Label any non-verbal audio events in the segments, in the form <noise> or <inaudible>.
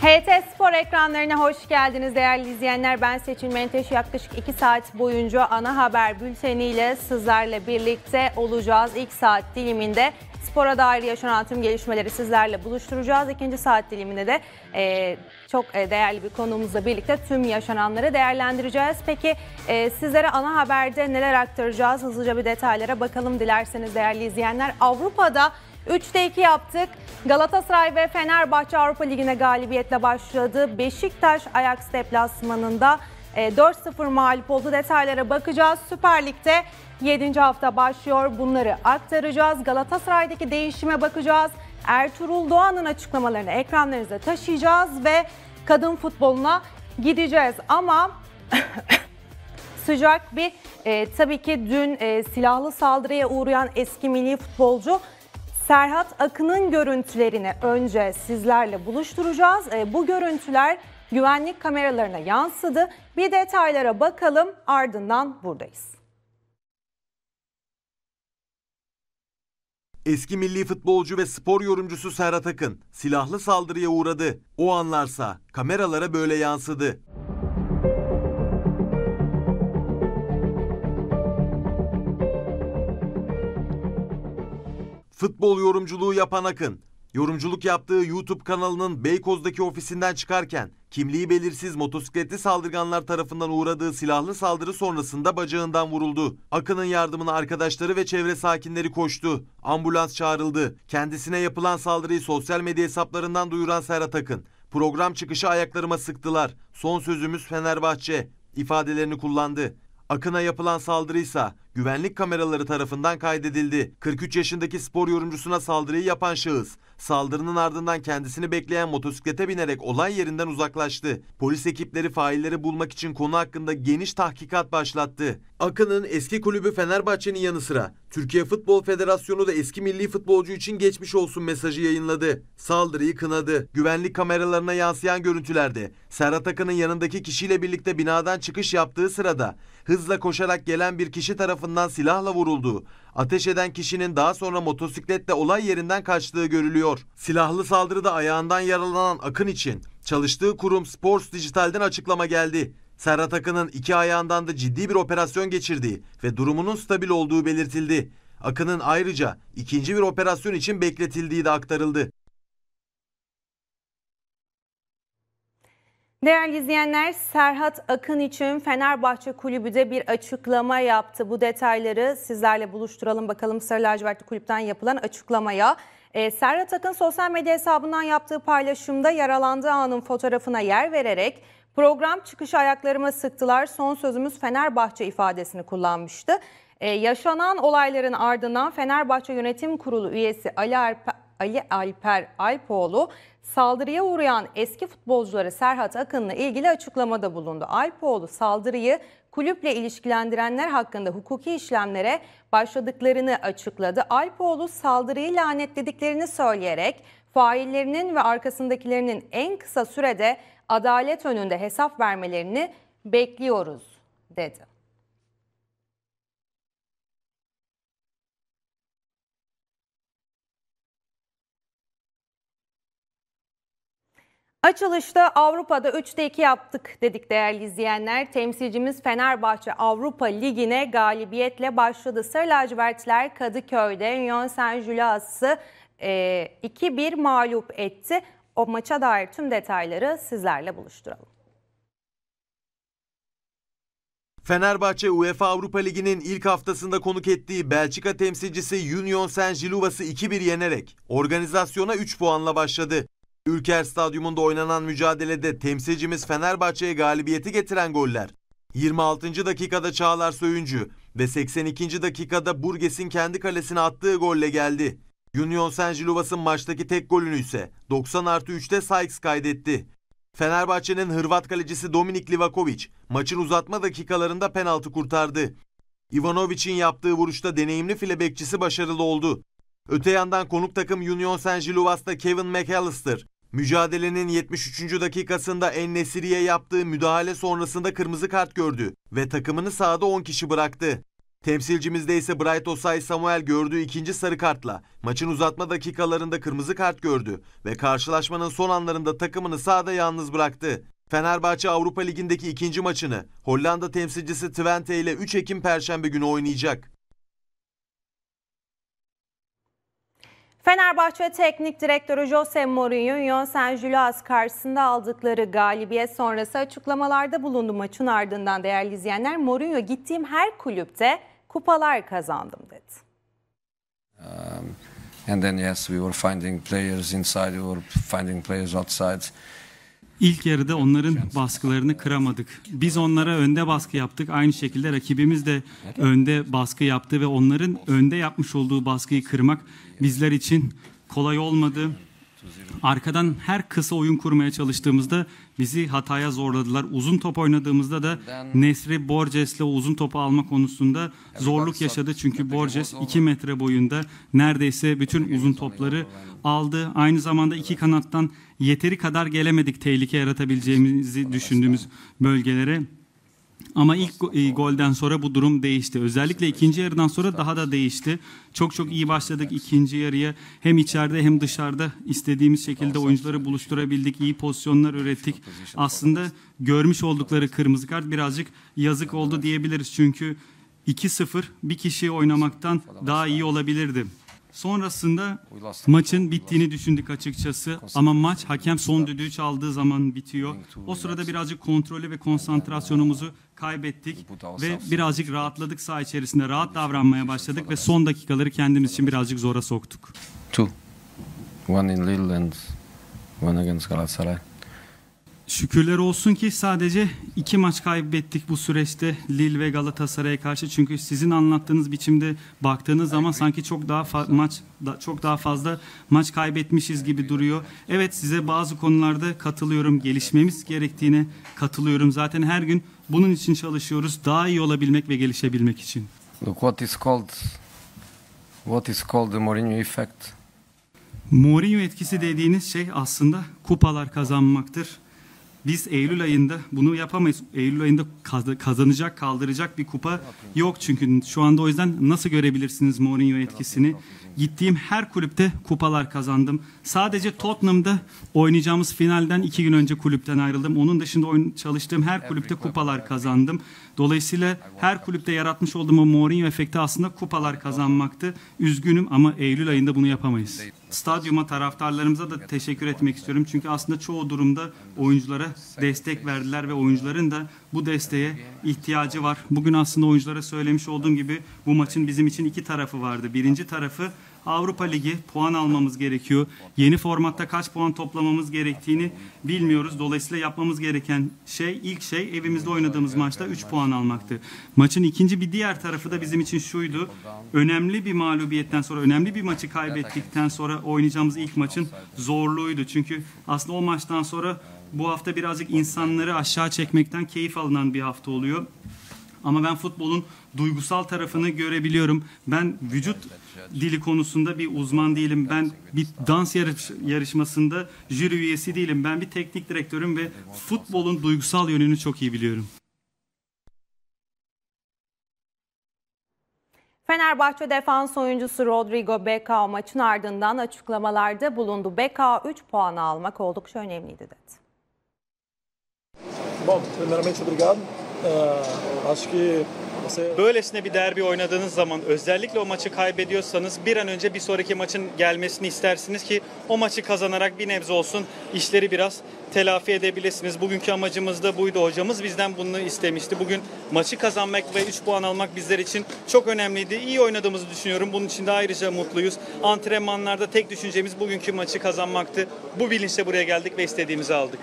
HT Spor ekranlarına hoş geldiniz değerli izleyenler. Ben Seçil Menteş. Yaklaşık 2 saat boyunca ana haber bülteniyle sizlerle birlikte olacağız. İlk saat diliminde spora dair yaşanan tüm gelişmeleri sizlerle buluşturacağız. İkinci saat diliminde de e, çok e, değerli bir konuğumuzla birlikte tüm yaşananları değerlendireceğiz. Peki e, sizlere ana haberde neler aktaracağız? Hızlıca bir detaylara bakalım dilerseniz değerli izleyenler. Avrupa'da 3'te 2 yaptık. Galatasaray ve Fenerbahçe Avrupa Ligi'ne galibiyetle başladı. Beşiktaş Ajax deplasmanında 4-0 e, mağlup oldu. Detaylara bakacağız. Süper Lig'de 7. hafta başlıyor. Bunları aktaracağız. Galatasaray'daki değişime bakacağız. Ertuğrul Doğan'ın açıklamalarını ekranlarınıza taşıyacağız ve kadın futboluna gideceğiz. Ama <laughs> sıcak bir e, tabii ki dün e, silahlı saldırıya uğrayan eski milli futbolcu Serhat Akın'ın görüntülerini önce sizlerle buluşturacağız. E, bu görüntüler güvenlik kameralarına yansıdı. Bir detaylara bakalım ardından buradayız. Eski milli futbolcu ve spor yorumcusu Serhat Akın silahlı saldırıya uğradı. O anlarsa kameralara böyle yansıdı. futbol yorumculuğu yapan Akın, yorumculuk yaptığı YouTube kanalının Beykoz'daki ofisinden çıkarken kimliği belirsiz motosikletli saldırganlar tarafından uğradığı silahlı saldırı sonrasında bacağından vuruldu. Akın'ın yardımına arkadaşları ve çevre sakinleri koştu. Ambulans çağrıldı. Kendisine yapılan saldırıyı sosyal medya hesaplarından duyuran Serhat Akın, program çıkışı ayaklarıma sıktılar. Son sözümüz Fenerbahçe ifadelerini kullandı. Akın'a yapılan saldırıysa güvenlik kameraları tarafından kaydedildi. 43 yaşındaki spor yorumcusuna saldırıyı yapan şahıs saldırının ardından kendisini bekleyen motosiklete binerek olay yerinden uzaklaştı. Polis ekipleri failleri bulmak için konu hakkında geniş tahkikat başlattı. Akın'ın eski kulübü Fenerbahçe'nin yanı sıra Türkiye Futbol Federasyonu da eski milli futbolcu için geçmiş olsun mesajı yayınladı. Saldırıyı kınadı. Güvenlik kameralarına yansıyan görüntülerde Serhat Akın'ın yanındaki kişiyle birlikte binadan çıkış yaptığı sırada hızla koşarak gelen bir kişi tarafından tarafından silahla vurulduğu, ateş eden kişinin daha sonra motosikletle olay yerinden kaçtığı görülüyor. Silahlı saldırıda ayağından yaralanan Akın için çalıştığı kurum Sports Dijital'den açıklama geldi. Serhat Akın'ın iki ayağından da ciddi bir operasyon geçirdiği ve durumunun stabil olduğu belirtildi. Akın'ın ayrıca ikinci bir operasyon için bekletildiği de aktarıldı. Değerli izleyenler, Serhat Akın için Fenerbahçe Kulübü de bir açıklama yaptı. Bu detayları sizlerle buluşturalım bakalım Sarı Lacivertli Kulüp'ten yapılan açıklamaya. Ee, Serhat Akın sosyal medya hesabından yaptığı paylaşımda yaralandığı anın fotoğrafına yer vererek program çıkışı ayaklarıma sıktılar son sözümüz Fenerbahçe ifadesini kullanmıştı. Ee, yaşanan olayların ardından Fenerbahçe Yönetim Kurulu üyesi Ali Alper, Ali Alper Alpoğlu saldırıya uğrayan eski futbolcuları Serhat Akın'la ilgili açıklamada bulundu. Alpoğlu saldırıyı kulüple ilişkilendirenler hakkında hukuki işlemlere başladıklarını açıkladı. Alpoğlu saldırıyı lanetlediklerini söyleyerek faillerinin ve arkasındakilerinin en kısa sürede adalet önünde hesap vermelerini bekliyoruz dedi. Açılışta Avrupa'da 3'te 2 yaptık dedik değerli izleyenler. Temsilcimiz Fenerbahçe Avrupa Ligi'ne galibiyetle başladı. Sarı lacivertler Kadıköy'de Union Saint Julias'ı 2-1 e, mağlup etti. O maça dair tüm detayları sizlerle buluşturalım. Fenerbahçe UEFA Avrupa Ligi'nin ilk haftasında konuk ettiği Belçika temsilcisi Union Saint Giluvas'ı 2-1 yenerek organizasyona 3 puanla başladı. Ülker Stadyumunda oynanan mücadelede temsilcimiz Fenerbahçe'ye galibiyeti getiren goller. 26. dakikada Çağlar Söyüncü ve 82. dakikada Burges'in kendi kalesine attığı golle geldi. Union Saint-Gilloas'ın maçtaki tek golünü ise 90 artı 3'te Sykes kaydetti. Fenerbahçe'nin Hırvat kalecisi Dominik Livakovic maçın uzatma dakikalarında penaltı kurtardı. Ivanovic'in yaptığı vuruşta deneyimli file bekçisi başarılı oldu. Öte yandan konuk takım Union Saint-Gilloas'ta Kevin McAllister mücadelenin 73. dakikasında En Nesiri'ye yaptığı müdahale sonrasında kırmızı kart gördü ve takımını sahada 10 kişi bıraktı. Temsilcimizde ise Bright Osay Samuel gördüğü ikinci sarı kartla maçın uzatma dakikalarında kırmızı kart gördü ve karşılaşmanın son anlarında takımını sahada yalnız bıraktı. Fenerbahçe Avrupa Ligi'ndeki ikinci maçını Hollanda temsilcisi Twente ile 3 Ekim Perşembe günü oynayacak. Fenerbahçe Teknik Direktörü Jose Mourinho, saint Julius karşısında aldıkları galibiyet sonrası açıklamalarda bulundu maçın ardından değerli izleyenler. Mourinho gittiğim her kulüpte kupalar kazandım dedi. Um, and then yes, we were finding players inside, we were finding players outside. İlk yarıda onların baskılarını kıramadık. Biz onlara önde baskı yaptık. Aynı şekilde rakibimiz de önde baskı yaptı ve onların önde yapmış olduğu baskıyı kırmak bizler için kolay olmadı. Arkadan her kısa oyun kurmaya çalıştığımızda bizi hataya zorladılar. Uzun top oynadığımızda da Nesri Borges'le uzun topu alma konusunda zorluk yaşadı. Çünkü Borges 2 metre boyunda neredeyse bütün uzun topları aldı. Aynı zamanda iki kanattan yeteri kadar gelemedik tehlike yaratabileceğimizi düşündüğümüz bölgelere. Ama ilk e, golden sonra bu durum değişti. Özellikle ikinci yarıdan sonra daha da değişti. Çok çok iyi başladık ikinci yarıya. Hem içeride hem dışarıda istediğimiz şekilde oyuncuları buluşturabildik. iyi pozisyonlar ürettik. Aslında görmüş oldukları kırmızı kart birazcık yazık oldu diyebiliriz. Çünkü 2-0 bir kişiyi oynamaktan daha iyi olabilirdi. Sonrasında maçın bittiğini düşündük açıkçası ama maç hakem son düdüğü çaldığı zaman bitiyor. O sırada birazcık kontrolü ve konsantrasyonumuzu kaybettik ve birazcık rahatladık saha içerisinde. Rahat davranmaya başladık ve son dakikaları kendimiz için birazcık zora soktuk. Two. One in Lille and one against Galatasaray. Şükürler olsun ki sadece iki maç kaybettik bu süreçte Lille ve Galatasaray'a karşı. Çünkü sizin anlattığınız biçimde baktığınız zaman sanki çok daha maç da, çok daha fazla maç kaybetmişiz gibi duruyor. Evet size bazı konularda katılıyorum. Gelişmemiz gerektiğine katılıyorum. Zaten her gün bunun için çalışıyoruz. Daha iyi olabilmek ve gelişebilmek için. Look what is called what is called the Mourinho effect. Mourinho etkisi dediğiniz şey aslında kupalar kazanmaktır biz Eylül ayında bunu yapamayız. Eylül ayında kazanacak, kaldıracak bir kupa yok çünkü şu anda o yüzden nasıl görebilirsiniz Mourinho etkisini? Gittiğim her kulüpte kupalar kazandım. Sadece Tottenham'da oynayacağımız finalden iki gün önce kulüpten ayrıldım. Onun dışında çalıştığım her kulüpte kupalar kazandım. Dolayısıyla her kulüpte yaratmış olduğum o Mourinho efekti aslında kupalar kazanmaktı. Üzgünüm ama Eylül ayında bunu yapamayız stadyuma, taraftarlarımıza da teşekkür etmek istiyorum. Çünkü aslında çoğu durumda oyunculara destek verdiler ve oyuncuların da bu desteğe ihtiyacı var. Bugün aslında oyunculara söylemiş olduğum gibi bu maçın bizim için iki tarafı vardı. Birinci tarafı Avrupa Ligi puan almamız gerekiyor. Yeni formatta kaç puan toplamamız gerektiğini bilmiyoruz. Dolayısıyla yapmamız gereken şey ilk şey evimizde oynadığımız maçta 3 puan almaktı. Maçın ikinci bir diğer tarafı da bizim için şuydu. Önemli bir mağlubiyetten sonra önemli bir maçı kaybettikten sonra oynayacağımız ilk maçın zorluğuydu. Çünkü aslında o maçtan sonra bu hafta birazcık insanları aşağı çekmekten keyif alınan bir hafta oluyor. Ama ben futbolun duygusal tarafını görebiliyorum. Ben vücut dili konusunda bir uzman değilim. Ben bir dans yarış, yarışmasında jüri üyesi değilim. Ben bir teknik direktörüm ve futbolun duygusal yönünü çok iyi biliyorum. Fenerbahçe defans oyuncusu Rodrigo Becao maçın ardından açıklamalarda bulundu. Becao 3 puan almak oldukça önemliydi dedi. Bom, primeiramente obrigado. Uh, acho que Böylesine bir derbi oynadığınız zaman özellikle o maçı kaybediyorsanız bir an önce bir sonraki maçın gelmesini istersiniz ki o maçı kazanarak bir nebze olsun işleri biraz telafi edebilirsiniz. Bugünkü amacımız da buydu hocamız. Bizden bunu istemişti. Bugün maçı kazanmak ve 3 puan almak bizler için çok önemliydi. İyi oynadığımızı düşünüyorum. Bunun için de ayrıca mutluyuz. Antrenmanlarda tek düşüncemiz bugünkü maçı kazanmaktı. Bu bilinçle buraya geldik ve istediğimizi aldık.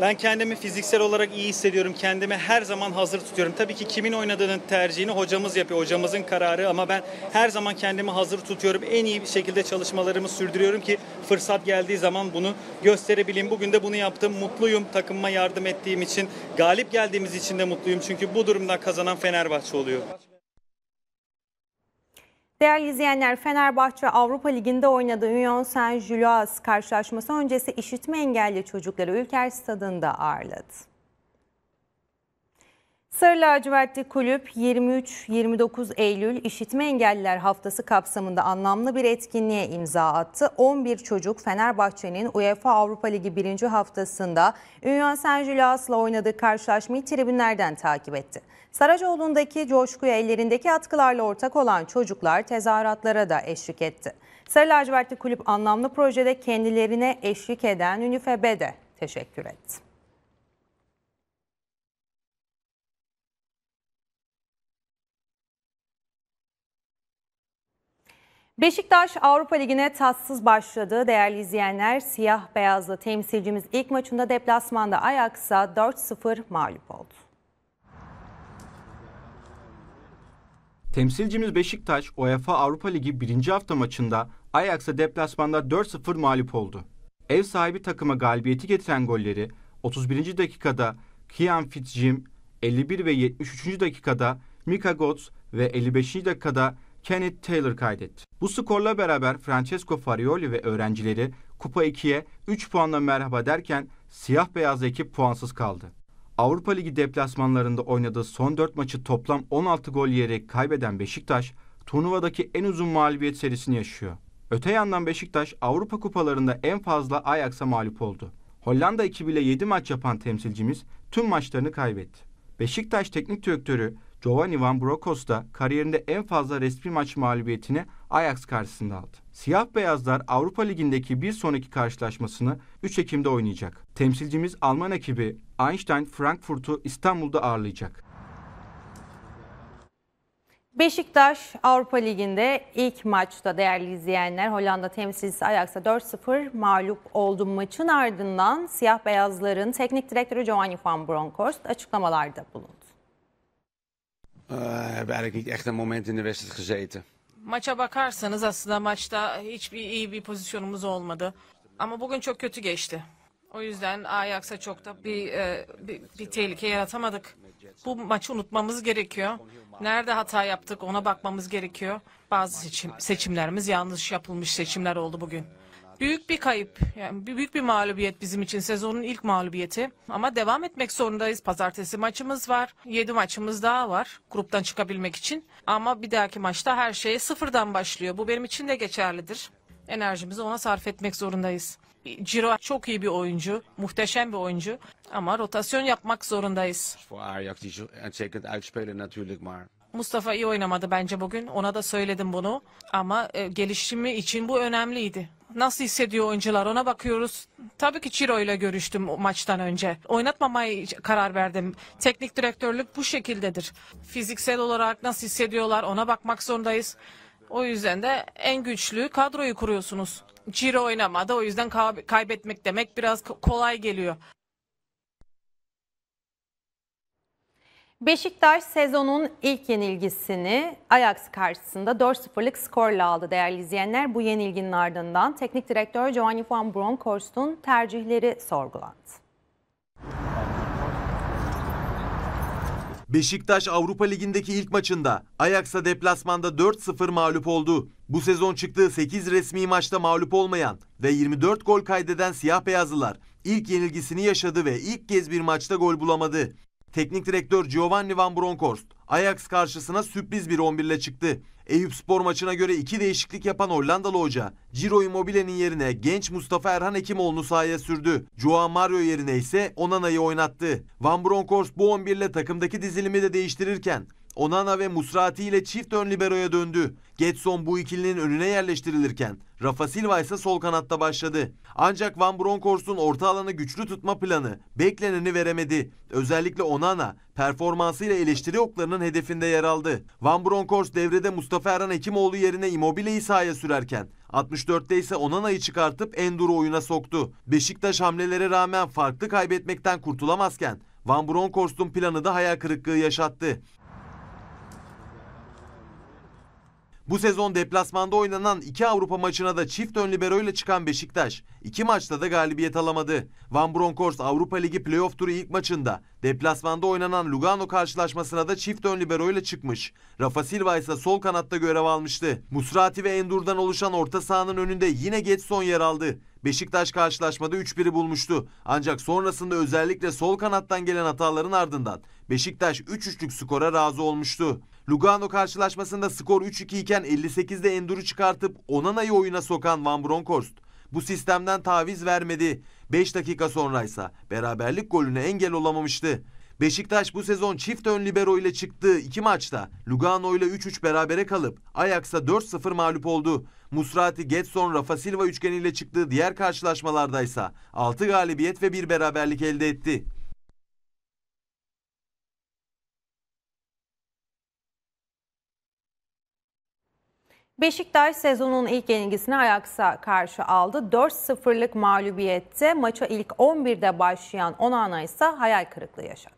Ben kendimi fiziksel olarak iyi hissediyorum. Kendimi her zaman hazır tutuyorum. Tabii ki kimin oynadığının tercihini hocamız yapıyor. Hocamızın kararı ama ben her zaman kendimi hazır tutuyorum. En iyi şekilde çalışmalarımı sürdürüyorum ki fırsat geldiği zaman bunu gösterebileyim. Bugün de bunu yaptım. Mutluyum takımıma yardım ettiğim için. Galip geldiğimiz için de mutluyum. Çünkü bu durumda kazanan Fenerbahçe oluyor. Değerli izleyenler Fenerbahçe Avrupa Ligi'nde oynadığı Union Saint-Gilloise karşılaşması öncesi işitme engelli çocukları Ülker Stadı'nda ağırladı. Sarı Lacivertli Kulüp 23-29 Eylül İşitme Engelliler Haftası kapsamında anlamlı bir etkinliğe imza attı. 11 çocuk Fenerbahçe'nin UEFA Avrupa Ligi 1. haftasında Union Saint-Gillas'la oynadığı karşılaşmayı tribünlerden takip etti. Saracoğlu'ndaki coşkuya ellerindeki atkılarla ortak olan çocuklar tezahüratlara da eşlik etti. Sarı Lacivertli Kulüp anlamlı projede kendilerine eşlik eden UNIFEB'e de teşekkür etti. Beşiktaş Avrupa Ligi'ne tatsız başladı. Değerli izleyenler, siyah beyazlı temsilcimiz ilk maçında deplasmanda Ajax'a 4-0 mağlup oldu. Temsilcimiz Beşiktaş UEFA Avrupa Ligi 1. hafta maçında Ajax'a deplasmanda 4-0 mağlup oldu. Ev sahibi takıma galibiyeti getiren golleri 31. dakikada Kian Fitzjim, 51 ve 73. dakikada Mika Götz ve 55. dakikada Kenneth Taylor kaydetti. Bu skorla beraber Francesco Farioli ve öğrencileri Kupa 2'ye 3 puanla merhaba derken siyah beyaz ekip puansız kaldı. Avrupa Ligi deplasmanlarında oynadığı son 4 maçı toplam 16 gol yiyerek kaybeden Beşiktaş, turnuvadaki en uzun mağlubiyet serisini yaşıyor. Öte yandan Beşiktaş Avrupa kupalarında en fazla Ajax'a mağlup oldu. Hollanda ekibiyle 7 maç yapan temsilcimiz tüm maçlarını kaybetti. Beşiktaş Teknik Direktörü Giovanni Van Brokos da kariyerinde en fazla resmi maç mağlubiyetini Ajax karşısında aldı. Siyah beyazlar Avrupa Ligi'ndeki bir sonraki karşılaşmasını 3 Ekim'de oynayacak. Temsilcimiz Alman ekibi Einstein Frankfurt'u İstanbul'da ağırlayacak. Beşiktaş Avrupa Ligi'nde ilk maçta değerli izleyenler Hollanda temsilcisi Ajax'a 4-0 mağlup oldu. Maçın ardından siyah beyazların teknik direktörü Giovanni Van Bronckhorst açıklamalarda bulundu. Eh, hebben eigenlijk niet echt een moment in de wedstrijd gezeten. Maça bakarsanız aslında maçta hiçbir iyi bir pozisyonumuz olmadı. Ama bugün çok kötü geçti. O yüzden Ajax'a çok da bir, e, bir, bir tehlike yaratamadık. Bu maçı unutmamız gerekiyor. Nerede hata yaptık ona bakmamız gerekiyor. Bazı seçim, seçimlerimiz yanlış yapılmış seçimler oldu bugün. Büyük bir kayıp, yani büyük bir mağlubiyet bizim için sezonun ilk mağlubiyeti. Ama devam etmek zorundayız. Pazartesi maçımız var, 7 maçımız daha var gruptan çıkabilmek için. Ama bir dahaki maçta her şey sıfırdan başlıyor. Bu benim için de geçerlidir. Enerjimizi ona sarf etmek zorundayız. Ciro çok iyi bir oyuncu, muhteşem bir oyuncu ama rotasyon yapmak zorundayız. Voor Ajax die uitstekend uitspelen natuurlijk maar Mustafa iyi oynamadı bence bugün. Ona da söyledim bunu. Ama e, gelişimi için bu önemliydi. Nasıl hissediyor oyuncular ona bakıyoruz. Tabii ki Ciro ile görüştüm maçtan önce. Oynatmamaya karar verdim. Teknik direktörlük bu şekildedir. Fiziksel olarak nasıl hissediyorlar ona bakmak zorundayız. O yüzden de en güçlü kadroyu kuruyorsunuz. Ciro oynamadı o yüzden kaybetmek demek biraz kolay geliyor. Beşiktaş sezonun ilk yenilgisini Ajax karşısında 4-0'lık skorla aldı değerli izleyenler. Bu yenilginin ardından teknik direktör Giovanni Van Bronckhorst'un tercihleri sorgulandı. Beşiktaş Avrupa Ligi'ndeki ilk maçında Ajax'a deplasmanda 4-0 mağlup oldu. Bu sezon çıktığı 8 resmi maçta mağlup olmayan ve 24 gol kaydeden siyah beyazlılar ilk yenilgisini yaşadı ve ilk kez bir maçta gol bulamadı. Teknik direktör Giovanni Van Bronckhorst Ajax karşısına sürpriz bir 11 ile çıktı. Eyüp Spor maçına göre iki değişiklik yapan Hollandalı hoca Ciro Immobile'nin yerine genç Mustafa Erhan Hekimoğlu'nu sahaya sürdü. Joao Mario yerine ise Onana'yı oynattı. Van Bronckhorst bu 11 ile takımdaki dizilimi de değiştirirken Onana ve Musrati ile çift ön liberoya döndü. Getson bu ikilinin önüne yerleştirilirken Rafa Silva ise sol kanatta başladı. Ancak Van Bronckhorst'un orta alanı güçlü tutma planı bekleneni veremedi. Özellikle Onana performansıyla eleştiri oklarının hedefinde yer aldı. Van Bronckhorst devrede Mustafa Erhan Hekimoğlu yerine Immobile'yi sahaya sürerken 64'te ise Onana'yı çıkartıp Enduro oyuna soktu. Beşiktaş hamlelere rağmen farklı kaybetmekten kurtulamazken Van Bronckhorst'un planı da hayal kırıklığı yaşattı. Bu sezon deplasmanda oynanan iki Avrupa maçına da çift ön libero ile çıkan Beşiktaş iki maçta da galibiyet alamadı. Van Bronckhorst Avrupa Ligi playoff turu ilk maçında deplasmanda oynanan Lugano karşılaşmasına da çift ön libero ile çıkmış. Rafa Silva ise sol kanatta görev almıştı. Musrati ve Endur'dan oluşan orta sahanın önünde yine Getson yer aldı. Beşiktaş karşılaşmada 3-1'i bulmuştu. Ancak sonrasında özellikle sol kanattan gelen hataların ardından Beşiktaş 3-3'lük skora razı olmuştu. Lugano karşılaşmasında skor 3-2 iken 58'de Endur'u çıkartıp Onana'yı oyuna sokan Van Bronckhorst bu sistemden taviz vermedi. 5 dakika sonraysa beraberlik golüne engel olamamıştı. Beşiktaş bu sezon çift ön libero ile çıktığı iki maçta Lugano ile 3-3 berabere kalıp Ajax'a 4-0 mağlup oldu. Musrati, Getson, Rafa Silva üçgeniyle çıktığı diğer karşılaşmalardaysa 6 galibiyet ve 1 beraberlik elde etti. Beşiktaş sezonun ilk yenilgisini Ajax'a karşı aldı. 4-0'lık mağlubiyette maça ilk 11'de başlayan Onana ise hayal kırıklığı yaşattı.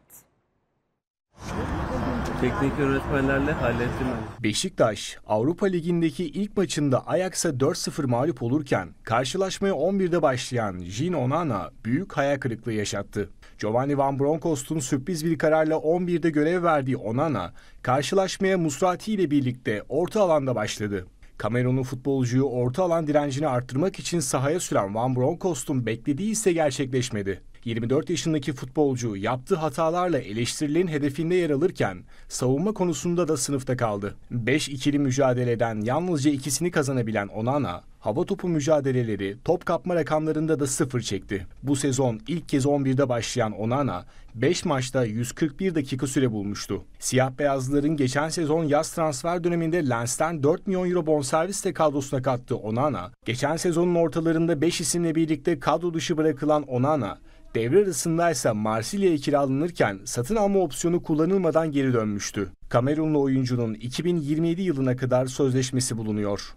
Teknik öğretmenlerle hallettim. Beşiktaş, Avrupa Ligi'ndeki ilk maçında Ajax'a 4-0 mağlup olurken karşılaşmaya 11'de başlayan Jin Onana büyük hayal kırıklığı yaşattı. Giovanni Van Bronckhorst'un sürpriz bir kararla 11'de görev verdiği Onana, karşılaşmaya Musrati ile birlikte orta alanda başladı. Kamerun'un futbolcuyu orta alan direncini arttırmak için sahaya süren Van Bronckhorst'un beklediği ise gerçekleşmedi. 24 yaşındaki futbolcu yaptığı hatalarla eleştirilerin hedefinde yer alırken savunma konusunda da sınıfta kaldı. 5 ikili mücadeleden yalnızca ikisini kazanabilen Onana, hava topu mücadeleleri top kapma rakamlarında da sıfır çekti. Bu sezon ilk kez 11'de başlayan Onana 5 maçta 141 dakika süre bulmuştu. Siyah beyazlıların geçen sezon yaz transfer döneminde Lens'ten 4 milyon euro bonservisle kadrosuna kattığı Onana, geçen sezonun ortalarında 5 isimle birlikte kadro dışı bırakılan Onana, devre arasında ise Marsilya'ya kiralanırken satın alma opsiyonu kullanılmadan geri dönmüştü. Kamerunlu oyuncunun 2027 yılına kadar sözleşmesi bulunuyor.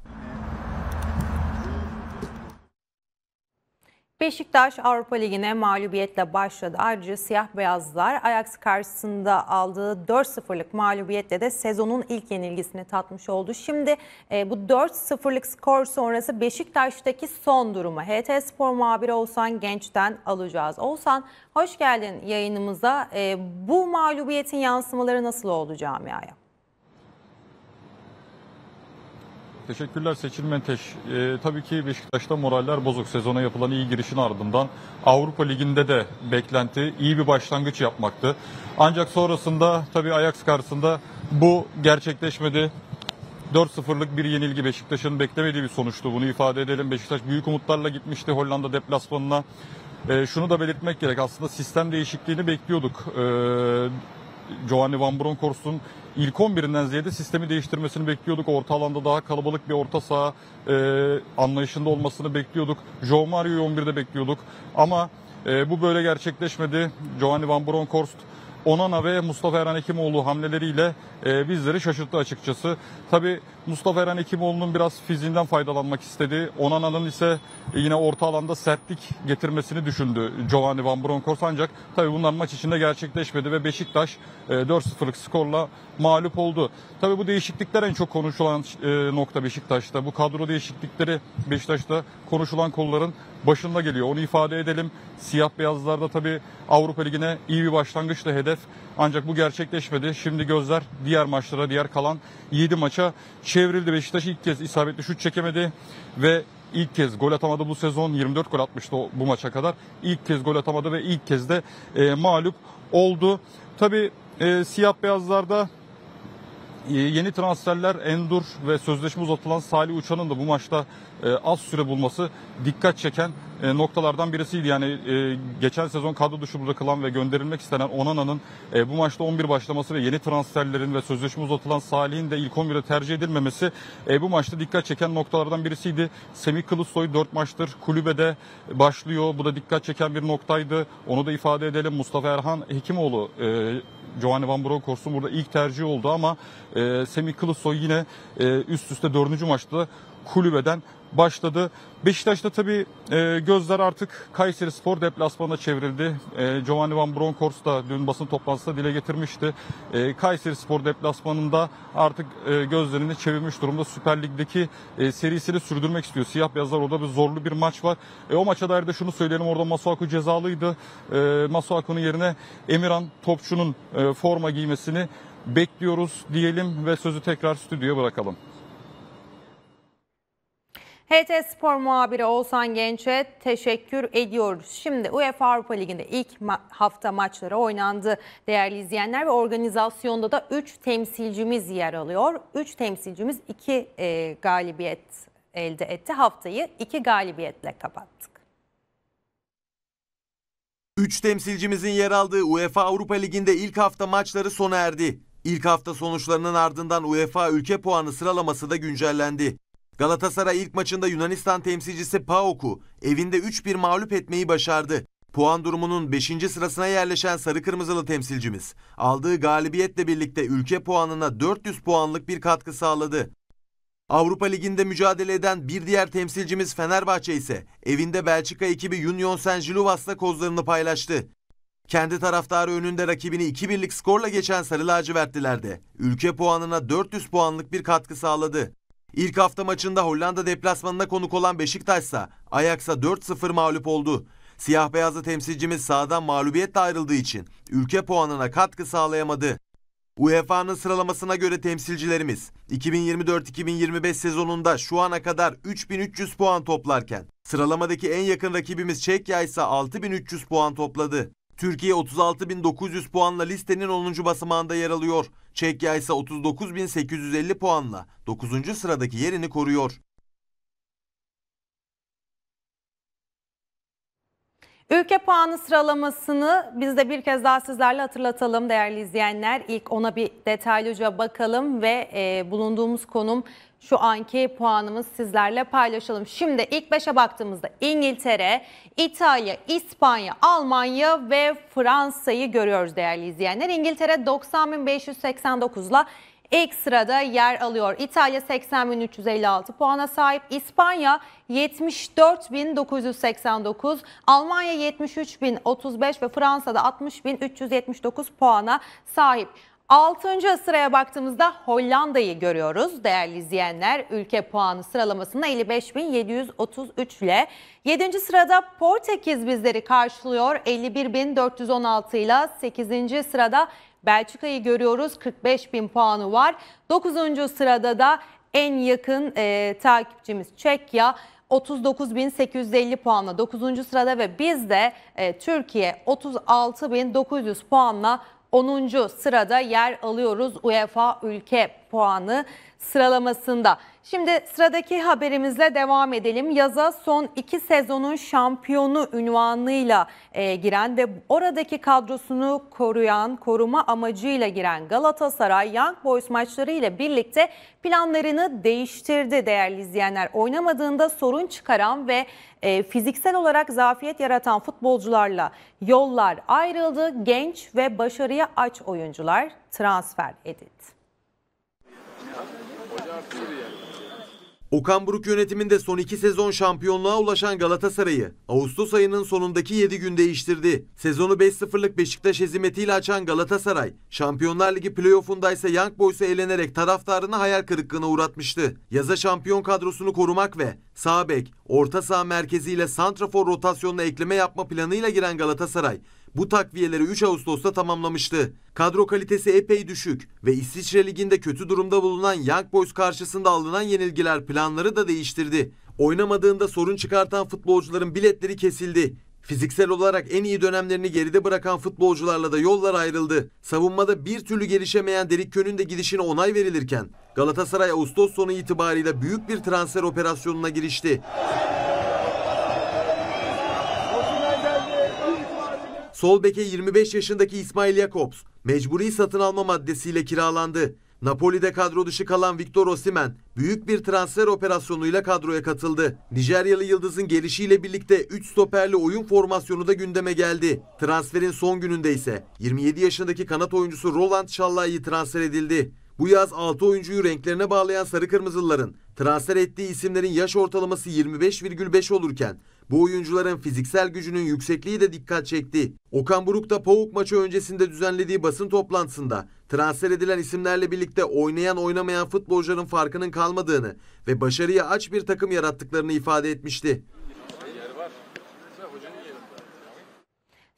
Beşiktaş Avrupa Ligi'ne mağlubiyetle başladı. Ayrıca siyah beyazlar Ajax karşısında aldığı 4-0'lık mağlubiyetle de sezonun ilk yenilgisini tatmış oldu. Şimdi e, bu 4-0'lık skor sonrası Beşiktaş'taki son durumu HT Spor muhabiri Oğuzhan Genç'ten alacağız. Oğuzhan hoş geldin yayınımıza. E, bu mağlubiyetin yansımaları nasıl oldu camiaya? Teşekkürler Seçil Menteş. Ee, tabii ki Beşiktaş'ta moraller bozuk. Sezona yapılan iyi girişin ardından Avrupa Ligi'nde de beklenti iyi bir başlangıç yapmaktı. Ancak sonrasında tabii Ajax karşısında bu gerçekleşmedi. 4-0'lık bir yenilgi Beşiktaş'ın beklemediği bir sonuçtu. Bunu ifade edelim. Beşiktaş büyük umutlarla gitmişti Hollanda deplasmanına. E, şunu da belirtmek gerek. Aslında sistem değişikliğini bekliyorduk. E, Giovanni Van Bronckhorst'un ilk 11'inden ziyade sistemi değiştirmesini bekliyorduk. Orta alanda daha kalabalık bir orta saha e, anlayışında olmasını bekliyorduk. Joe Mario'yu 11'de bekliyorduk. Ama e, bu böyle gerçekleşmedi. Giovanni Van Bronckhorst Onana ve Mustafa Eren Hekimoğlu hamleleriyle e, bizleri şaşırttı açıkçası. Tabi Mustafa Eren Hekimoğlu'nun biraz fiziğinden faydalanmak istedi. Onana'nın ise yine orta alanda sertlik getirmesini düşündü Giovanni Van Bronckhorst ancak tabi bunlar maç içinde gerçekleşmedi ve Beşiktaş e, 4-0'lık skorla mağlup oldu. Tabi bu değişiklikler en çok konuşulan e, nokta Beşiktaş'ta. Bu kadro değişiklikleri Beşiktaş'ta konuşulan kolların başında geliyor. Onu ifade edelim. Siyah beyazlarda tabii Avrupa Ligi'ne iyi bir başlangıçla hedef. Ancak bu gerçekleşmedi. Şimdi gözler diğer maçlara, diğer kalan 7 maça çevrildi. Beşiktaş ilk kez isabetli şut çekemedi ve ilk kez gol atamadı bu sezon. 24 gol atmıştı bu maça kadar. İlk kez gol atamadı ve ilk kez de e, mağlup oldu. Tabii e, siyah beyazlarda ee, yeni transferler Endur ve sözleşme uzatılan Salih Uçan'ın da bu maçta e, az süre bulması dikkat çeken e, noktalardan birisiydi. Yani e, geçen sezon kadro dışı bırakılan ve gönderilmek istenen Onana'nın bu maçta 11 başlaması ve yeni transferlerin ve sözleşme uzatılan Salih'in de ilk 11'e tercih edilmemesi bu maçta dikkat çeken noktalardan birisiydi. Semih Kılıçsoy 4 maçtır kulübede başlıyor. Bu da dikkat çeken bir noktaydı. Onu da ifade edelim. Mustafa Erhan Hekimoğlu Giovanni Van Bronckhorst'un burada ilk tercih oldu ama e, Semih Kılıçsoy yine e, üst üste dördüncü maçta kulübeden başladı. Beşiktaş'ta tabii e, gözler artık Kayseri Spor deplasmanına çevrildi. E, Giovanni Van Bronckhorst da dün basın toplantısında dile getirmişti. E, Kayseri Spor deplasmanında artık e, gözlerini çevirmiş durumda. Süper Lig'deki e, serisini sürdürmek istiyor. Siyah beyazlar orada bir zorlu bir maç var. E, o maça dair de şunu söyleyelim. Orada Masuaku cezalıydı. E, Masuaku'nun yerine Emirhan Topçu'nun e, forma giymesini bekliyoruz diyelim ve sözü tekrar stüdyoya bırakalım. HT Spor muhabiri Oğuzhan Genç'e teşekkür ediyoruz. Şimdi UEFA Avrupa Ligi'nde ilk ma hafta maçları oynandı değerli izleyenler ve organizasyonda da 3 temsilcimiz yer alıyor. 3 temsilcimiz 2 e, galibiyet elde etti. Haftayı 2 galibiyetle kapattık. Üç temsilcimizin yer aldığı UEFA Avrupa Ligi'nde ilk hafta maçları sona erdi. İlk hafta sonuçlarının ardından UEFA ülke puanı sıralaması da güncellendi. Galatasaray ilk maçında Yunanistan temsilcisi PAOK'u evinde 3-1 mağlup etmeyi başardı. Puan durumunun 5. sırasına yerleşen sarı kırmızılı temsilcimiz aldığı galibiyetle birlikte ülke puanına 400 puanlık bir katkı sağladı. Avrupa Ligi'nde mücadele eden bir diğer temsilcimiz Fenerbahçe ise evinde Belçika ekibi Union Saint-Gillois'la kozlarını paylaştı. Kendi taraftarı önünde rakibini 2-1'lik skorla geçen Sarı Lacivertliler de ülke puanına 400 puanlık bir katkı sağladı. İlk hafta maçında Hollanda deplasmanına konuk olan Beşiktaş ise Ajax'a 4-0 mağlup oldu. Siyah beyazlı temsilcimiz sahadan mağlubiyetle ayrıldığı için ülke puanına katkı sağlayamadı. UEFA'nın sıralamasına göre temsilcilerimiz 2024-2025 sezonunda şu ana kadar 3300 puan toplarken sıralamadaki en yakın rakibimiz Çekya ise 6300 puan topladı. Türkiye 36.900 puanla listenin 10. basamağında yer alıyor. Çekya ise 39.850 puanla 9. sıradaki yerini koruyor. Ülke puanı sıralamasını biz de bir kez daha sizlerle hatırlatalım değerli izleyenler. İlk ona bir detaylıca bakalım ve e, bulunduğumuz konum şu anki puanımız sizlerle paylaşalım. Şimdi ilk 5'e baktığımızda İngiltere, İtalya, İspanya, Almanya ve Fransa'yı görüyoruz değerli izleyenler. İngiltere 90.589'la ilk sırada yer alıyor. İtalya 80.356 puana sahip. İspanya 74.989, Almanya 73.035 ve Fransa'da 60.379 puana sahip. Altıncı sıraya baktığımızda Hollanda'yı görüyoruz. Değerli izleyenler ülke puanı sıralamasında 55.733 ile 7. sırada Portekiz bizleri karşılıyor 51.416 ile 8. sırada Belçika'yı görüyoruz 45.000 puanı var. 9. sırada da en yakın e, takipçimiz Çekya 39.850 puanla 9. sırada ve biz de e, Türkiye 36.900 puanla 10. sırada yer alıyoruz UEFA ülke puanı sıralamasında. Şimdi sıradaki haberimizle devam edelim. Yaza son iki sezonun şampiyonu ünvanıyla e, giren ve oradaki kadrosunu koruyan, koruma amacıyla giren Galatasaray Young Boys maçları ile birlikte planlarını değiştirdi değerli izleyenler. Oynamadığında sorun çıkaran ve e, fiziksel olarak zafiyet yaratan futbolcularla yollar ayrıldı. Genç ve başarıya aç oyuncular transfer edildi. Okan Buruk yönetiminde son iki sezon şampiyonluğa ulaşan Galatasaray'ı Ağustos ayının sonundaki 7 gün değiştirdi. Sezonu 5-0'lık Beşiktaş hezimetiyle açan Galatasaray, Şampiyonlar Ligi playoff'unda ise Young Boys'a elenerek taraftarını hayal kırıklığına uğratmıştı. Yaza şampiyon kadrosunu korumak ve sağ bek, orta saha merkeziyle santrafor rotasyonuna ekleme yapma planıyla giren Galatasaray, bu takviyeleri 3 Ağustos'ta tamamlamıştı. Kadro kalitesi epey düşük ve İsviçre Ligi'nde kötü durumda bulunan Young Boys karşısında alınan yenilgiler planları da değiştirdi. Oynamadığında sorun çıkartan futbolcuların biletleri kesildi. Fiziksel olarak en iyi dönemlerini geride bırakan futbolcularla da yollar ayrıldı. Savunmada bir türlü gelişemeyen Derik Kön'ün de gidişine onay verilirken Galatasaray Ağustos sonu itibariyle büyük bir transfer operasyonuna girişti. Sol beke 25 yaşındaki İsmail Jakobs mecburi satın alma maddesiyle kiralandı. Napoli'de kadro dışı kalan Victor Osimen büyük bir transfer operasyonuyla kadroya katıldı. Nijeryalı Yıldız'ın gelişiyle birlikte 3 stoperli oyun formasyonu da gündeme geldi. Transferin son gününde ise 27 yaşındaki kanat oyuncusu Roland Şallay'ı transfer edildi. Bu yaz 6 oyuncuyu renklerine bağlayan Sarı Kırmızılıların transfer ettiği isimlerin yaş ortalaması 25,5 olurken bu oyuncuların fiziksel gücünün yüksekliği de dikkat çekti. Okan Buruk da Pavuk maçı öncesinde düzenlediği basın toplantısında transfer edilen isimlerle birlikte oynayan oynamayan futbolcuların farkının kalmadığını ve başarıya aç bir takım yarattıklarını ifade etmişti.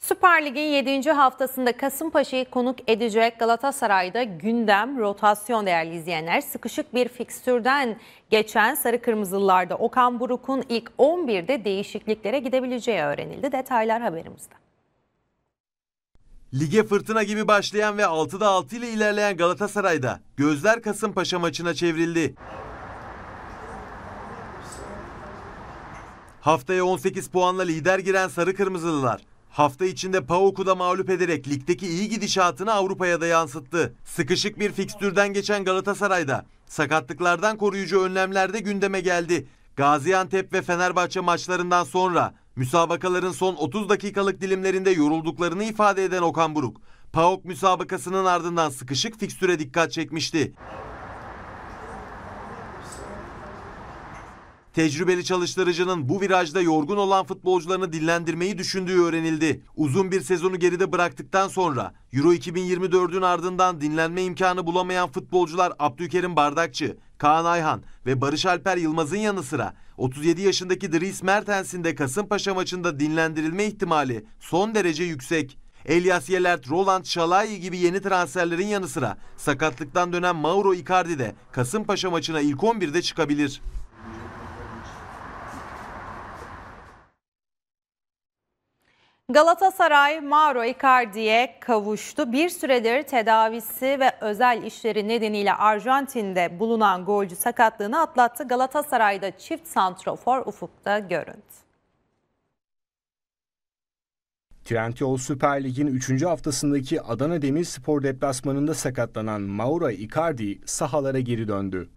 Süper Lig'in 7. haftasında Kasımpaşa'yı konuk edecek Galatasaray'da gündem rotasyon değerli izleyenler. Sıkışık bir fikstürden geçen Sarı Kırmızılılarda Okan Buruk'un ilk 11'de değişikliklere gidebileceği öğrenildi. Detaylar haberimizde. Lige fırtına gibi başlayan ve 6'da 6 ile ilerleyen Galatasaray'da gözler Kasımpaşa maçına çevrildi. Haftaya 18 puanla lider giren Sarı Kırmızılılar Hafta içinde PAOK'u da mağlup ederek ligdeki iyi gidişatını Avrupa'ya da yansıttı. Sıkışık bir fikstürden geçen Galatasaray'da sakatlıklardan koruyucu önlemler de gündeme geldi. Gaziantep ve Fenerbahçe maçlarından sonra müsabakaların son 30 dakikalık dilimlerinde yorulduklarını ifade eden Okan Buruk, PAOK müsabakasının ardından sıkışık fikstüre dikkat çekmişti. Tecrübeli çalıştırıcının bu virajda yorgun olan futbolcularını dinlendirmeyi düşündüğü öğrenildi. Uzun bir sezonu geride bıraktıktan sonra Euro 2024'ün ardından dinlenme imkanı bulamayan futbolcular Abdülkerim Bardakçı, Kaan Ayhan ve Barış Alper Yılmaz'ın yanı sıra 37 yaşındaki Dries Mertens'in de Kasımpaşa maçında dinlendirilme ihtimali son derece yüksek. Elias Yelert, Roland Şalayi gibi yeni transferlerin yanı sıra sakatlıktan dönen Mauro Icardi de Kasımpaşa maçına ilk 11'de çıkabilir. Galatasaray Mauro Icardi'ye kavuştu. Bir süredir tedavisi ve özel işleri nedeniyle Arjantin'de bulunan golcü sakatlığını atlattı. Galatasaray'da çift santrofor ufukta göründü. Trendyol Süper Lig'in 3. haftasındaki Adana Demirspor deplasmanında sakatlanan Mauro Icardi sahalara geri döndü.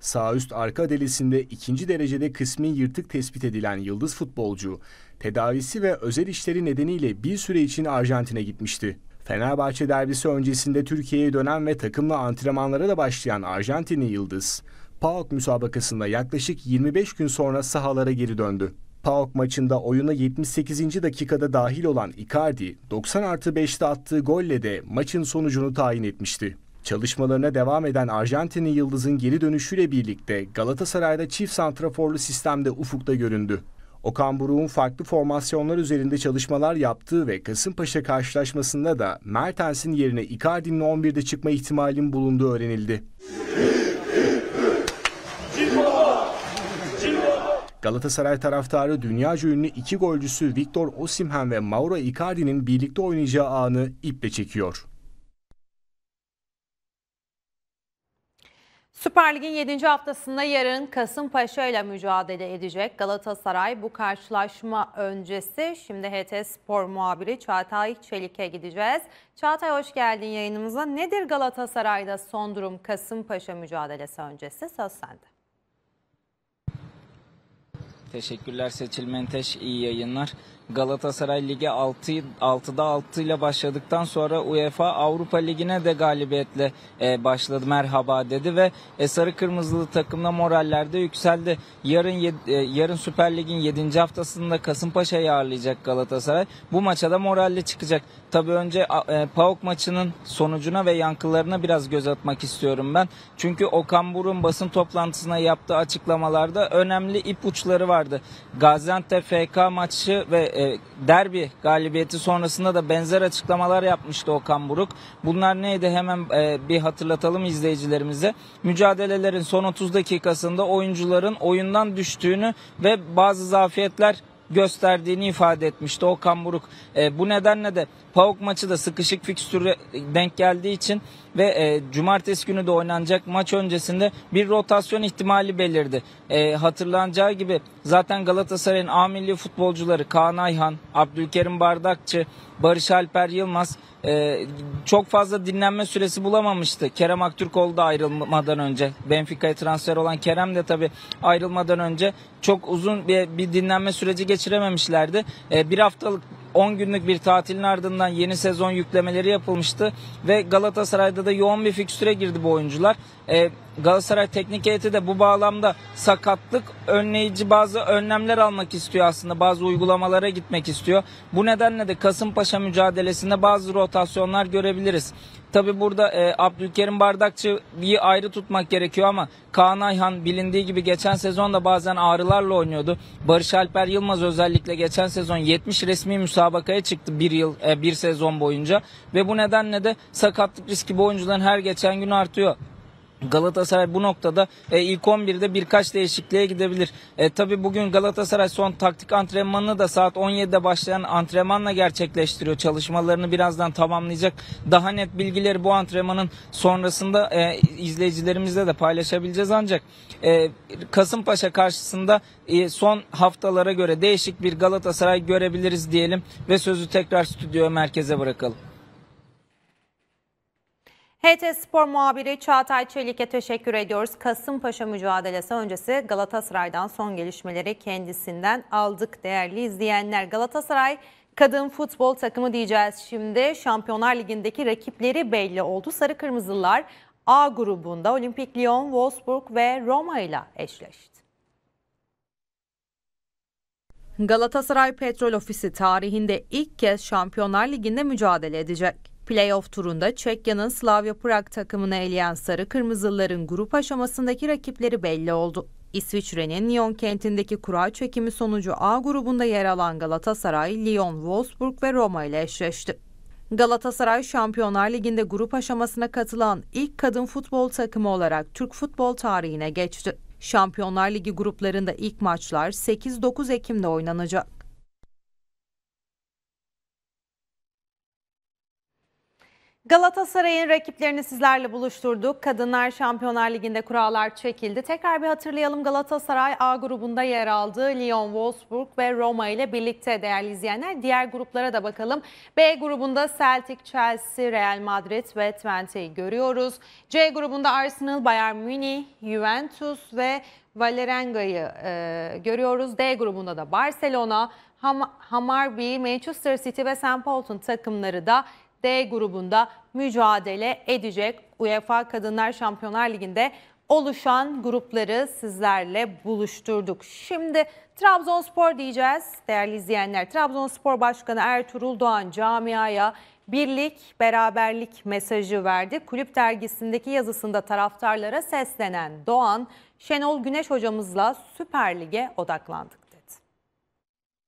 Sağ üst arka delisinde ikinci derecede kısmi yırtık tespit edilen yıldız futbolcu, tedavisi ve özel işleri nedeniyle bir süre için Arjantin'e gitmişti. Fenerbahçe derbisi öncesinde Türkiye'ye dönen ve takımla antrenmanlara da başlayan Arjantinli Yıldız, PAOK müsabakasında yaklaşık 25 gün sonra sahalara geri döndü. PAOK maçında oyuna 78. dakikada dahil olan Icardi, 90 artı 5'te attığı golle de maçın sonucunu tayin etmişti. Çalışmalarına devam eden Arjantinli Yıldız'ın geri dönüşüyle birlikte Galatasaray'da çift santraforlu sistemde ufukta göründü. Okan Buruk'un farklı formasyonlar üzerinde çalışmalar yaptığı ve Kasımpaşa karşılaşmasında da Mertens'in yerine Icardi'nin 11'de çıkma ihtimalinin bulunduğu öğrenildi. Galatasaray taraftarı Dünya ünlü iki golcüsü Victor Osimhen ve Mauro Icardi'nin birlikte oynayacağı anı iple çekiyor. Süper Lig'in 7. haftasında yarın Kasımpaşa ile mücadele edecek Galatasaray bu karşılaşma öncesi. Şimdi HT Spor muhabiri Çağatay Çelik'e gideceğiz. Çağatay hoş geldin yayınımıza. Nedir Galatasaray'da son durum Kasımpaşa mücadelesi öncesi? Söz sende. Teşekkürler Seçil Menteş. İyi yayınlar. Galatasaray Ligi 6, 6'da 6 ile başladıktan sonra UEFA Avrupa Ligi'ne de galibiyetle e, başladı merhaba dedi ve e, sarı kırmızılı takımla morallerde yükseldi. Yarın yed, e, yarın Süper Lig'in 7. haftasında Kasımpaşa'yı ağırlayacak Galatasaray. Bu maça da moralli çıkacak. Tabii önce e, PAOK maçının sonucuna ve yankılarına biraz göz atmak istiyorum ben. Çünkü Okan Burun basın toplantısına yaptığı açıklamalarda önemli ipuçları vardı. Gaziantep FK maçı ve e, e, derbi galibiyeti sonrasında da benzer açıklamalar yapmıştı Okan Buruk. Bunlar neydi hemen e, bir hatırlatalım izleyicilerimize. Mücadelelerin son 30 dakikasında oyuncuların oyundan düştüğünü ve bazı zafiyetler gösterdiğini ifade etmişti Okan Buruk. E, bu nedenle de PAOK maçı da sıkışık fikstüre denk geldiği için ve e, cumartesi günü de oynanacak maç öncesinde bir rotasyon ihtimali belirdi. E, hatırlanacağı gibi zaten Galatasaray'ın A milli futbolcuları Kaan Ayhan, Abdülkerim Bardakçı, Barış Alper Yılmaz e, çok fazla dinlenme süresi bulamamıştı. Kerem Aktürkoğlu da ayrılmadan önce Benfica'ya transfer olan Kerem de tabii ayrılmadan önce çok uzun bir, bir dinlenme süreci geçirememişlerdi. E, bir haftalık 10 günlük bir tatilin ardından yeni sezon yüklemeleri yapılmıştı ve Galatasaray'da da yoğun bir fikstüre girdi bu oyuncular. E, Galatasaray teknik heyeti de bu bağlamda sakatlık önleyici bazı önlemler almak istiyor aslında. Bazı uygulamalara gitmek istiyor. Bu nedenle de Kasımpaşa mücadelesinde bazı rotasyonlar görebiliriz. Tabi burada e, Abdülkerim Bardakçı'yı ayrı tutmak gerekiyor ama Kaan Ayhan bilindiği gibi geçen sezon da bazen ağrılarla oynuyordu. Barış Alper Yılmaz özellikle geçen sezon 70 resmi müsabakaya çıktı bir yıl e, bir sezon boyunca ve bu nedenle de sakatlık riski bu oyuncuların her geçen gün artıyor. Galatasaray bu noktada e, ilk 11'de birkaç değişikliğe gidebilir. E, Tabi bugün Galatasaray son taktik antrenmanını da saat 17'de başlayan antrenmanla gerçekleştiriyor. Çalışmalarını birazdan tamamlayacak. Daha net bilgileri bu antrenmanın sonrasında e, izleyicilerimizle de paylaşabileceğiz. Ancak e, Kasımpaşa karşısında e, son haftalara göre değişik bir Galatasaray görebiliriz diyelim ve sözü tekrar stüdyoya merkeze bırakalım. HT Spor muhabiri Çağatay Çelik'e teşekkür ediyoruz. Kasımpaşa mücadelesi öncesi Galatasaray'dan son gelişmeleri kendisinden aldık değerli izleyenler. Galatasaray kadın futbol takımı diyeceğiz şimdi. Şampiyonlar Ligi'ndeki rakipleri belli oldu. Sarı Kırmızılar A grubunda Olimpik Lyon, Wolfsburg ve Roma ile eşleşti. Galatasaray Petrol Ofisi tarihinde ilk kez Şampiyonlar Ligi'nde mücadele edecek. Playoff turunda Çekya'nın Slavia Prag takımını eleyen Sarı kırmızıların grup aşamasındaki rakipleri belli oldu. İsviçre'nin Lyon kentindeki kura çekimi sonucu A grubunda yer alan Galatasaray, Lyon, Wolfsburg ve Roma ile eşleşti. Galatasaray Şampiyonlar Ligi'nde grup aşamasına katılan ilk kadın futbol takımı olarak Türk futbol tarihine geçti. Şampiyonlar Ligi gruplarında ilk maçlar 8-9 Ekim'de oynanacak. Galatasaray'ın rakiplerini sizlerle buluşturduk. Kadınlar Şampiyonlar Ligi'nde kurallar çekildi. Tekrar bir hatırlayalım Galatasaray A grubunda yer aldı. Lyon, Wolfsburg ve Roma ile birlikte değerli izleyenler. Diğer gruplara da bakalım. B grubunda Celtic, Chelsea, Real Madrid ve Twente'yi görüyoruz. C grubunda Arsenal, Bayern Münih, Juventus ve Valerenga'yı e, görüyoruz. D grubunda da Barcelona, Ham Hamarby, Manchester City ve St. Paul'un takımları da D grubunda mücadele edecek. UEFA Kadınlar Şampiyonlar Ligi'nde oluşan grupları sizlerle buluşturduk. Şimdi Trabzonspor diyeceğiz değerli izleyenler. Trabzonspor Başkanı Ertuğrul Doğan camiaya birlik, beraberlik mesajı verdi. Kulüp dergisindeki yazısında taraftarlara seslenen Doğan, Şenol Güneş hocamızla Süper Lig'e odaklandık dedi.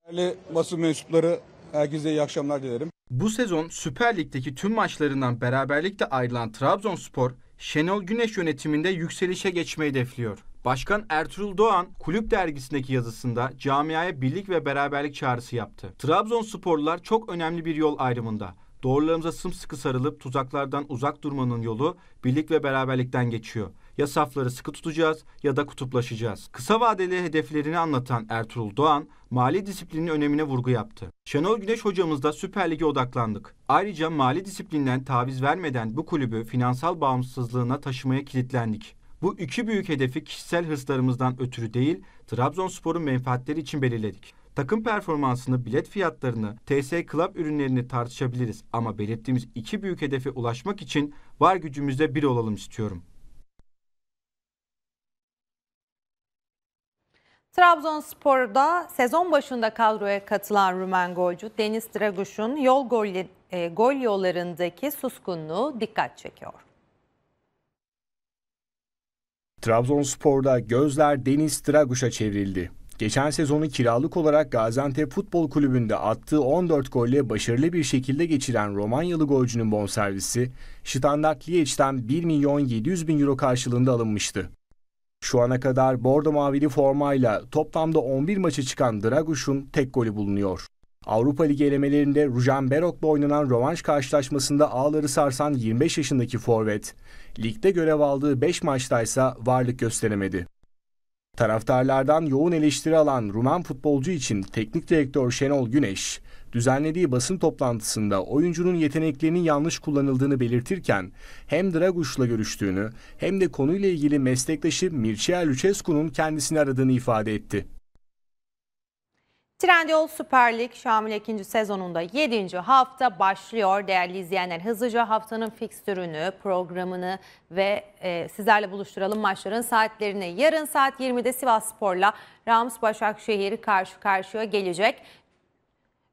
Değerli basın mensupları, herkese iyi akşamlar dilerim. Bu sezon Süper Lig'deki tüm maçlarından beraberlikle ayrılan Trabzonspor, Şenol Güneş yönetiminde yükselişe geçmeyi hedefliyor. Başkan Ertuğrul Doğan kulüp dergisindeki yazısında camiaya birlik ve beraberlik çağrısı yaptı. Trabzonsporlular çok önemli bir yol ayrımında. Doğrularımıza sımsıkı sarılıp tuzaklardan uzak durmanın yolu birlik ve beraberlikten geçiyor. Ya safları sıkı tutacağız ya da kutuplaşacağız. Kısa vadeli hedeflerini anlatan Ertuğrul Doğan, mali disiplinin önemine vurgu yaptı. Şenol Güneş hocamızla Süper Lig'e odaklandık. Ayrıca mali disiplinden taviz vermeden bu kulübü finansal bağımsızlığına taşımaya kilitlendik. Bu iki büyük hedefi kişisel hırslarımızdan ötürü değil, Trabzonspor'un menfaatleri için belirledik. Takım performansını, bilet fiyatlarını, TS Club ürünlerini tartışabiliriz ama belirttiğimiz iki büyük hedefe ulaşmak için var gücümüzle bir olalım istiyorum. Trabzonspor'da sezon başında kadroya katılan Rumen golcü Deniz Draguş'un yol golü, e, gol yollarındaki suskunluğu dikkat çekiyor. Trabzonspor'da gözler Deniz Draguş'a çevrildi. Geçen sezonu kiralık olarak Gaziantep Futbol Kulübü'nde attığı 14 golle başarılı bir şekilde geçiren Romanyalı golcünün bonservisi Standard Liege'den 1 milyon 700 bin euro karşılığında alınmıştı. Şu ana kadar bordo mavili formayla toplamda 11 maçı çıkan Draguş'un tek golü bulunuyor. Avrupa Ligi elemelerinde Rujan Berok'la oynanan rövanş karşılaşmasında ağları sarsan 25 yaşındaki forvet, ligde görev aldığı 5 maçta ise varlık gösteremedi. Taraftarlardan yoğun eleştiri alan Rumen futbolcu için teknik direktör Şenol Güneş, düzenlediği basın toplantısında oyuncunun yeteneklerinin yanlış kullanıldığını belirtirken hem Draguş'la görüştüğünü hem de konuyla ilgili meslektaşı Mircea Lucescu'nun kendisini aradığını ifade etti. Trendyol Süper Lig Şamil 2. sezonunda 7. hafta başlıyor. Değerli izleyenler hızlıca haftanın fikstürünü, programını ve e, sizlerle buluşturalım maçların saatlerini. Yarın saat 20'de Sivas Spor'la Rams Başakşehir karşı karşıya gelecek.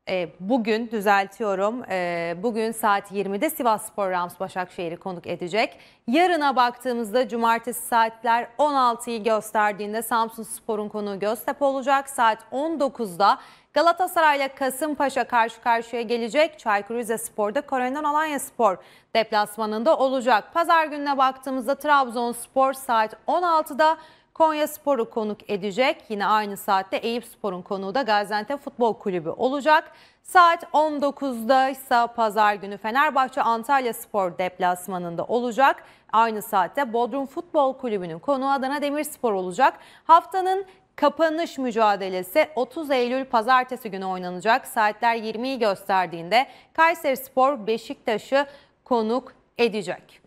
E, bugün düzeltiyorum. E, bugün saat 20'de Sivas Spor Rams Başakşehir'i konuk edecek. Yarına baktığımızda cumartesi saatler 16'yı gösterdiğinde Samsun Spor'un konuğu Göztepe olacak. Saat 19'da Galatasaray Galatasaray'la Kasımpaşa karşı karşıya gelecek. Çaykur Rizespor'da Koraydan Alanya Spor deplasmanında olacak. Pazar gününe baktığımızda Trabzonspor saat 16'da Konya Sporu konuk edecek. Yine aynı saatte Eyüp Spor'un konuğu da Gaziantep Futbol Kulübü olacak. Saat 19'da ise pazar günü Fenerbahçe Antalya Spor deplasmanında olacak. Aynı saatte Bodrum Futbol Kulübü'nün konuğu Adana Demirspor olacak. Haftanın Kapanış mücadelesi 30 Eylül pazartesi günü oynanacak. Saatler 20'yi gösterdiğinde Kayseri Spor Beşiktaş'ı konuk edecek.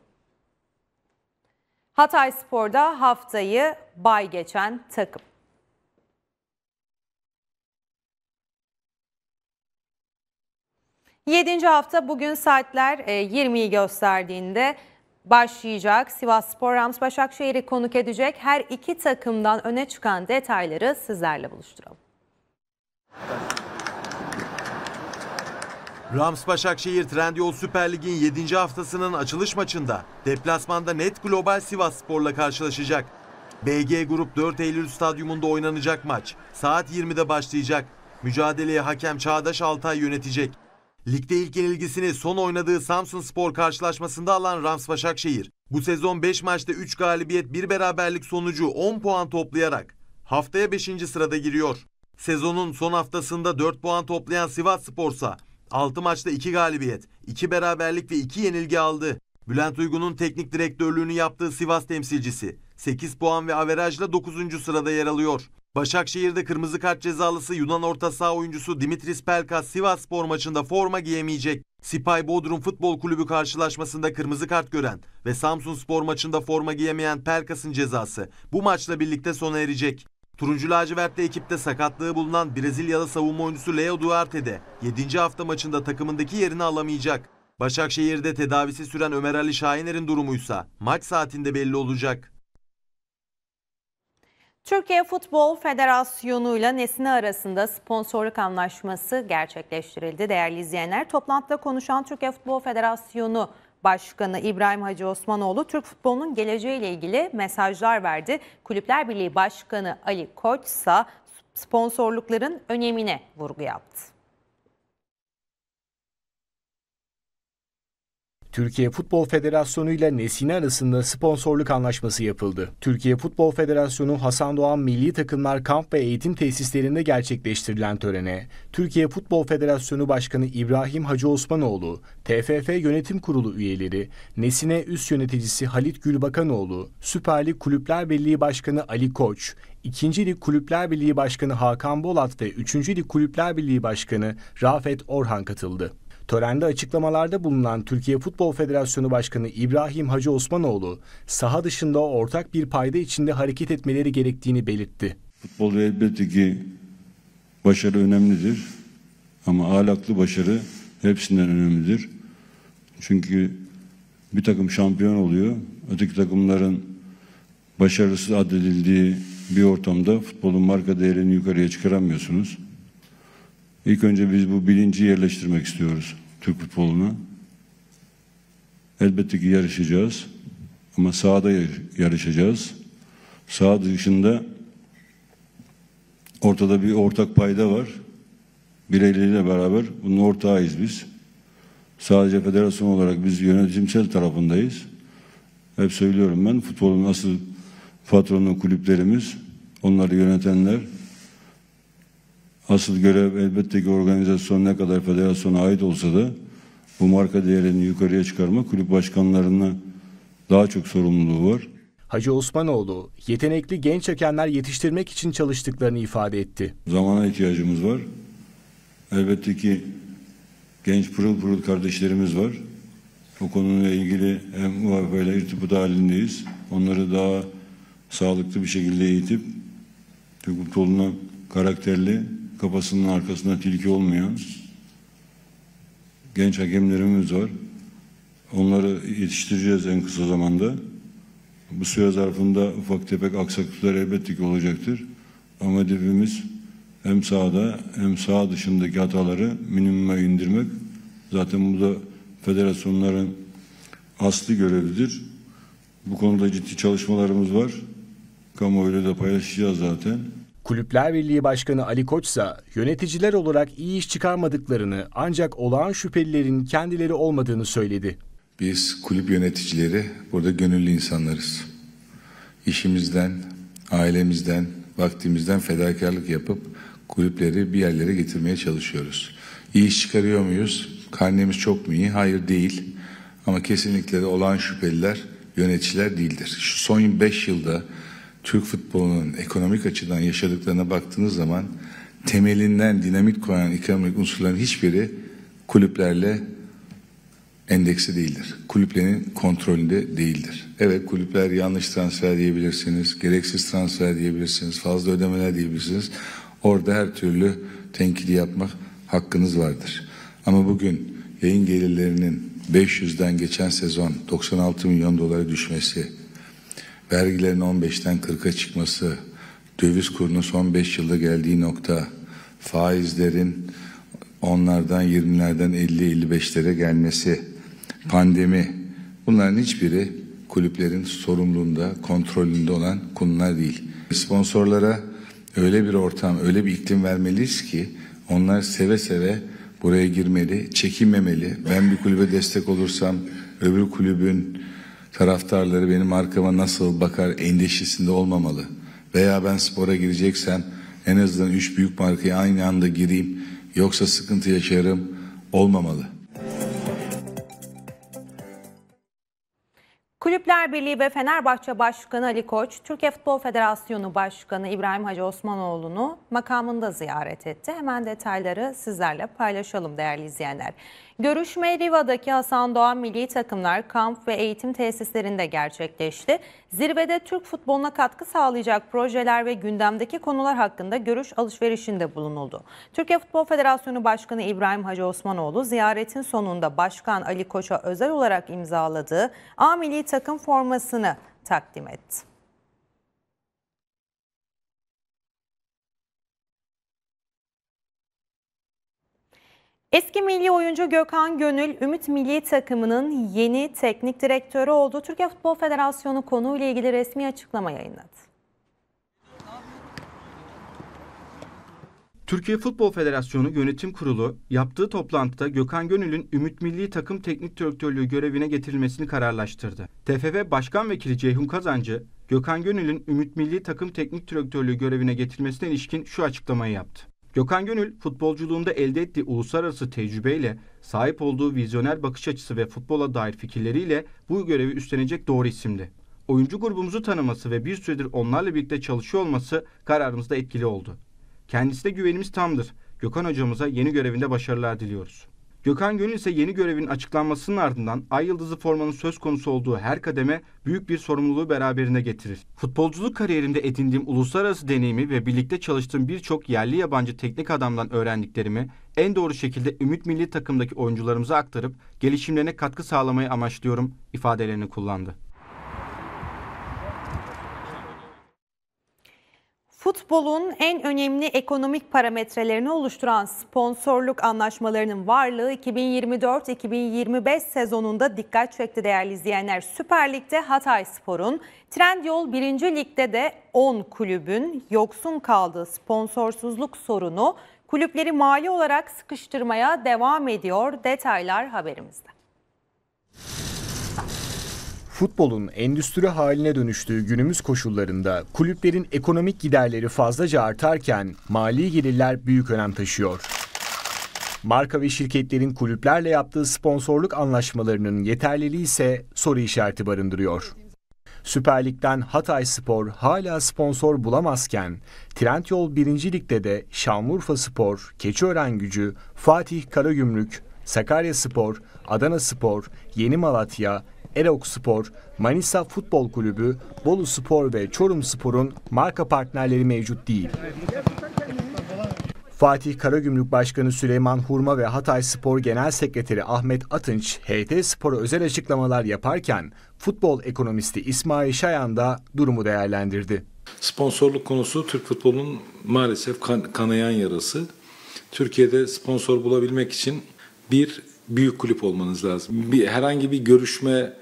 Hatay Spor'da haftayı bay geçen takım. Yedinci hafta bugün saatler 20'yi e, gösterdiğinde başlayacak. Sivas Spor Rams Başakşehir'i konuk edecek. Her iki takımdan öne çıkan detayları sizlerle buluşturalım. Rams Başakşehir Trendyol Süper Lig'in 7. haftasının açılış maçında deplasmanda net global Sivas Spor'la karşılaşacak. BG Grup 4 Eylül Stadyumunda oynanacak maç saat 20'de başlayacak. Mücadeleyi hakem Çağdaş Altay yönetecek. Ligde ilk yenilgisini son oynadığı Samsun Spor karşılaşmasında alan Rams Başakşehir, bu sezon 5 maçta 3 galibiyet 1 beraberlik sonucu 10 puan toplayarak haftaya 5. sırada giriyor. Sezonun son haftasında 4 puan toplayan Sivas Spor'sa 6 maçta 2 galibiyet, 2 beraberlik ve 2 yenilgi aldı. Bülent Uygun'un teknik direktörlüğünü yaptığı Sivas temsilcisi 8 puan ve averajla 9. sırada yer alıyor. Başakşehir'de kırmızı kart cezalısı Yunan orta saha oyuncusu Dimitris Pelkas Sivas Spor maçında forma giyemeyecek. Sipay Bodrum Futbol Kulübü karşılaşmasında kırmızı kart gören ve Samsun Spor maçında forma giyemeyen Pelkas'ın cezası bu maçla birlikte sona erecek. Turuncu lacivertli ekipte sakatlığı bulunan Brezilyalı savunma oyuncusu Leo Duarte de 7. hafta maçında takımındaki yerini alamayacak. Başakşehir'de tedavisi süren Ömer Ali Şahiner'in durumuysa maç saatinde belli olacak. Türkiye Futbol Federasyonu ile Nesine arasında sponsorluk anlaşması gerçekleştirildi. Değerli izleyenler toplantıda konuşan Türkiye Futbol Federasyonu Başkanı İbrahim Hacı Osmanoğlu Türk futbolunun geleceğiyle ilgili mesajlar verdi. Kulüpler Birliği Başkanı Ali Koç ise sponsorlukların önemine vurgu yaptı. Türkiye Futbol Federasyonu ile Nesine arasında sponsorluk anlaşması yapıldı. Türkiye Futbol Federasyonu Hasan Doğan Milli Takımlar Kamp ve Eğitim Tesislerinde gerçekleştirilen törene Türkiye Futbol Federasyonu Başkanı İbrahim Hacı Osmanoğlu, TFF Yönetim Kurulu üyeleri, Nesine Üst Yöneticisi Halit Gülbakanoğlu, Süper Lig Kulüpler Birliği Başkanı Ali Koç, 2. Lig Kulüpler Birliği Başkanı Hakan Bolat ve 3. Lig Kulüpler Birliği Başkanı Rafet Orhan katıldı. Törende açıklamalarda bulunan Türkiye Futbol Federasyonu Başkanı İbrahim Hacı Osmanoğlu, saha dışında ortak bir payda içinde hareket etmeleri gerektiğini belirtti. Futbol elbette ki başarı önemlidir ama ahlaklı başarı hepsinden önemlidir. Çünkü bir takım şampiyon oluyor, öteki takımların başarısız addedildiği bir ortamda futbolun marka değerini yukarıya çıkaramıyorsunuz. İlk önce biz bu bilinci yerleştirmek istiyoruz. Türk futboluna. Elbette ki yarışacağız. Ama sahada yarışacağız. Saha dışında ortada bir ortak payda var. Bireyleriyle beraber bunun ortağıyız biz. Sadece federasyon olarak biz yönetimsel tarafındayız. Hep söylüyorum ben futbolun asıl patronu kulüplerimiz, onları yönetenler, Asıl görev elbette ki organizasyon ne kadar federasyona ait olsa da bu marka değerini yukarıya çıkarma kulüp başkanlarına daha çok sorumluluğu var. Hacı Osmanoğlu yetenekli genç hakenler yetiştirmek için çalıştıklarını ifade etti. Zamana ihtiyacımız var. Elbette ki genç pırıl pırıl kardeşlerimiz var. O konuyla ilgili hem UEFA ile irtibat halindeyiz. Onları daha sağlıklı bir şekilde eğitip hukuk karakterli kafasının arkasında tilki olmayan genç hakemlerimiz var. Onları yetiştireceğiz en kısa zamanda. Bu süre zarfında ufak tefek aksaklıklar elbette ki olacaktır. Ama hedefimiz hem sahada hem saha dışındaki hataları minimuma indirmek. Zaten bu da federasyonların aslı görevidir. Bu konuda ciddi çalışmalarımız var. Kamuoyuyla da paylaşacağız zaten. Kulüpler Birliği Başkanı Ali Koç ise yöneticiler olarak iyi iş çıkarmadıklarını ancak olağan şüphelilerin kendileri olmadığını söyledi. Biz kulüp yöneticileri burada gönüllü insanlarız. İşimizden, ailemizden, vaktimizden fedakarlık yapıp kulüpleri bir yerlere getirmeye çalışıyoruz. İyi iş çıkarıyor muyuz? Karnemiz çok mu iyi? Hayır değil. Ama kesinlikle de olağan şüpheliler yöneticiler değildir. Şu son 5 yılda Türk futbolunun ekonomik açıdan yaşadıklarına baktığınız zaman temelinden dinamit koyan ekonomik unsurların hiçbiri kulüplerle endeksi değildir. Kulüplerin kontrolünde değildir. Evet kulüpler yanlış transfer diyebilirsiniz, gereksiz transfer diyebilirsiniz, fazla ödemeler diyebilirsiniz. Orada her türlü tenkili yapmak hakkınız vardır. Ama bugün yayın gelirlerinin 500'den geçen sezon 96 milyon dolara düşmesi, vergilerin 15'ten 40'a çıkması, döviz kurunun son 5 yılda geldiği nokta, faizlerin onlardan 20'lerden 50-55'lere gelmesi, pandemi bunların hiçbiri kulüplerin sorumluluğunda, kontrolünde olan konular değil. Sponsorlara öyle bir ortam, öyle bir iklim vermeliyiz ki onlar seve seve buraya girmeli, çekinmemeli. Ben bir kulübe destek olursam öbür kulübün taraftarları benim arkama nasıl bakar endişesinde olmamalı. Veya ben spora gireceksem en azından üç büyük markaya aynı anda gireyim yoksa sıkıntı yaşarım olmamalı. Kulüpler Birliği ve Fenerbahçe Başkanı Ali Koç, Türkiye Futbol Federasyonu Başkanı İbrahim Hacı Osmanoğlu'nu makamında ziyaret etti. Hemen detayları sizlerle paylaşalım değerli izleyenler. Görüşme Riva'daki Hasan Doğan milli takımlar kamp ve eğitim tesislerinde gerçekleşti. Zirvede Türk futboluna katkı sağlayacak projeler ve gündemdeki konular hakkında görüş alışverişinde bulunuldu. Türkiye Futbol Federasyonu Başkanı İbrahim Hacı Osmanoğlu ziyaretin sonunda Başkan Ali Koç'a özel olarak imzaladığı A milli takım formasını takdim etti. Eski milli oyuncu Gökhan Gönül, Ümit Milli Takımı'nın yeni teknik direktörü oldu. Türkiye Futbol Federasyonu konuyla ilgili resmi açıklama yayınladı. Türkiye Futbol Federasyonu Yönetim Kurulu yaptığı toplantıda Gökhan Gönül'ün Ümit Milli Takım Teknik Direktörlüğü görevine getirilmesini kararlaştırdı. TFF Başkan Vekili Ceyhun Kazancı, Gökhan Gönül'ün Ümit Milli Takım Teknik Direktörlüğü görevine getirilmesine ilişkin şu açıklamayı yaptı. Gökhan Gönül futbolculuğunda elde ettiği uluslararası tecrübeyle sahip olduğu vizyoner bakış açısı ve futbola dair fikirleriyle bu görevi üstlenecek doğru isimdi. Oyuncu grubumuzu tanıması ve bir süredir onlarla birlikte çalışıyor olması kararımızda etkili oldu. Kendisine güvenimiz tamdır. Gökhan hocamıza yeni görevinde başarılar diliyoruz. Gökhan Gönül ise yeni görevin açıklanmasının ardından Ay Yıldızı formanın söz konusu olduğu her kademe büyük bir sorumluluğu beraberine getirir. Futbolculuk kariyerimde edindiğim uluslararası deneyimi ve birlikte çalıştığım birçok yerli yabancı teknik adamdan öğrendiklerimi en doğru şekilde Ümit Milli takımdaki oyuncularımıza aktarıp gelişimlerine katkı sağlamayı amaçlıyorum ifadelerini kullandı. Futbolun en önemli ekonomik parametrelerini oluşturan sponsorluk anlaşmalarının varlığı 2024-2025 sezonunda dikkat çekti değerli izleyenler. Süper Lig'de Hatay Spor'un, Trendyol 1. Lig'de de 10 kulübün yoksun kaldığı sponsorsuzluk sorunu kulüpleri mali olarak sıkıştırmaya devam ediyor. Detaylar haberimizde futbolun endüstri haline dönüştüğü günümüz koşullarında kulüplerin ekonomik giderleri fazlaca artarken mali gelirler büyük önem taşıyor. Marka ve şirketlerin kulüplerle yaptığı sponsorluk anlaşmalarının yeterliliği ise soru işareti barındırıyor. Süper Lig'den Hatay Spor hala sponsor bulamazken Trendyol 1. Lig'de de Şanlıurfa Spor, Keçiören Gücü, Fatih Karagümrük, Sakarya Spor, Adana Spor, Yeni Malatya, Erok Spor, Manisa Futbol Kulübü, Bolu Spor ve Çorum Spor'un marka partnerleri mevcut değil. Fatih Karagümrük Başkanı Süleyman Hurma ve Hatay Spor Genel Sekreteri Ahmet Atınç, HT Spor'a özel açıklamalar yaparken futbol ekonomisti İsmail Şayan da durumu değerlendirdi. Sponsorluk konusu Türk futbolunun maalesef kan kanayan yarası. Türkiye'de sponsor bulabilmek için bir büyük kulüp olmanız lazım. Bir, herhangi bir görüşme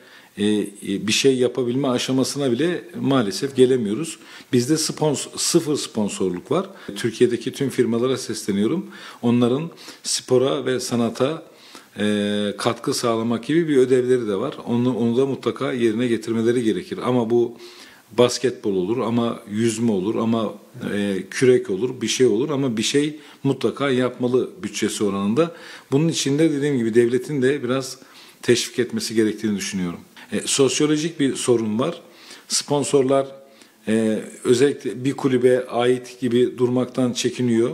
e, e, bir şey yapabilme aşamasına bile maalesef gelemiyoruz. Bizde sponsor, sıfır sponsorluk var. Türkiye'deki tüm firmalara sesleniyorum. Onların spora ve sanata e, katkı sağlamak gibi bir ödevleri de var. Onu, onu da mutlaka yerine getirmeleri gerekir. Ama bu basketbol olur ama yüzme olur ama e, kürek olur bir şey olur ama bir şey mutlaka yapmalı bütçesi oranında. Bunun içinde dediğim gibi devletin de biraz teşvik etmesi gerektiğini düşünüyorum. E, sosyolojik bir sorun var. Sponsorlar e, özellikle bir kulübe ait gibi durmaktan çekiniyor.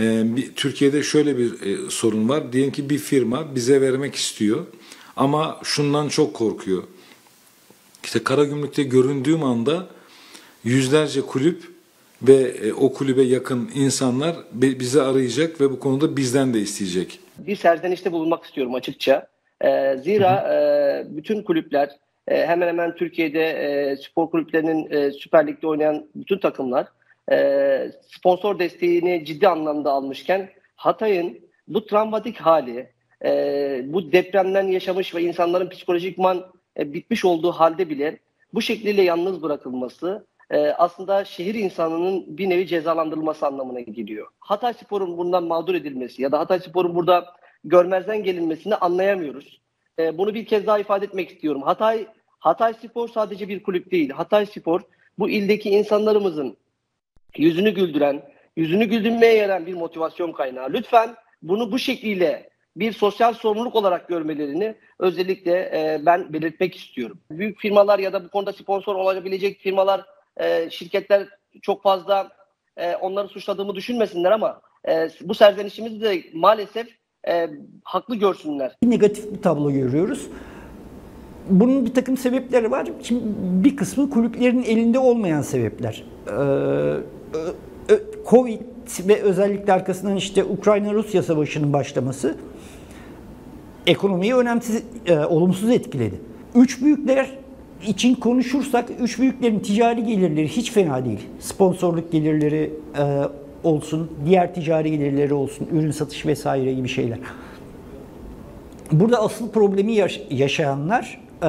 E, bir, Türkiye'de şöyle bir e, sorun var. Diyelim ki bir firma bize vermek istiyor ama şundan çok korkuyor. İşte Karagümrük'te göründüğüm anda yüzlerce kulüp ve e, o kulübe yakın insanlar bizi arayacak ve bu konuda bizden de isteyecek. Bir serzenişte bulunmak istiyorum açıkça. E, zira hı hı. E, bütün kulüpler e, hemen hemen Türkiye'de e, spor kulüplerinin e, Süper Lig'de oynayan bütün takımlar e, sponsor desteğini ciddi anlamda almışken Hatay'ın bu travmatik hali, e, bu depremden yaşamış ve insanların psikolojikman e, bitmiş olduğu halde bile bu şekliyle yalnız bırakılması e, aslında şehir insanının bir nevi cezalandırılması anlamına geliyor. Hatay Spor'un bundan mağdur edilmesi ya da Hatay Spor'un burada görmezden gelinmesini anlayamıyoruz e, bunu bir kez daha ifade etmek istiyorum. Hatay Hatay Spor sadece bir kulüp değil. Hatay Spor bu ildeki insanlarımızın yüzünü güldüren, yüzünü güldürmeye yarayan bir motivasyon kaynağı. Lütfen bunu bu şekilde bir sosyal sorumluluk olarak görmelerini özellikle e, ben belirtmek istiyorum. Büyük firmalar ya da bu konuda sponsor olabilecek firmalar, e, şirketler çok fazla e, onları suçladığımı düşünmesinler ama e, bu serzenişimiz de maalesef e, haklı görsünler. Negatif bir tablo görüyoruz. Bunun bir takım sebepleri var. Şimdi bir kısmı kulüplerin elinde olmayan sebepler. Ee, Covid ve özellikle arkasından işte Ukrayna-Rusya savaşının başlaması ekonomiyi önemsiz, e, olumsuz etkiledi. Üç büyükler için konuşursak üç büyüklerin ticari gelirleri hiç fena değil. Sponsorluk gelirleri, e, olsun, diğer ticari gelirleri olsun, ürün satış vesaire gibi şeyler. Burada asıl problemi yaş- yaşayanlar e,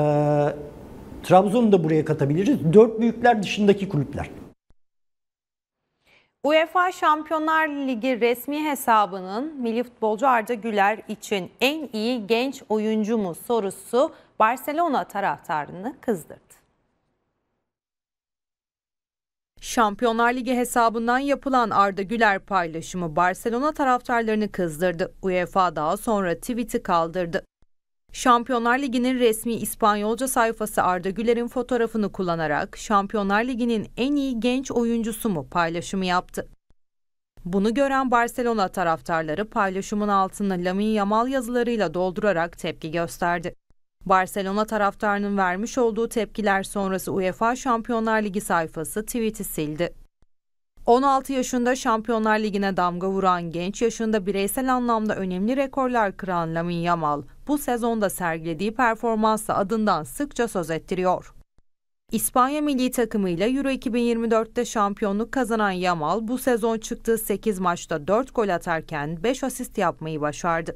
Trabzon'u da buraya katabiliriz. Dört büyükler dışındaki kulüpler. UEFA Şampiyonlar Ligi resmi hesabının milli futbolcu Arda Güler için en iyi genç oyuncu mu sorusu Barcelona taraftarını kızdırdı. Şampiyonlar Ligi hesabından yapılan Arda Güler paylaşımı Barcelona taraftarlarını kızdırdı. UEFA daha sonra tweet'i kaldırdı. Şampiyonlar Ligi'nin resmi İspanyolca sayfası Arda Güler'in fotoğrafını kullanarak Şampiyonlar Ligi'nin en iyi genç oyuncusu mu paylaşımı yaptı. Bunu gören Barcelona taraftarları paylaşımın altını Lamin Yamal yazılarıyla doldurarak tepki gösterdi. Barcelona taraftarının vermiş olduğu tepkiler sonrası UEFA Şampiyonlar Ligi sayfası tweet'i sildi. 16 yaşında Şampiyonlar Ligi'ne damga vuran genç yaşında bireysel anlamda önemli rekorlar kıran Lamin Yamal, bu sezonda sergilediği performansla adından sıkça söz ettiriyor. İspanya milli takımıyla Euro 2024'te şampiyonluk kazanan Yamal bu sezon çıktığı 8 maçta 4 gol atarken 5 asist yapmayı başardı.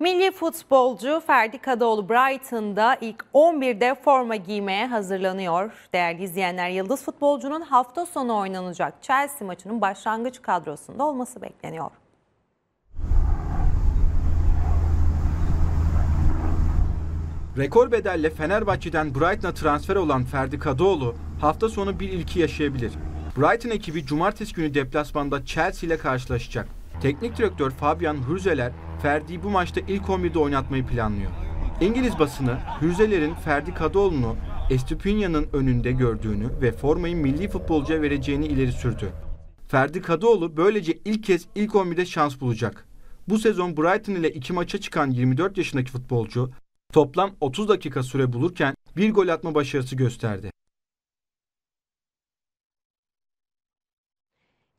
Milli futbolcu Ferdi Kadıoğlu Brighton'da ilk 11'de forma giymeye hazırlanıyor. Değerli izleyenler, Yıldız futbolcunun hafta sonu oynanacak Chelsea maçının başlangıç kadrosunda olması bekleniyor. Rekor bedelle Fenerbahçe'den Brighton'a transfer olan Ferdi Kadıoğlu hafta sonu bir ilki yaşayabilir. Brighton ekibi cumartesi günü deplasmanda Chelsea ile karşılaşacak. Teknik direktör Fabian Hürzeler Ferdi bu maçta ilk 11'de oynatmayı planlıyor. İngiliz basını Hürzeler'in Ferdi Kadıoğlu'nu Estupiñan'ın önünde gördüğünü ve formayı milli futbolcuya vereceğini ileri sürdü. Ferdi Kadıoğlu böylece ilk kez ilk 11'de şans bulacak. Bu sezon Brighton ile iki maça çıkan 24 yaşındaki futbolcu toplam 30 dakika süre bulurken bir gol atma başarısı gösterdi.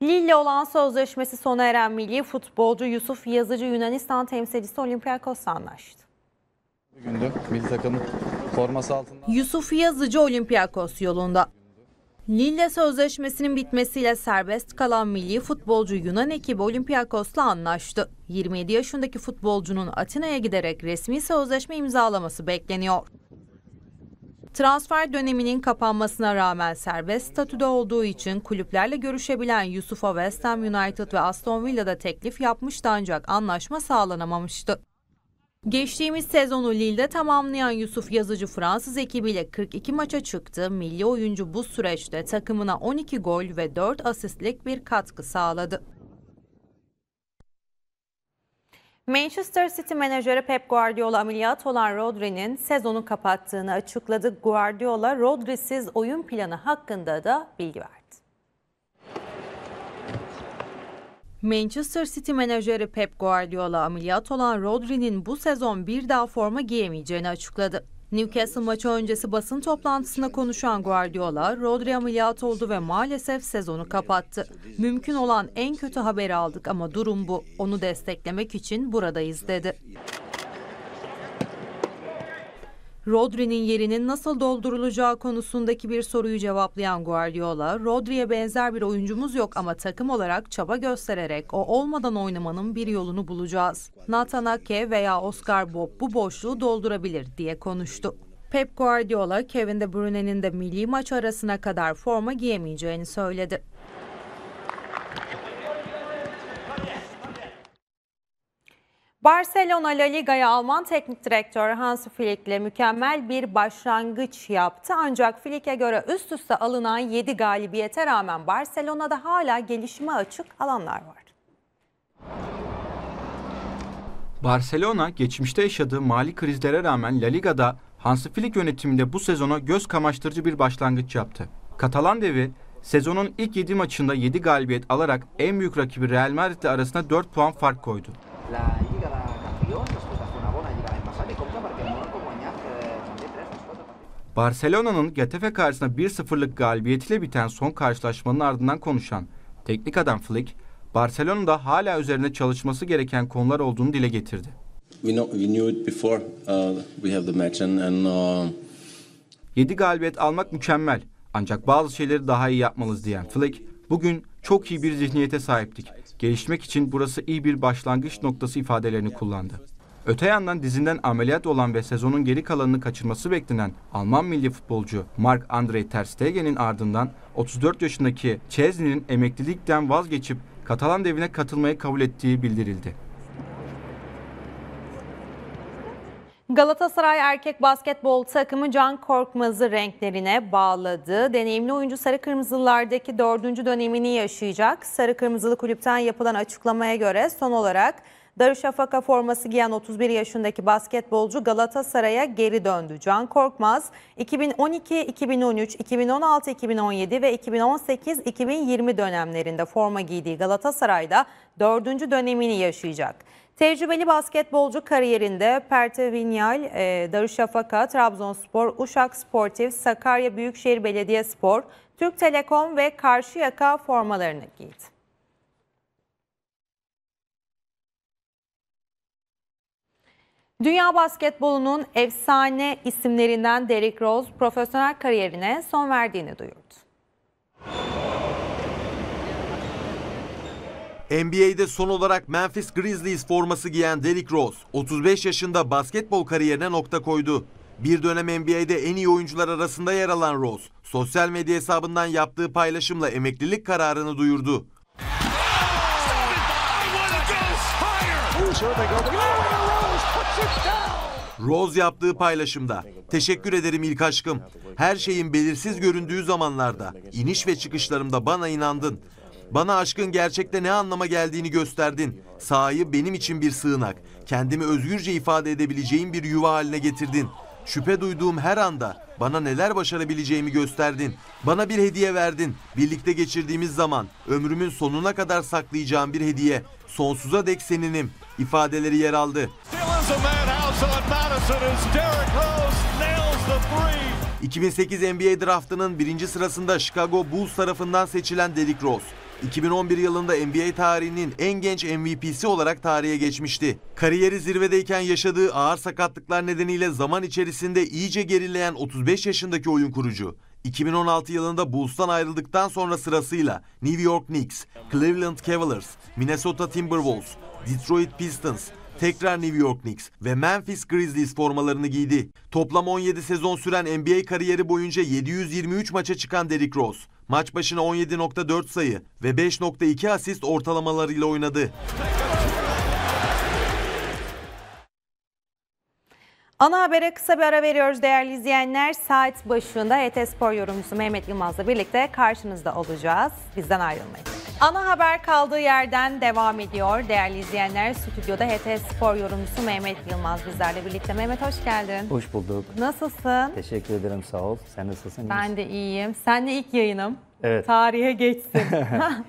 Lille olan sözleşmesi sona eren milli futbolcu Yusuf Yazıcı Yunanistan temsilcisi Olympiakos'la anlaştı. Gündü milli takım forması altında. Yusuf Yazıcı Olympiakos yolunda. Lille sözleşmesinin bitmesiyle serbest kalan milli futbolcu Yunan ekibi Olympiakos'la anlaştı. 27 yaşındaki futbolcunun Atina'ya giderek resmi sözleşme imzalaması bekleniyor. Transfer döneminin kapanmasına rağmen serbest statüde olduğu için kulüplerle görüşebilen Yusuf'a West Ham United ve Aston Villa'da teklif yapmıştı ancak anlaşma sağlanamamıştı. Geçtiğimiz sezonu Lille'de tamamlayan Yusuf Yazıcı Fransız ekibiyle 42 maça çıktı. Milli oyuncu bu süreçte takımına 12 gol ve 4 asistlik bir katkı sağladı. Manchester City menajeri Pep Guardiola ameliyat olan Rodri'nin sezonu kapattığını açıkladı. Guardiola Rodri'siz oyun planı hakkında da bilgi verdi. Manchester City menajeri Pep Guardiola ameliyat olan Rodri'nin bu sezon bir daha forma giyemeyeceğini açıkladı. Newcastle maçı öncesi basın toplantısında konuşan Guardiola, Rodri ameliyat oldu ve maalesef sezonu kapattı. Mümkün olan en kötü haberi aldık ama durum bu. Onu desteklemek için buradayız dedi. Rodri'nin yerinin nasıl doldurulacağı konusundaki bir soruyu cevaplayan Guardiola, Rodri'ye benzer bir oyuncumuz yok ama takım olarak çaba göstererek o olmadan oynamanın bir yolunu bulacağız. Nathan Ake veya Oscar Bob bu boşluğu doldurabilir diye konuştu. Pep Guardiola, Kevin De Bruyne'nin de milli maç arasına kadar forma giyemeyeceğini söyledi. Barcelona La Liga'ya Alman teknik direktör Hansi Flick'le mükemmel bir başlangıç yaptı. Ancak Flick'e göre üst üste alınan 7 galibiyete rağmen Barcelona'da hala gelişme açık alanlar var. Barcelona geçmişte yaşadığı mali krizlere rağmen La Liga'da Hansi Flick yönetiminde bu sezona göz kamaştırıcı bir başlangıç yaptı. Katalan devi sezonun ilk 7 maçında 7 galibiyet alarak en büyük rakibi Real Madrid ile arasına 4 puan fark koydu la Lliga de Campions, després de fer una bona Lliga l'any passat, i compta perquè el Mónaco guanyat eh, també 3 dels 4 Barcelona'nın Getafe karşısında 1-0'lık galibiyetiyle biten son karşılaşmanın ardından konuşan teknik adam Flick, Barcelona'da hala üzerine çalışması gereken konular olduğunu dile getirdi. We, know, we knew it before uh, we have the match and, and uh... 7 galibiyet almak mükemmel ancak bazı şeyleri daha iyi yapmalıyız diyen Flick, bugün çok iyi bir zihniyete sahiptik gelişmek için burası iyi bir başlangıç noktası ifadelerini kullandı. Öte yandan dizinden ameliyat olan ve sezonun geri kalanını kaçırması beklenen Alman milli futbolcu Mark Andre Ter Stegen'in ardından 34 yaşındaki Chesney'nin emeklilikten vazgeçip Katalan devine katılmayı kabul ettiği bildirildi. Galatasaray erkek basketbol takımı Can Korkmaz'ı renklerine bağladı. Deneyimli oyuncu Sarı Kırmızılılardaki dördüncü dönemini yaşayacak. Sarı Kırmızılı kulüpten yapılan açıklamaya göre son olarak Darüşşafaka forması giyen 31 yaşındaki basketbolcu Galatasaray'a geri döndü. Can Korkmaz 2012, 2013, 2016, 2017 ve 2018, 2020 dönemlerinde forma giydiği Galatasaray'da dördüncü dönemini yaşayacak. Tecrübeli basketbolcu kariyerinde Perte Vinyal, e, Darüşşafaka, Trabzonspor, Uşak Sportif, Sakarya Büyükşehir Belediyespor, Türk Telekom ve Karşıyaka formalarını giydi. Dünya basketbolunun efsane isimlerinden Derrick Rose profesyonel kariyerine son verdiğini duyurdu. NBA'de son olarak Memphis Grizzlies forması giyen Derrick Rose 35 yaşında basketbol kariyerine nokta koydu. Bir dönem NBA'de en iyi oyuncular arasında yer alan Rose, sosyal medya hesabından yaptığı paylaşımla emeklilik kararını duyurdu. Rose yaptığı paylaşımda Teşekkür ederim ilk aşkım. Her şeyin belirsiz göründüğü zamanlarda, iniş ve çıkışlarımda bana inandın. Bana aşkın gerçekte ne anlama geldiğini gösterdin. Sahayı benim için bir sığınak. Kendimi özgürce ifade edebileceğim bir yuva haline getirdin. Şüphe duyduğum her anda bana neler başarabileceğimi gösterdin. Bana bir hediye verdin. Birlikte geçirdiğimiz zaman ömrümün sonuna kadar saklayacağım bir hediye. Sonsuza dek seninim. İfadeleri yer aldı. 2008 NBA draftının birinci sırasında Chicago Bulls tarafından seçilen Derrick Rose. 2011 yılında NBA tarihinin en genç MVP'si olarak tarihe geçmişti. Kariyeri zirvedeyken yaşadığı ağır sakatlıklar nedeniyle zaman içerisinde iyice gerileyen 35 yaşındaki oyun kurucu 2016 yılında Bulls'tan ayrıldıktan sonra sırasıyla New York Knicks, Cleveland Cavaliers, Minnesota Timberwolves, Detroit Pistons, tekrar New York Knicks ve Memphis Grizzlies formalarını giydi. Toplam 17 sezon süren NBA kariyeri boyunca 723 maça çıkan Derrick Rose, maç başına 17.4 sayı ve 5.2 asist ortalamalarıyla oynadı. Ana habere kısa bir ara veriyoruz değerli izleyenler. Saat başında ET Spor yorumcusu Mehmet Yılmaz'la birlikte karşınızda olacağız. Bizden ayrılmayın. Ana haber kaldığı yerden devam ediyor. Değerli izleyenler stüdyoda HT Spor yorumcusu Mehmet Yılmaz bizlerle birlikte. Mehmet hoş geldin. Hoş bulduk. Nasılsın? Teşekkür ederim sağ ol. Sen nasılsın? Ben de iyiyim. Senle ilk yayınım. Evet. Tarihe geçsin.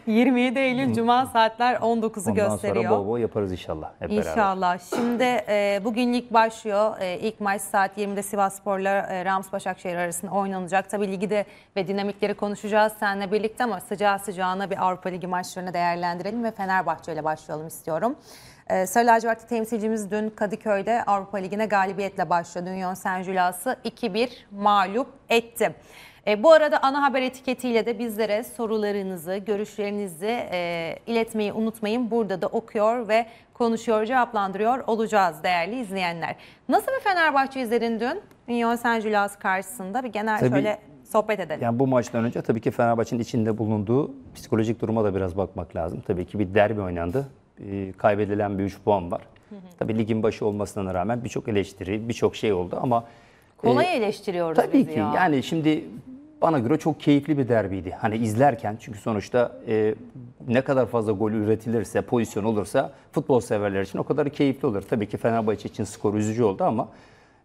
27 <laughs> <laughs> Eylül Cuma saatler 19'u Ondan gösteriyor. sonra bol bol yaparız inşallah. Hep inşallah. Beraber. Şimdi e, bugün başlıyor. E, ilk maç saat 20'de Sivas Spor'la e, Rams Başakşehir arasında oynanacak. Tabii ligi de ve dinamikleri konuşacağız seninle birlikte ama sıcağı sıcağına bir Avrupa Ligi maçlarını değerlendirelim ve Fenerbahçe ile başlayalım istiyorum. E, Sarı lacivertli temsilcimiz dün Kadıköy'de Avrupa Ligi'ne galibiyetle başladı. Union Saint Julas'ı 2-1 mağlup etti. E, bu arada ana haber etiketiyle de bizlere sorularınızı, görüşlerinizi e, iletmeyi unutmayın. Burada da okuyor ve konuşuyor, cevaplandırıyor olacağız değerli izleyenler. Nasıl bir Fenerbahçe izledin dün? Union Saint Julas karşısında bir genel Tabii, şöyle sohbet edelim. Yani bu maçtan önce tabii ki Fenerbahçe'nin içinde bulunduğu psikolojik duruma da biraz bakmak lazım. Tabii ki bir derbi oynandı. E, kaybedilen bir 3 puan var. Hı hı. Tabii ligin başı olmasına rağmen birçok eleştiri, birçok şey oldu ama Kolay e, eleştiriyoruz tabii biz ki. ya. Yani şimdi bana göre çok keyifli bir derbiydi. Hani izlerken çünkü sonuçta e, ne kadar fazla gol üretilirse, pozisyon olursa futbol severler için o kadar keyifli olur. Tabii ki Fenerbahçe için skor üzücü oldu ama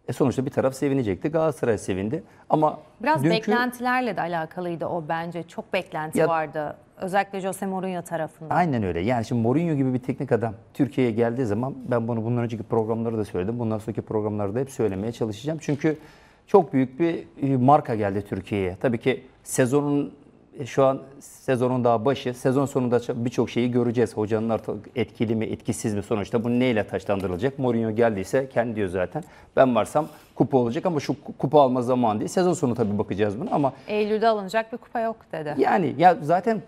e sonuçta bir taraf sevinecekti. Galatasaray sevindi. Ama biraz dünkü, beklentilerle de alakalıydı o bence. Çok beklenti ya, vardı. Özellikle Jose Mourinho tarafından. Aynen öyle. Yani şimdi Mourinho gibi bir teknik adam Türkiye'ye geldiği zaman ben bunu bundan önceki programları da söyledim. Bundan sonraki programlarda hep söylemeye çalışacağım. Çünkü çok büyük bir e, marka geldi Türkiye'ye. Tabii ki sezonun e, şu an sezonun daha başı. Sezon sonunda birçok şeyi göreceğiz. Hocanın artık etkili mi, etkisiz mi sonuçta bu neyle taşlandırılacak? Mourinho geldiyse kendi diyor zaten. Ben varsam kupa olacak ama şu kupa alma zamanı değil. Sezon sonu tabii bakacağız buna ama Eylül'de alınacak bir kupa yok dedi. Yani ya zaten e,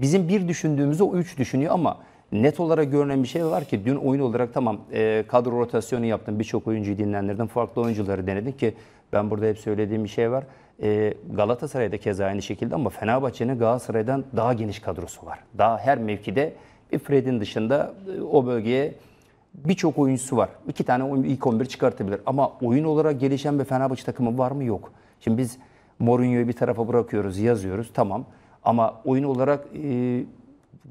bizim bir düşündüğümüzü o üç düşünüyor ama net olarak görünen bir şey var ki dün oyun olarak tamam e, kadro rotasyonu yaptın birçok oyuncuyu dinlendirdim, farklı oyuncuları denedim ki ben burada hep söylediğim bir şey var. Ee, Galatasaray'da keza aynı şekilde ama Fenerbahçe'nin Galatasaray'dan daha geniş kadrosu var. Daha her mevkide bir Fred'in dışında e, o bölgeye birçok oyuncusu var. İki tane oyun, ilk 11 çıkartabilir. Ama oyun olarak gelişen bir Fenerbahçe takımı var mı? Yok. Şimdi biz Mourinho'yu bir tarafa bırakıyoruz, yazıyoruz. Tamam. Ama oyun olarak e,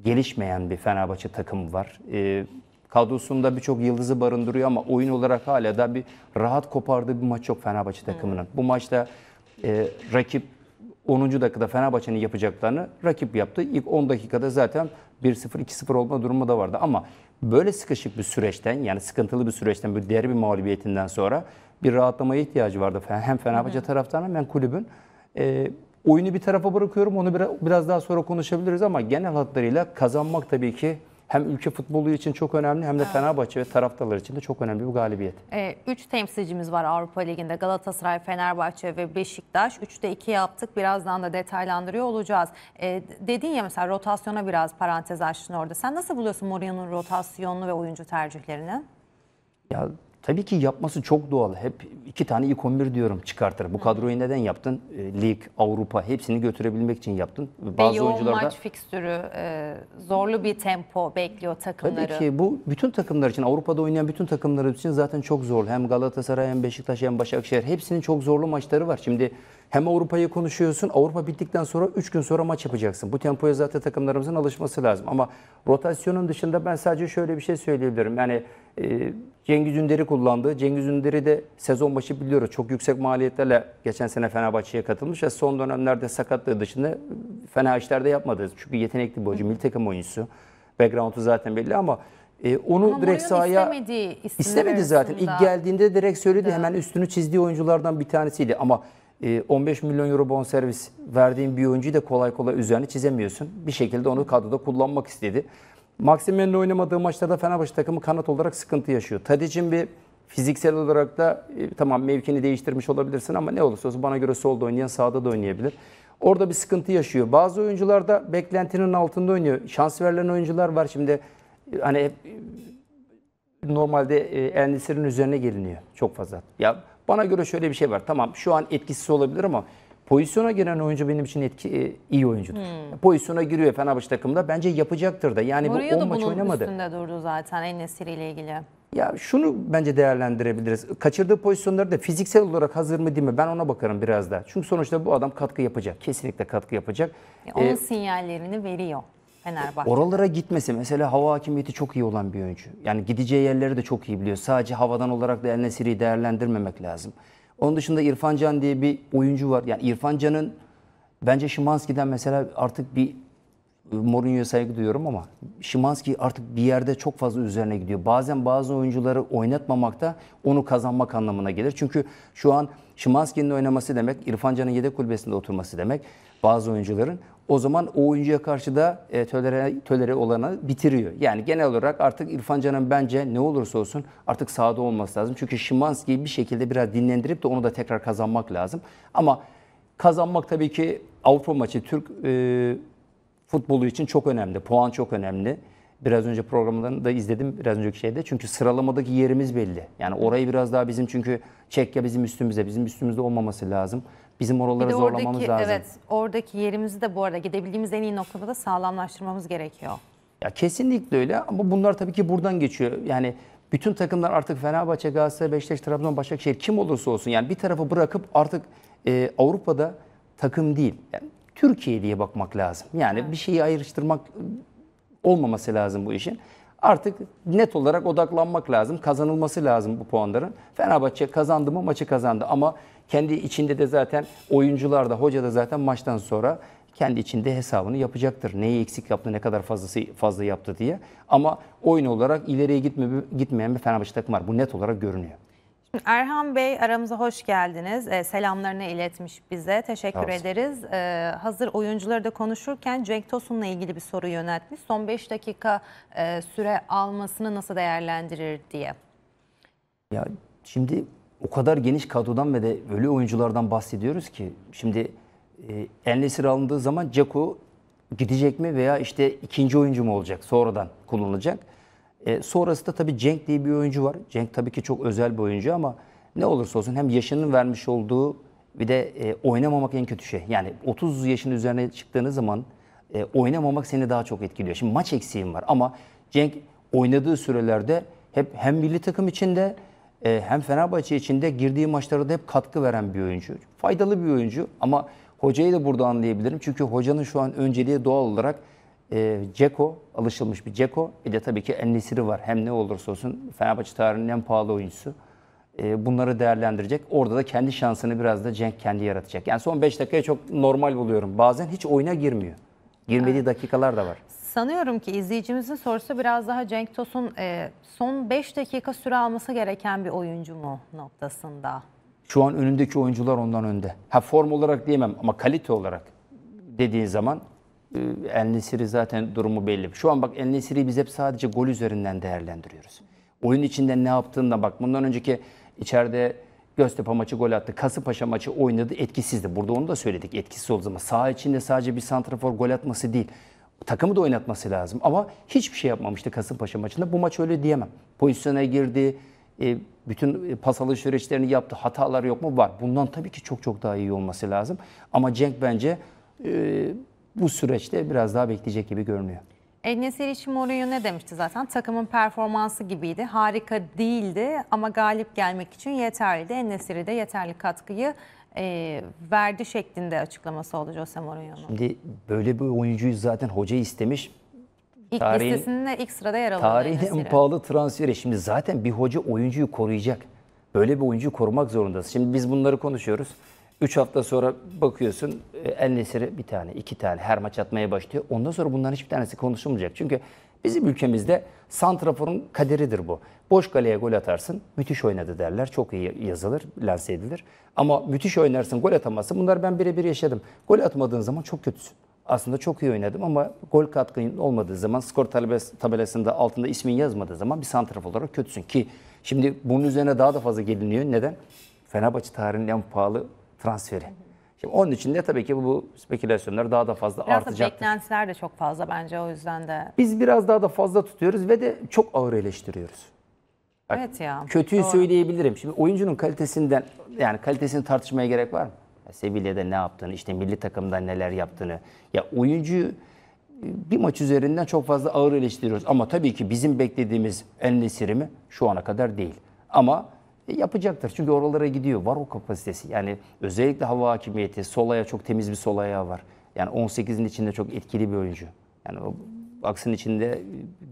gelişmeyen bir Fenerbahçe takımı var. E, Kadrosunda birçok yıldızı barındırıyor ama oyun olarak hala da bir rahat kopardığı bir maç yok Fenerbahçe takımının. Bu maçta e, rakip 10. dakikada Fenerbahçe'nin yapacaklarını rakip yaptı. İlk 10 dakikada zaten 1-0 2-0 olma durumu da vardı ama böyle sıkışık bir süreçten yani sıkıntılı bir süreçten bir derbi mağlubiyetinden sonra bir rahatlamaya ihtiyacı vardı hem Fenerbahçe hı taraftan hem kulübün. E, oyunu bir tarafa bırakıyorum onu biraz daha sonra konuşabiliriz ama genel hatlarıyla kazanmak tabii ki hem ülke futbolu için çok önemli hem de evet. Fenerbahçe ve taraftarlar için de çok önemli bir galibiyet. E, üç temsilcimiz var Avrupa Ligi'nde Galatasaray, Fenerbahçe ve Beşiktaş. Üçte iki yaptık birazdan da detaylandırıyor olacağız. E, dedin ya mesela rotasyona biraz parantez açtın orada. Sen nasıl buluyorsun Mourinho'nun rotasyonlu ve oyuncu tercihlerini? Ya Tabii ki yapması çok doğal. Hep iki tane ilk 11 diyorum çıkartır. Bu kadroyu neden yaptın? E, Lig, Avrupa hepsini götürebilmek için yaptın. Bazı Ve yoğun oyuncularda maç fikstürü, e, zorlu bir tempo bekliyor takımları. Tabii ki bu bütün takımlar için, Avrupa'da oynayan bütün takımlar için zaten çok zor. Hem Galatasaray hem Beşiktaş hem Başakşehir hepsinin çok zorlu maçları var. Şimdi hem Avrupa'yı konuşuyorsun. Avrupa bittikten sonra 3 gün sonra maç yapacaksın. Bu tempoya zaten takımlarımızın alışması lazım. Ama rotasyonun dışında ben sadece şöyle bir şey söyleyebilirim. Yani e, Cengiz Ünder'i kullandı. Cengiz Ünder'i de sezon başı biliyoruz çok yüksek maliyetlerle geçen sene Fenerbahçe'ye katılmış ve son dönemlerde sakatlığı dışında fena işlerde yapmadı. Çünkü yetenekli bir oyuncu, milli takım oyuncusu. Background'u zaten belli ama e, onu ama direkt sahaya istemedi, zaten. İlk geldiğinde direkt söyledi da. hemen üstünü çizdiği oyunculardan bir tanesiydi ama 15 e, milyon euro bonservis verdiğin bir oyuncuyu da kolay kolay üzerine çizemiyorsun. Bir şekilde onu kadroda kullanmak istedi. Maksimen'le oynamadığı maçlarda Fenerbahçe takımı kanat olarak sıkıntı yaşıyor. Tadic'in bir fiziksel olarak da e, tamam mevkini değiştirmiş olabilirsin ama ne olursa olsun bana göre solda oynayan sağda da oynayabilir. Orada bir sıkıntı yaşıyor. Bazı oyuncular da beklentinin altında oynuyor. Şans verilen oyuncular var şimdi. e, Hani hep e, normalde e, El üzerine geliniyor çok fazla. Ya bana göre şöyle bir şey var. Tamam şu an etkisiz olabilir ama Pozisyona giren oyuncu benim için etki e, iyi oyuncudur. Hmm. Pozisyona giriyor Fenerbahçe takımında Bence yapacaktır da. Yani Mourinho bu 10 maç oynamadı. üstünde durdu zaten en ile ilgili. Ya şunu bence değerlendirebiliriz. Kaçırdığı pozisyonları da fiziksel olarak hazır mı değil mi? Ben ona bakarım biraz da. Çünkü sonuçta bu adam katkı yapacak. Kesinlikle katkı yapacak. E, onun ee, sinyallerini veriyor. Fenerbahçe. Oralara gitmesi mesela hava hakimiyeti çok iyi olan bir oyuncu. Yani gideceği yerleri de çok iyi biliyor. Sadece havadan olarak da El Nesiri'yi değerlendirmemek lazım. Onun dışında İrfan Can diye bir oyuncu var. Yani İrfan Can'ın bence Şimanski'den mesela artık bir Mourinho'ya saygı duyuyorum ama Şimanski artık bir yerde çok fazla üzerine gidiyor. Bazen bazı oyuncuları oynatmamak da onu kazanmak anlamına gelir. Çünkü şu an Şimanski'nin oynaması demek, İrfan Can'ın yedek kulübesinde oturması demek bazı oyuncuların. O zaman o oyuncuya karşı da e, tölere, tölere olanı bitiriyor. Yani genel olarak artık İrfan Can'ın bence ne olursa olsun artık sahada olması lazım. Çünkü Şimanski'yi bir şekilde biraz dinlendirip de onu da tekrar kazanmak lazım. Ama kazanmak tabii ki Avrupa maçı, Türk e, futbolu için çok önemli. Puan çok önemli. Biraz önce programlarını da izledim biraz önceki şeyde. Çünkü sıralamadaki yerimiz belli. Yani orayı biraz daha bizim çünkü Çekya bizim üstümüzde, bizim üstümüzde olmaması lazım. Bizim oraları zorlamamız lazım. Evet, oradaki yerimizi de bu arada gidebildiğimiz en iyi noktada da sağlamlaştırmamız gerekiyor. Ya kesinlikle öyle ama bunlar tabii ki buradan geçiyor. Yani bütün takımlar artık Fenerbahçe, Galatasaray, Beşiktaş, Trabzon, Başakşehir kim olursa olsun yani bir tarafı bırakıp artık e, Avrupa'da takım değil. Yani Türkiye diye bakmak lazım. Yani bir şeyi ayrıştırmak olmaması lazım bu işin. Artık net olarak odaklanmak lazım. Kazanılması lazım bu puanların. Fenerbahçe kazandı mı maçı kazandı ama kendi içinde de zaten oyuncular da hoca da zaten maçtan sonra kendi içinde hesabını yapacaktır. Neyi eksik yaptı, ne kadar fazlası fazla yaptı diye. Ama oyun olarak ileriye gitme, gitmeyen bir Fenerbahçe takım var. Bu net olarak görünüyor. Erhan Bey aramıza hoş geldiniz. E, selamlarını iletmiş bize. Teşekkür Olsun. ederiz. E, hazır oyuncuları da konuşurken Cenk Tosun'la ilgili bir soru yöneltmiş. Son 5 dakika e, süre almasını nasıl değerlendirir diye. Ya şimdi o kadar geniş kadrodan ve de ölü oyunculardan bahsediyoruz ki şimdi e, Enlesir alındığı zaman Ceko gidecek mi veya işte ikinci oyuncu mu olacak sonradan kullanılacak. E, sonrası da tabii Cenk diye bir oyuncu var. Cenk tabii ki çok özel bir oyuncu ama ne olursa olsun hem yaşının vermiş olduğu bir de e, oynamamak en kötü şey. Yani 30 yaşın üzerine çıktığınız zaman e, oynamamak seni daha çok etkiliyor. Şimdi maç eksiğim var ama Cenk oynadığı sürelerde hep hem milli takım içinde e, hem Fenerbahçe içinde girdiği maçlara da hep katkı veren bir oyuncu. Faydalı bir oyuncu ama hocayı da burada anlayabilirim. Çünkü hocanın şu an önceliği doğal olarak e, Ceko, alışılmış bir Ceko. Bir de tabii ki Ennesiri var. Hem ne olursa olsun Fenerbahçe tarihinin en pahalı oyuncusu. E, bunları değerlendirecek. Orada da kendi şansını biraz da Cenk kendi yaratacak. Yani son 5 dakikaya çok normal buluyorum. Bazen hiç oyuna girmiyor. Girmediği dakikalar da var. Sanıyorum ki izleyicimizin sorusu biraz daha Cenk Tosun e, son 5 dakika süre alması gereken bir oyuncu mu noktasında? Şu an önündeki oyuncular ondan önde. Ha form olarak diyemem ama kalite olarak dediğin zaman ee, El Enlisiri zaten durumu belli. Şu an bak El Enlisiri biz hep sadece gol üzerinden değerlendiriyoruz. Oyun içinde ne yaptığında bak bundan önceki içeride Göztepe maçı gol attı. Kasımpaşa maçı oynadı etkisizdi. Burada onu da söyledik etkisiz oldu ama saha içinde sadece bir santrafor gol atması değil. Takımı da oynatması lazım ama hiçbir şey yapmamıştı Kasımpaşa maçında. Bu maç öyle diyemem. Pozisyona girdi, e, bütün e, pas alış süreçlerini yaptı. Hatalar yok mu? Var. Bundan tabii ki çok çok daha iyi olması lazım. Ama Cenk bence e, bu süreçte biraz daha bekleyecek gibi görünüyor. Enesir için Mourinho ne demişti zaten? Takımın performansı gibiydi. Harika değildi ama galip gelmek için yeterliydi. Enesir'i de yeterli katkıyı e, verdi şeklinde açıklaması oldu Jose Mourinho'nun. Şimdi böyle bir oyuncuyu zaten hoca istemiş. İlk tarihin, listesinde ilk sırada yer alıyor. Tarihin en pahalı transferi. Şimdi zaten bir hoca oyuncuyu koruyacak. Böyle bir oyuncuyu korumak zorundasın. Şimdi biz bunları konuşuyoruz. 3 hafta sonra bakıyorsun e, El Nesir'i bir tane, iki tane her maç atmaya başlıyor. Ondan sonra bunların hiçbir tanesi konuşulmayacak. Çünkü bizim ülkemizde santraforun kaderidir bu. Boş kaleye gol atarsın, müthiş oynadı derler. Çok iyi yazılır, lanse edilir. Ama müthiş oynarsın, gol atamazsın. Bunlar ben birebir yaşadım. Gol atmadığın zaman çok kötüsün. Aslında çok iyi oynadım ama gol katkın olmadığı zaman, skor tabelasında altında ismin yazmadığı zaman bir santraf olarak kötüsün. Ki şimdi bunun üzerine daha da fazla geliniyor. Neden? Fenerbahçe tarihinin en pahalı transferi. Şimdi onun için de tabii ki bu, bu spekülasyonlar daha da fazla biraz artacaktır. Biraz beklentiler de çok fazla bence o yüzden de. Biz biraz daha da fazla tutuyoruz ve de çok ağır eleştiriyoruz. Bak, evet ya. Kötüyü doğru. söyleyebilirim. Şimdi oyuncunun kalitesinden yani kalitesini tartışmaya gerek var mı? Sevilla'da ne yaptığını, işte milli takımda neler yaptığını. Ya oyuncu bir maç üzerinden çok fazla ağır eleştiriyoruz. Ama tabii ki bizim beklediğimiz en nesiri mi? Şu ana kadar değil. Ama e, yapacaktır. Çünkü oralara gidiyor. Var o kapasitesi. Yani özellikle hava hakimiyeti, solaya çok temiz bir solaya var. Yani 18'in içinde çok etkili bir oyuncu. Yani o aksın içinde e,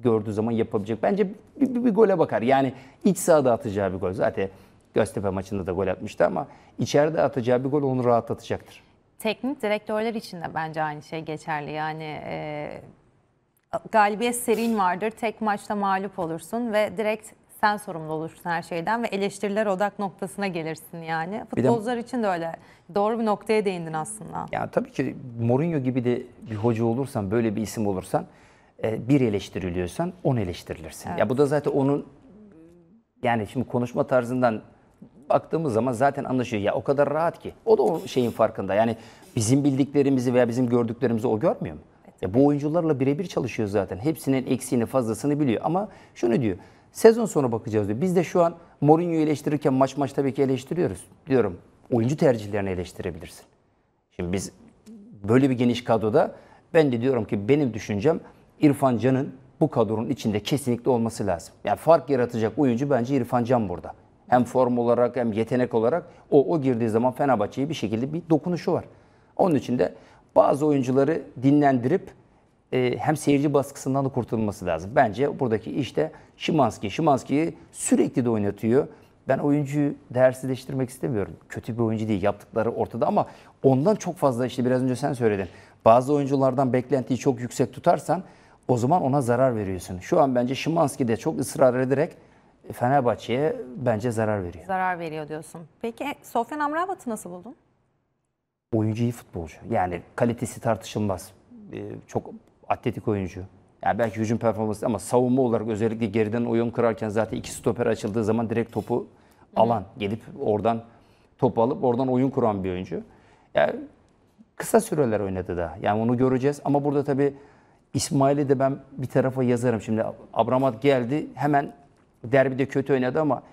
gördüğü zaman yapabilecek. Bence bir, bir, bir gole bakar. Yani iç sahada atacağı bir gol. Zaten Göztepe maçında da gol atmıştı ama içeride atacağı bir gol onu rahatlatacaktır. Teknik direktörler için de bence aynı şey geçerli. Yani e, galibiyet serin vardır. Tek maçta mağlup olursun ve direkt sen sorumlu olursun her şeyden ve eleştiriler odak noktasına gelirsin yani. Futbolcular de, için de öyle. Doğru bir noktaya değindin aslında. Ya tabii ki Mourinho gibi de bir hoca olursan, böyle bir isim olursan e, bir eleştiriliyorsan on eleştirilirsin. Evet. Ya bu da zaten onun yani şimdi konuşma tarzından baktığımız zaman zaten anlaşıyor. Ya o kadar rahat ki. O da o şeyin farkında. Yani bizim bildiklerimizi veya bizim gördüklerimizi o görmüyor mu? Evet. Ya bu oyuncularla birebir çalışıyor zaten. Hepsinin eksiğini fazlasını biliyor. Ama şunu diyor. Sezon sonu bakacağız diyor. Biz de şu an Mourinho'yu eleştirirken maç maç tabii ki eleştiriyoruz. Diyorum oyuncu tercihlerini eleştirebilirsin. Şimdi biz böyle bir geniş kadroda ben de diyorum ki benim düşüncem İrfan Can'ın bu kadronun içinde kesinlikle olması lazım. Yani fark yaratacak oyuncu bence İrfan Can burada. Hem form olarak hem yetenek olarak o o girdiği zaman Fenerbahçe'ye bir şekilde bir dokunuşu var. Onun için de bazı oyuncuları dinlendirip e, hem seyirci baskısından da kurtulması lazım. Bence buradaki işte Şimanski. Şimanski'yi sürekli de oynatıyor. Ben oyuncuyu değersizleştirmek istemiyorum. Kötü bir oyuncu değil. Yaptıkları ortada ama ondan çok fazla işte biraz önce sen söyledin. Bazı oyunculardan beklentiyi çok yüksek tutarsan o zaman ona zarar veriyorsun. Şu an bence Şimanski de çok ısrar ederek Fenerbahçe'ye bence zarar veriyor. Zarar veriyor diyorsun. Peki Sofyan Amrabat'ı nasıl buldun? Oyuncu iyi futbolcu. Yani kalitesi tartışılmaz. Ee, çok atletik oyuncu. Yani belki hücum performansı ama savunma olarak özellikle geriden oyun kırarken zaten iki stoper açıldığı zaman direkt topu alan, gelip oradan topu alıp oradan oyun kuran bir oyuncu. Yani kısa süreler oynadı da. Yani onu göreceğiz ama burada tabii İsmail'i de ben bir tarafa yazarım. Şimdi Abramat geldi hemen derbide kötü oynadı ama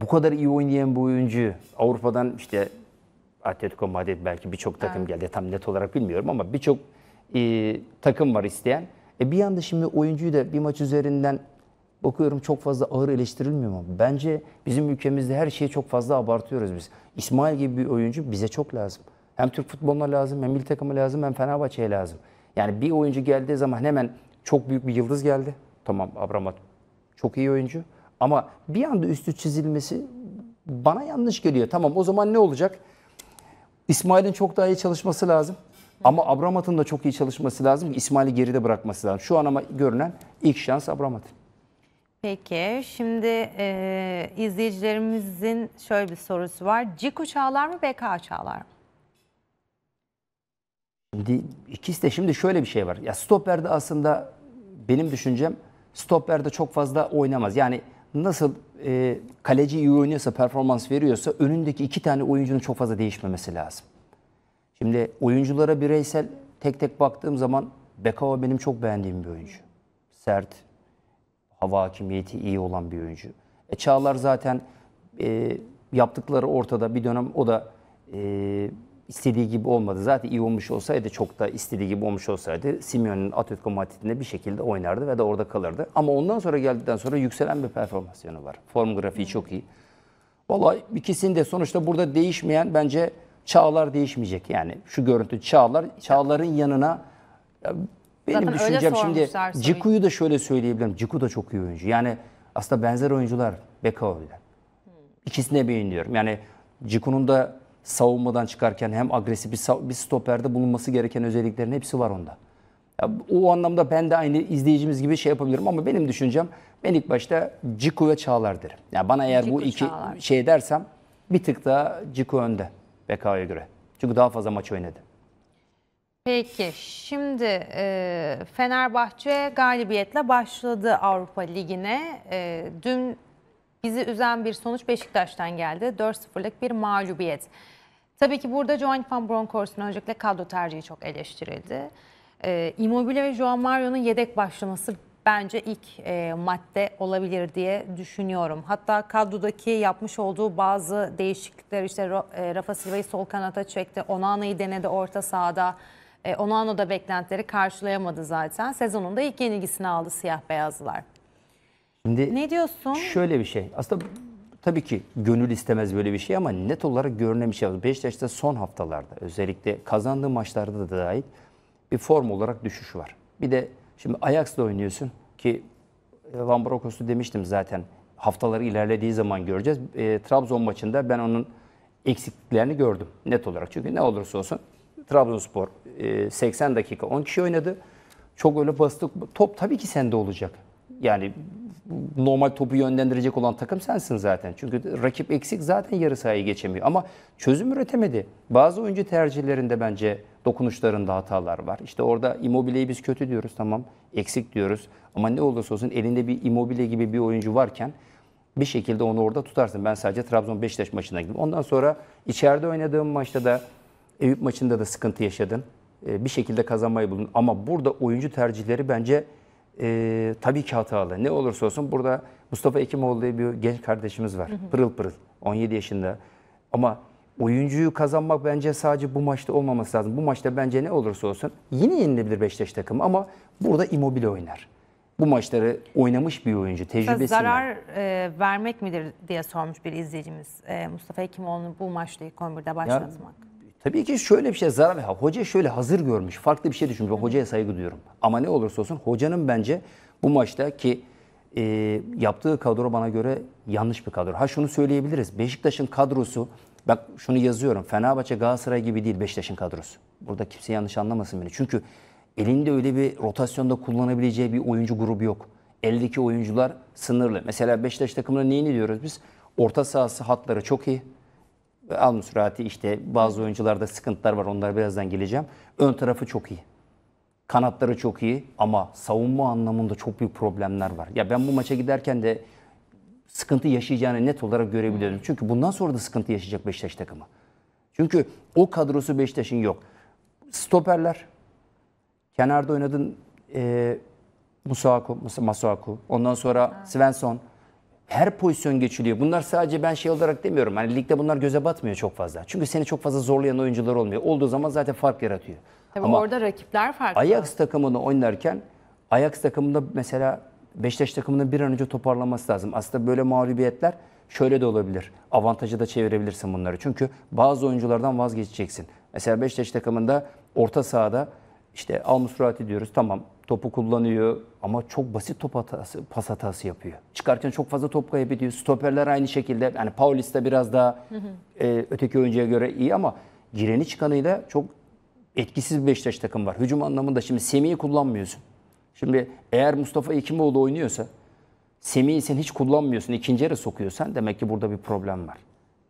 bu kadar iyi oynayan bu oyuncu Avrupa'dan işte Atletico Madrid belki birçok takım evet. geldi. Tam net olarak bilmiyorum ama birçok e, takım var isteyen. E bir yanda şimdi oyuncuyu da bir maç üzerinden bakıyorum çok fazla ağır eleştirilmiyor mu? Bence bizim ülkemizde her şeyi çok fazla abartıyoruz biz. İsmail gibi bir oyuncu bize çok lazım. Hem Türk futboluna lazım, hem milli takıma lazım, hem Fenerbahçe'ye lazım. Yani bir oyuncu geldiği zaman hemen çok büyük bir yıldız geldi. Tamam Abramat çok iyi oyuncu. Ama bir anda üstü çizilmesi bana yanlış geliyor. Tamam o zaman ne olacak? İsmail'in çok daha iyi çalışması lazım. Ama Abramat'ın da çok iyi çalışması lazım. İsmail'i geride bırakması lazım. Şu an ama görünen ilk şans Abramat. Peki şimdi e, izleyicilerimizin şöyle bir sorusu var. Ciku Çağlar mı BK Çağlar mı? Şimdi ikisi de şimdi şöyle bir şey var. Ya stoperde aslında benim düşüncem stoperde çok fazla oynamaz. Yani nasıl e, kaleci iyi oynuyorsa, performans veriyorsa önündeki iki tane oyuncunun çok fazla değişmemesi lazım. Şimdi oyunculara bireysel tek tek baktığım zaman Bekava benim çok beğendiğim bir oyuncu. Sert, hava hakimiyeti iyi olan bir oyuncu. E Çağlar zaten e, yaptıkları ortada bir dönem o da e, istediği gibi olmadı. Zaten iyi olmuş olsaydı çok da istediği gibi olmuş olsaydı Simeon'un Atletico Madrid'inde bir şekilde oynardı ve de orada kalırdı. Ama ondan sonra geldikten sonra yükselen bir performasyonu var. Form grafiği çok iyi. Vallahi ikisinin de sonuçta burada değişmeyen bence Çağlar değişmeyecek yani şu görüntü çağlar çağların yanına benim Zaten düşüncem şimdi Ciku'yu da şöyle söyleyebilirim. Ciku da çok iyi oyuncu. Yani aslında benzer oyuncular Bekao ile. İkisine beğeniyorum. Yani Ciku'nun da savunmadan çıkarken hem agresif bir, bir stoperde bulunması gereken özelliklerin hepsi var onda. Ya, o anlamda ben de aynı izleyicimiz gibi şey yapabilirim ama benim düşüncem ben ilk başta Ciku ve Çağlar derim. Yani bana eğer Ciku, bu iki Çağlar. şey dersem bir tık daha Ciku önde. BK'ya göre. Çünkü daha fazla maç oynadı. Peki şimdi e, Fenerbahçe galibiyetle başladı Avrupa Ligi'ne. E, dün bizi üzen bir sonuç Beşiktaş'tan geldi. 4-0'lık bir mağlubiyet. Tabii ki burada Joan Van Bronckhorst'un öncelikle kadro tercihi çok eleştirildi. E, Immobile ve Joan Mario'nun yedek başlaması bence ilk e, madde olabilir diye düşünüyorum. Hatta kadrodaki yapmış olduğu bazı değişiklikler işte e, Rafa Silva'yı sol kanata çekti. Onana'yı denedi orta sahada. E, Onana da beklentileri karşılayamadı zaten. Sezonunda ilk yenilgisini aldı siyah beyazlılar. Şimdi ne diyorsun? Şöyle bir şey. Aslında tabii ki gönül istemez böyle bir şey ama net olarak görünemiş bir şey var. Beşiktaş'ta son haftalarda özellikle kazandığı maçlarda da dahil bir form olarak düşüş var. Bir de Şimdi Ajax'la oynuyorsun ki e, Van Brokos'u demiştim zaten. Haftaları ilerlediği zaman göreceğiz. E, Trabzon maçında ben onun eksikliklerini gördüm net olarak. Çünkü ne olursa olsun Trabzonspor e, 80 dakika 10 kişi oynadı. Çok öyle bastık. Top tabii ki sende olacak. Yani normal topu yönlendirecek olan takım sensin zaten. Çünkü rakip eksik zaten yarı sahayı geçemiyor. Ama çözüm üretemedi. Bazı oyuncu tercihlerinde bence dokunuşlarında hatalar var. İşte orada immobileyi biz kötü diyoruz tamam eksik diyoruz. Ama ne olursa olsun elinde bir immobile gibi bir oyuncu varken bir şekilde onu orada tutarsın. Ben sadece Trabzon Beşiktaş maçına gittim. Ondan sonra içeride oynadığım maçta da Eyüp maçında da sıkıntı yaşadın. Ee, bir şekilde kazanmayı buldun. Ama burada oyuncu tercihleri bence e, tabii ki hatalı. Ne olursa olsun burada Mustafa Ekimoğlu diye bir genç kardeşimiz var. Hı hı. Pırıl pırıl. 17 yaşında. Ama oyuncuyu kazanmak bence sadece bu maçta olmaması lazım. Bu maçta bence ne olursa olsun yine yenilebilir Beşiktaş takımı ama burada immobile oynar. Bu maçları oynamış bir oyuncu, tecrübesi Zarar var. e, vermek midir diye sormuş bir izleyicimiz e, Mustafa Ekimoğlu'nu bu maçta ilk 11'de başlatmak. Ya, Tabii ki şöyle bir şey zarar. Ha, hoca şöyle hazır görmüş. Farklı bir şey düşünmüş. Ben hocaya saygı duyuyorum. Ama ne olursa olsun hocanın bence bu maçta ki e, yaptığı kadro bana göre yanlış bir kadro. Ha şunu söyleyebiliriz. Beşiktaş'ın kadrosu bak şunu yazıyorum. Fenerbahçe Galatasaray gibi değil Beşiktaş'ın kadrosu. Burada kimse yanlış anlamasın beni. Çünkü elinde öyle bir rotasyonda kullanabileceği bir oyuncu grubu yok. Eldeki oyuncular sınırlı. Mesela Beşiktaş takımına neyini diyoruz biz? Orta sahası hatları çok iyi. Al Nusrati işte bazı oyuncularda sıkıntılar var onlara birazdan geleceğim. Ön tarafı çok iyi. Kanatları çok iyi ama savunma anlamında çok büyük problemler var. Ya ben bu maça giderken de sıkıntı yaşayacağını net olarak görebiliyordum. Hmm. Çünkü bundan sonra da sıkıntı yaşayacak Beşiktaş takımı. Çünkü o kadrosu Beşiktaş'ın yok. Stoperler. Kenarda oynadın e, Musuaku, Masuaku. Ondan sonra ha. Svensson her pozisyon geçiliyor. Bunlar sadece ben şey olarak demiyorum. Hani ligde bunlar göze batmıyor çok fazla. Çünkü seni çok fazla zorlayan oyuncular olmuyor. Olduğu zaman zaten fark yaratıyor. Tabii Ama orada rakipler farklı. Ajax takımını oynarken Ajax takımında mesela Beşiktaş takımının bir an önce toparlanması lazım. Aslında böyle mağlubiyetler şöyle de olabilir. Avantajı da çevirebilirsin bunları. Çünkü bazı oyunculardan vazgeçeceksin. Mesela Beşiktaş takımında orta sahada işte Almusrati diyoruz. Tamam topu kullanıyor ama çok basit top hatası, pas hatası yapıyor. Çıkarken çok fazla top kaybediyor. Stoperler aynı şekilde. Yani Paulista biraz daha E, öteki oyuncuya göre iyi ama gireni çıkanıyla çok etkisiz bir Beşiktaş takım var. Hücum anlamında şimdi Semih'i kullanmıyorsun. Şimdi eğer Mustafa Ekimoğlu oynuyorsa Semih'i sen hiç kullanmıyorsun. ikinci yere sokuyorsan demek ki burada bir problem var.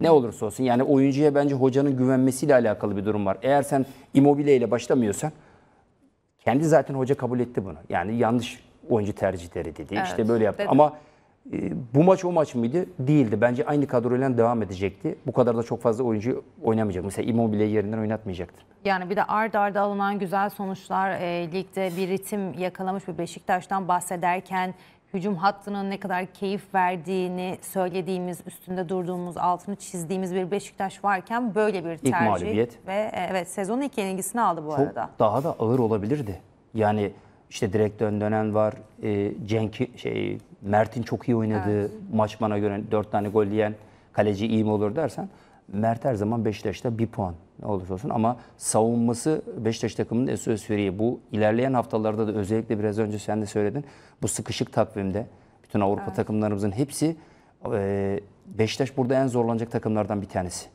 Ne olursa olsun yani oyuncuya bence hocanın güvenmesiyle alakalı bir durum var. Eğer sen imobile ile başlamıyorsan kendi zaten hoca kabul etti bunu. Yani yanlış oyuncu tercihleri dedi. Evet, işte böyle yaptı. Dedi. Ama e, bu maç o maç mıydı? Değildi. Bence aynı kadroyla devam edecekti. Bu kadar da çok fazla oyuncu oynamayacak. Mesela Immobile yerinden oynatmayacaktı Yani bir de ard arda alınan güzel sonuçlar e, ligde bir ritim yakalamış bir Beşiktaş'tan bahsederken hücum hattının ne kadar keyif verdiğini söylediğimiz, üstünde durduğumuz, altını çizdiğimiz bir Beşiktaş varken böyle bir tercih mağlubiyet. ve e, evet sezon ilk yenilgisini aldı bu Çok arada. Daha da ağır olabilirdi. Yani işte direkt ön dönen var. E, Cenk şey Mert'in çok iyi oynadığı evet. maç bana göre 4 tane gol yiyen kaleci iyi mi olur dersen Mert her zaman Beşiktaş'ta bir puan ne olursa olsun ama savunması Beşiktaş takımının esas veriyi bu ilerleyen haftalarda da özellikle biraz önce sen de söyledin bu sıkışık takvimde bütün Avrupa evet. takımlarımızın hepsi e, Beşiktaş burada en zorlanacak takımlardan bir tanesi.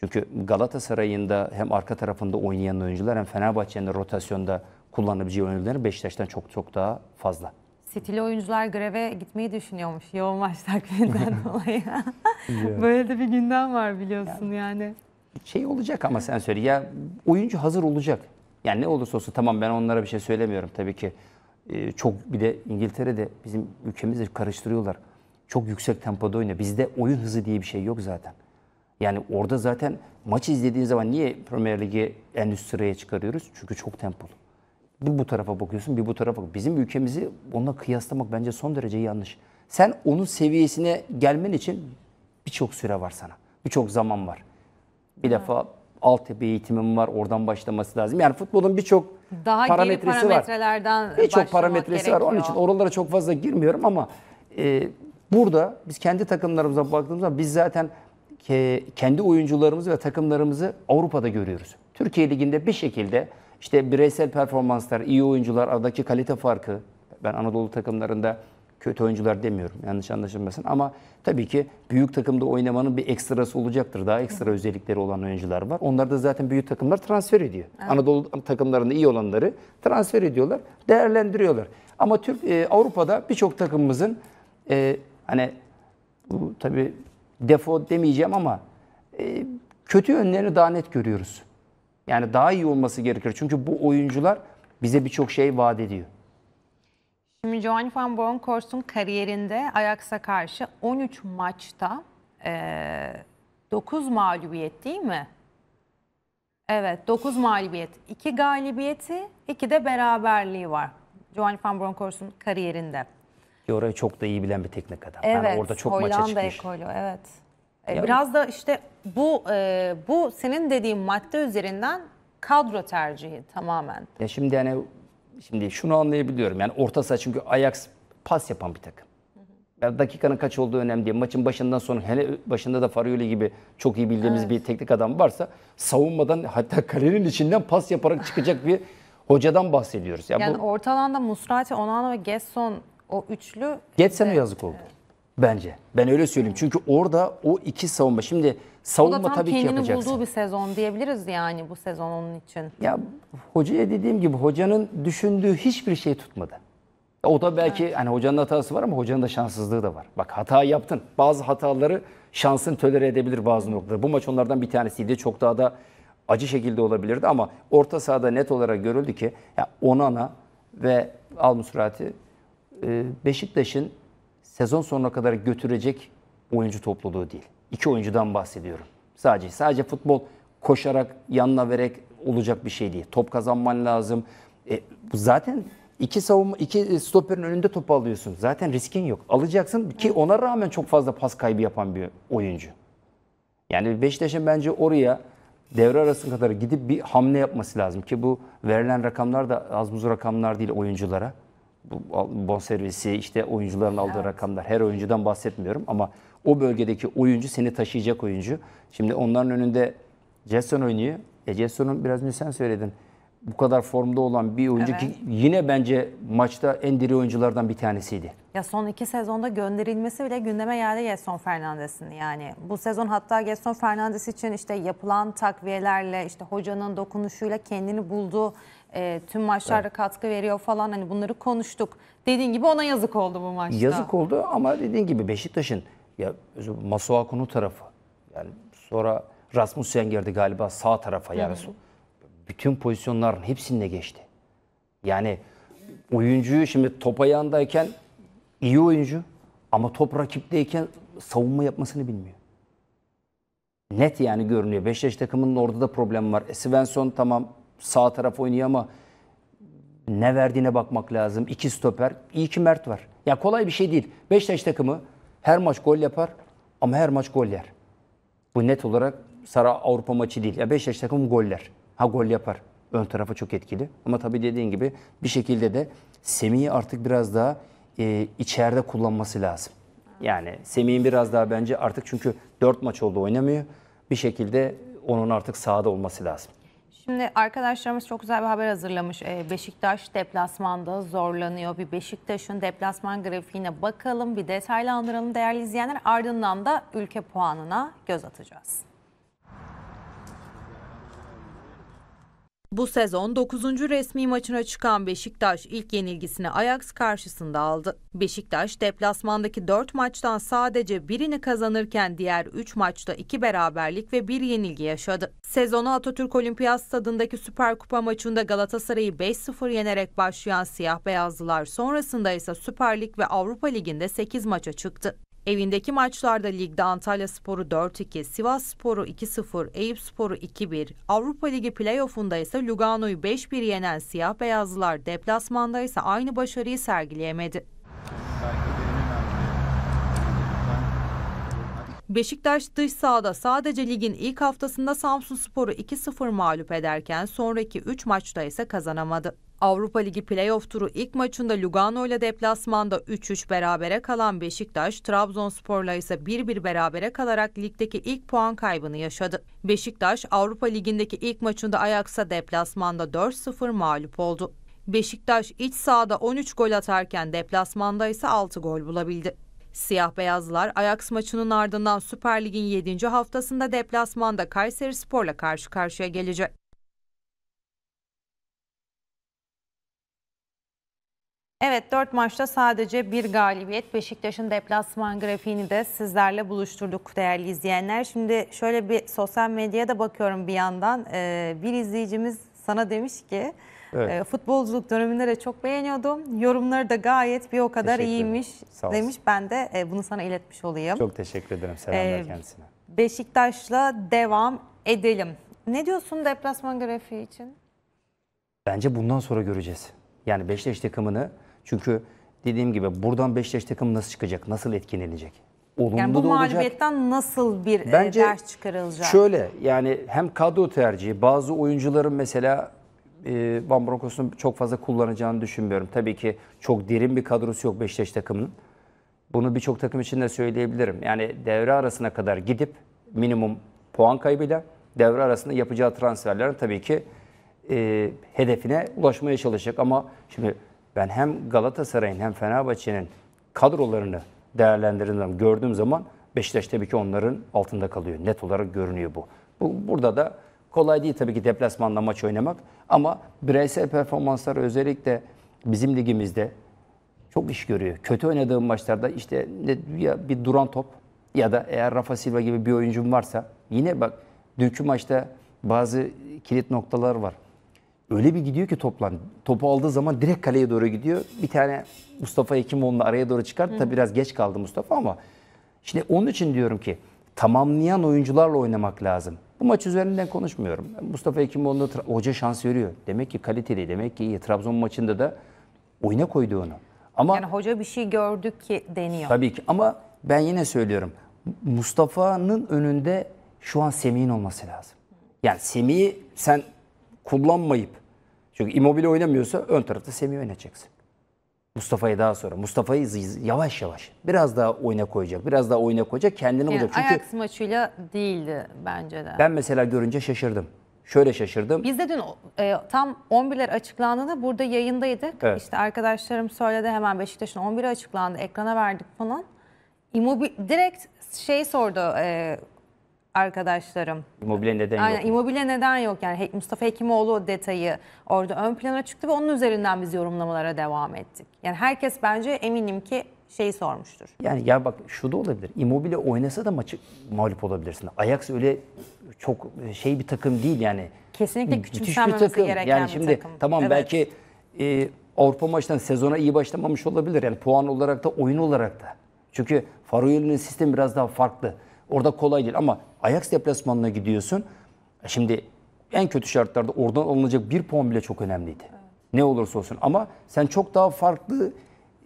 Çünkü Galatasaray'ın da hem arka tarafında oynayan oyuncular hem Fenerbahçe'nin de rotasyonda kullanabileceği oyuncuların Beşiktaş'tan çok çok daha fazla. Stili oyuncular greve gitmeyi düşünüyormuş yoğun maç takviminden <laughs> dolayı. <laughs> Böyle de bir gündem var biliyorsun yani. yani şey olacak ama sen söyle ya oyuncu hazır olacak. Yani ne olursa olsun tamam ben onlara bir şey söylemiyorum tabii ki. E, çok bir de İngiltere'de bizim ülkemizde karıştırıyorlar. Çok yüksek tempoda oynuyor. Bizde oyun hızı diye bir şey yok zaten. Yani orada zaten maç izlediğin zaman niye Premier Ligi en üst sıraya çıkarıyoruz? Çünkü çok tempolu. Bir bu tarafa bakıyorsun, bir bu tarafa bakıyorsun. Bizim ülkemizi onunla kıyaslamak bence son derece yanlış. Sen onun seviyesine gelmen için birçok süre var sana. Birçok zaman var. Bir evet. defa altyapı eğitimim var. Oradan başlaması lazım. Yani futbolun birçok daha parametresi geri parametrelerden var. Birçok parametresi gerekiyor. var. Onun için oralara çok fazla girmiyorum ama e, burada biz kendi takımlarımıza baktığımızda biz zaten ke, kendi oyuncularımızı ve takımlarımızı Avrupa'da görüyoruz. Türkiye Ligi'nde bir şekilde işte bireysel performanslar, iyi oyuncular, aradaki kalite farkı. Ben Anadolu takımlarında kötü oyuncular demiyorum yanlış anlaşılmasın ama tabii ki büyük takımda oynamanın bir ekstrası olacaktır. Daha ekstra özellikleri olan oyuncular var. Onlar da zaten büyük takımlar transfer ediyor. Evet. Anadolu takımlarında iyi olanları transfer ediyorlar, değerlendiriyorlar. Ama Türk e, Avrupa'da birçok takımımızın e, hani bu tabii defo demeyeceğim ama e, kötü yönlerini daha net görüyoruz. Yani daha iyi olması gerekir. Çünkü bu oyuncular bize birçok şey vaat ediyor. Şimdi Giovanni Van Bronckhorst'un kariyerinde Ajax'a karşı 13 maçta e, 9 mağlubiyet değil mi? Evet 9 mağlubiyet. 2 galibiyeti 2 de beraberliği var. Giovanni Van Bronckhorst'un kariyerinde. Ki orayı çok da iyi bilen bir teknik adam. Evet. Yani orada çok Hollanda maça çıkmış. Ekolü, evet. E, yani. Biraz da işte bu e, bu senin dediğin madde üzerinden kadro tercihi tamamen. Ya şimdi yani Şimdi şunu anlayabiliyorum. Yani orta saha çünkü Ajax pas yapan bir takım. Yani dakikanın kaç olduğu önemli değil. Maçın başından sonra hele başında da Farioli gibi çok iyi bildiğimiz evet. bir teknik adam varsa savunmadan hatta kalenin içinden pas yaparak çıkacak bir hocadan bahsediyoruz. Yani, yani bu, orta Musrati, Onana ve Gesson o üçlü Getson'a yazık oldu. Evet bence. Ben öyle söyleyeyim. Çünkü orada o iki savunma. Şimdi savunma o da tabii ki yapacaksın. kendini bulduğu bir sezon diyebiliriz yani bu sezon onun için. Ya hocaya dediğim gibi hocanın düşündüğü hiçbir şey tutmadı. O da belki evet. hani hocanın hatası var ama hocanın da şanssızlığı da var. Bak hata yaptın. Bazı hataları şansın tölere edebilir bazı noktada. Bu maç onlardan bir tanesiydi. Çok daha da acı şekilde olabilirdi ama orta sahada net olarak görüldü ki ya Onana ve Al e, Beşiktaş'ın sezon sonuna kadar götürecek oyuncu topluluğu değil. İki oyuncudan bahsediyorum. Sadece sadece futbol koşarak, yanına vererek olacak bir şey değil. Top kazanman lazım. E, zaten iki savunma iki stoperin önünde topu alıyorsun. Zaten riskin yok. Alacaksın ki ona rağmen çok fazla pas kaybı yapan bir oyuncu. Yani Beşiktaş'ın bence oraya devre arasına kadar gidip bir hamle yapması lazım ki bu verilen rakamlar da az buz rakamlar değil oyunculara bu servisi işte oyuncuların aldığı evet. rakamlar her oyuncudan bahsetmiyorum ama o bölgedeki oyuncu seni taşıyacak oyuncu. Şimdi onların önünde Jason oynuyor. E Jason'un biraz önce sen söyledin. Bu kadar formda olan bir oyuncu evet. ki yine bence maçta en diri oyunculardan bir tanesiydi. Ya son iki sezonda gönderilmesi bile gündeme geldi Gerson Fernandes'in yani. Bu sezon hatta Gerson Fernandes için işte yapılan takviyelerle işte hocanın dokunuşuyla kendini bulduğu e, tüm maçlarda katkı veriyor falan hani bunları konuştuk. Dediğin gibi ona yazık oldu bu maçta. Yazık oldu ama dediğin gibi Beşiktaş'ın ya Masuaku'nun tarafı yani sonra Rasmussen girdi galiba sağ tarafa yani Hı-hı. bütün pozisyonların hepsinde geçti. Yani oyuncuyu şimdi top ayağındayken iyi oyuncu ama top rakipteyken savunma yapmasını bilmiyor. Net yani görünüyor. Beşiktaş takımının orada da problem var. E, Svensson tamam sağ taraf oynuyor ama ne verdiğine bakmak lazım. İki stoper. İyi ki Mert var. Ya kolay bir şey değil. Beşiktaş takımı her maç gol yapar ama her maç gol yer. Bu net olarak Sara Avrupa maçı değil. Ya Beşiktaş takımı goller. Ha gol yapar. Ön tarafa çok etkili. Ama tabii dediğin gibi bir şekilde de Semih'i artık biraz daha e, içeride kullanması lazım. Yani Semih'in biraz daha bence artık çünkü 4 maç oldu oynamıyor. Bir şekilde onun artık sahada olması lazım. Şimdi arkadaşlarımız çok güzel bir haber hazırlamış. Ee, Beşiktaş deplasmanda zorlanıyor. Bir Beşiktaş'ın deplasman grafiğine bakalım, bir detaylandıralım değerli izleyenler. Ardından da ülke puanına göz atacağız. Bu sezon 9. resmi maçına çıkan Beşiktaş ilk yenilgisini Ajax karşısında aldı. Beşiktaş deplasmandaki 4 maçtan sadece birini kazanırken diğer 3 maçta 2 beraberlik ve 1 yenilgi yaşadı. Sezonu Atatürk Olimpiyat Stadındaki Süper Kupa maçında Galatasaray'ı 5-0 yenerek başlayan siyah beyazlılar sonrasında ise Süper Lig ve Avrupa Ligi'nde 8 maça çıktı. Evindeki maçlarda ligde Antalya Sporu 4-2, Sivas Sporu 2-0, Eyüp Sporu 2-1, Avrupa Ligi playoff'unda ise Lugano'yu 5-1 yenen siyah beyazlılar deplasmanda ise aynı başarıyı sergileyemedi. Beşiktaş dış sahada sadece ligin ilk haftasında Samsun Spor'u 2-0 mağlup ederken sonraki 3 maçta ise kazanamadı. Avrupa Ligi playoff turu ilk maçında Lugano ile deplasmanda 3-3 berabere kalan Beşiktaş, Trabzonspor'la ise 1-1 berabere kalarak ligdeki ilk puan kaybını yaşadı. Beşiktaş, Avrupa Ligi'ndeki ilk maçında Ajax'a deplasmanda 4-0 mağlup oldu. Beşiktaş iç sahada 13 gol atarken deplasmanda ise 6 gol bulabildi. Siyah beyazlar Ajax maçının ardından Süper Lig'in 7. haftasında deplasmanda Kayseri Spor'la karşı karşıya gelecek. Evet 4 maçta sadece bir galibiyet. Beşiktaş'ın deplasman grafiğini de sizlerle buluşturduk değerli izleyenler. Şimdi şöyle bir sosyal medyaya da bakıyorum bir yandan. Ee, bir izleyicimiz sana demiş ki Evet. E, futbolculuk döneminde de çok beğeniyordum. Yorumları da gayet bir o kadar iyiymiş demiş. Ben de e, bunu sana iletmiş olayım. Çok teşekkür ederim. Selamlar e, ee, kendisine. Beşiktaş'la devam edelim. Ne diyorsun deplasman grafiği için? Bence bundan sonra göreceğiz. Yani Beşiktaş takımını çünkü dediğim gibi buradan Beşiktaş takımı nasıl çıkacak, nasıl etkilenecek? Olumlu yani bu mağlubiyetten nasıl bir e, Bence ders çıkarılacak? Şöyle yani hem kadro tercihi, bazı oyuncuların mesela e, Van Bronckhorst'un çok fazla kullanacağını düşünmüyorum. Tabii ki çok derin bir kadrosu yok Beşiktaş takımının. Bunu birçok takım için de söyleyebilirim. Yani devre arasına kadar gidip minimum puan kaybıyla devre arasında yapacağı transferlerin tabii ki e, hedefine ulaşmaya çalışacak. Ama şimdi ben hem Galatasaray'ın hem Fenerbahçe'nin kadrolarını değerlendirdim gördüğüm zaman Beşiktaş tabii ki onların altında kalıyor. Net olarak görünüyor bu. bu burada da Kolay değil tabii ki deplasmanda maç oynamak ama bireysel performanslar özellikle bizim ligimizde çok iş görüyor. Kötü oynadığım maçlarda işte ya bir duran top ya da eğer Rafa Silva gibi bir oyuncum varsa yine bak dünkü maçta bazı kilit noktalar var. Öyle bir gidiyor ki toplan. Topu aldığı zaman direkt kaleye doğru gidiyor. Bir tane Mustafa Hekimoğlu'nu araya doğru çıkarttı. Tabii biraz geç kaldı Mustafa ama şimdi onun için diyorum ki tamamlayan oyuncularla oynamak lazım. Bu maç üzerinden konuşmuyorum. Mustafa Hekimoğlu'na hoca şans veriyor. Demek ki kaliteli, demek ki iyi. Trabzon maçında da oyuna koyduğunu. Ama yani hoca bir şey gördük ki deniyor. Tabii ki ama ben yine söylüyorum. Mustafa'nın önünde şu an Semih'in olması lazım. Yani Semih'i sen kullanmayıp çünkü Immobile oynamıyorsa ön tarafta Semih oynayacaksın. Mustafa'yı daha sonra. Mustafa'yı yavaş yavaş biraz daha oyuna koyacak. Biraz daha oyuna koyacak. Kendini yani bulacak. Çünkü Ajax maçıyla değildi bence de. Ben mesela görünce şaşırdım. Şöyle şaşırdım. Biz de dün e, tam 11'ler açıklandığında burada yayındaydık. Evet. İşte arkadaşlarım söyledi hemen Beşiktaş'ın 11'i açıklandı. Ekrana verdik falan. Immobil direkt şey sordu e, arkadaşlarım. İmobile neden Aynen, yok? İmobile neden yok yani Mustafa Hekimoğlu detayı orada ön plana çıktı ve onun üzerinden biz yorumlamalara devam ettik. Yani herkes bence eminim ki şeyi sormuştur. Yani ya bak şu da olabilir. Immobile oynasa da maçı mağlup olabilirsin. Ajax öyle çok şey bir takım değil yani. Kesinlikle küçümsenmemesi takım. gereken yani şimdi, bir takım. Tamam evet. belki e, Avrupa maçtan sezona iyi başlamamış olabilir. Yani puan olarak da oyun olarak da. Çünkü Faroyoli'nin sistemi biraz daha farklı. Orada kolay değil ama Ajax deplasmanına gidiyorsun. E şimdi en kötü şartlarda oradan alınacak bir puan bile çok önemliydi. Evet. Ne olursa olsun ama sen çok daha farklı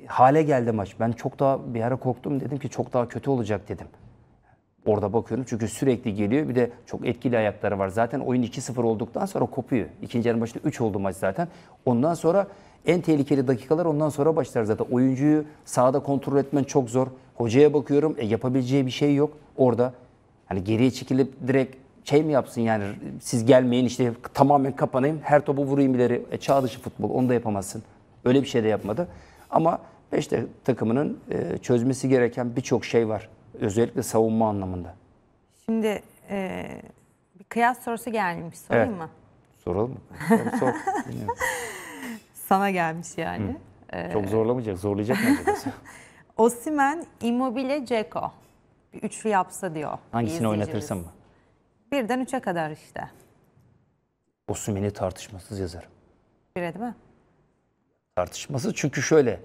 hale geldi maç. Ben çok daha bir ara korktum dedim ki çok daha kötü olacak dedim. Orada bakıyorum çünkü sürekli geliyor. Bir de çok etkili ayakları var. Zaten oyun 2-0 olduktan sonra kopuyor. İkinci yarı başında 3 oldu maç zaten. Ondan sonra en tehlikeli dakikalar ondan sonra başlar zaten. Oyuncuyu sahada kontrol etmen çok zor. Hocaya bakıyorum e, yapabileceği bir şey yok. Orada hani geriye çekilip direkt şey mi yapsın yani siz gelmeyin işte tamamen kapanayım her topu vurayım ileri. E, çağ dışı futbol onu da yapamazsın. Öyle bir şey de yapmadı. Ama işte takımının e, çözmesi gereken birçok şey var. Özellikle savunma anlamında. Şimdi e, bir kıyas sorusu gelmiş sorayım evet. mı? Soralım mı? <laughs> Sor. Sana gelmiş yani. Hı. E, Çok zorlamayacak, zorlayacak mı acaba? <laughs> Osimen, Immobile, Ceko. Bir üçlü yapsa diyor. Hangisini izleyicimiz. oynatırsın mı? Birden üçe kadar işte. Osimen'i tartışmasız yazarım. Bire değil mi? Tartışmasız çünkü şöyle.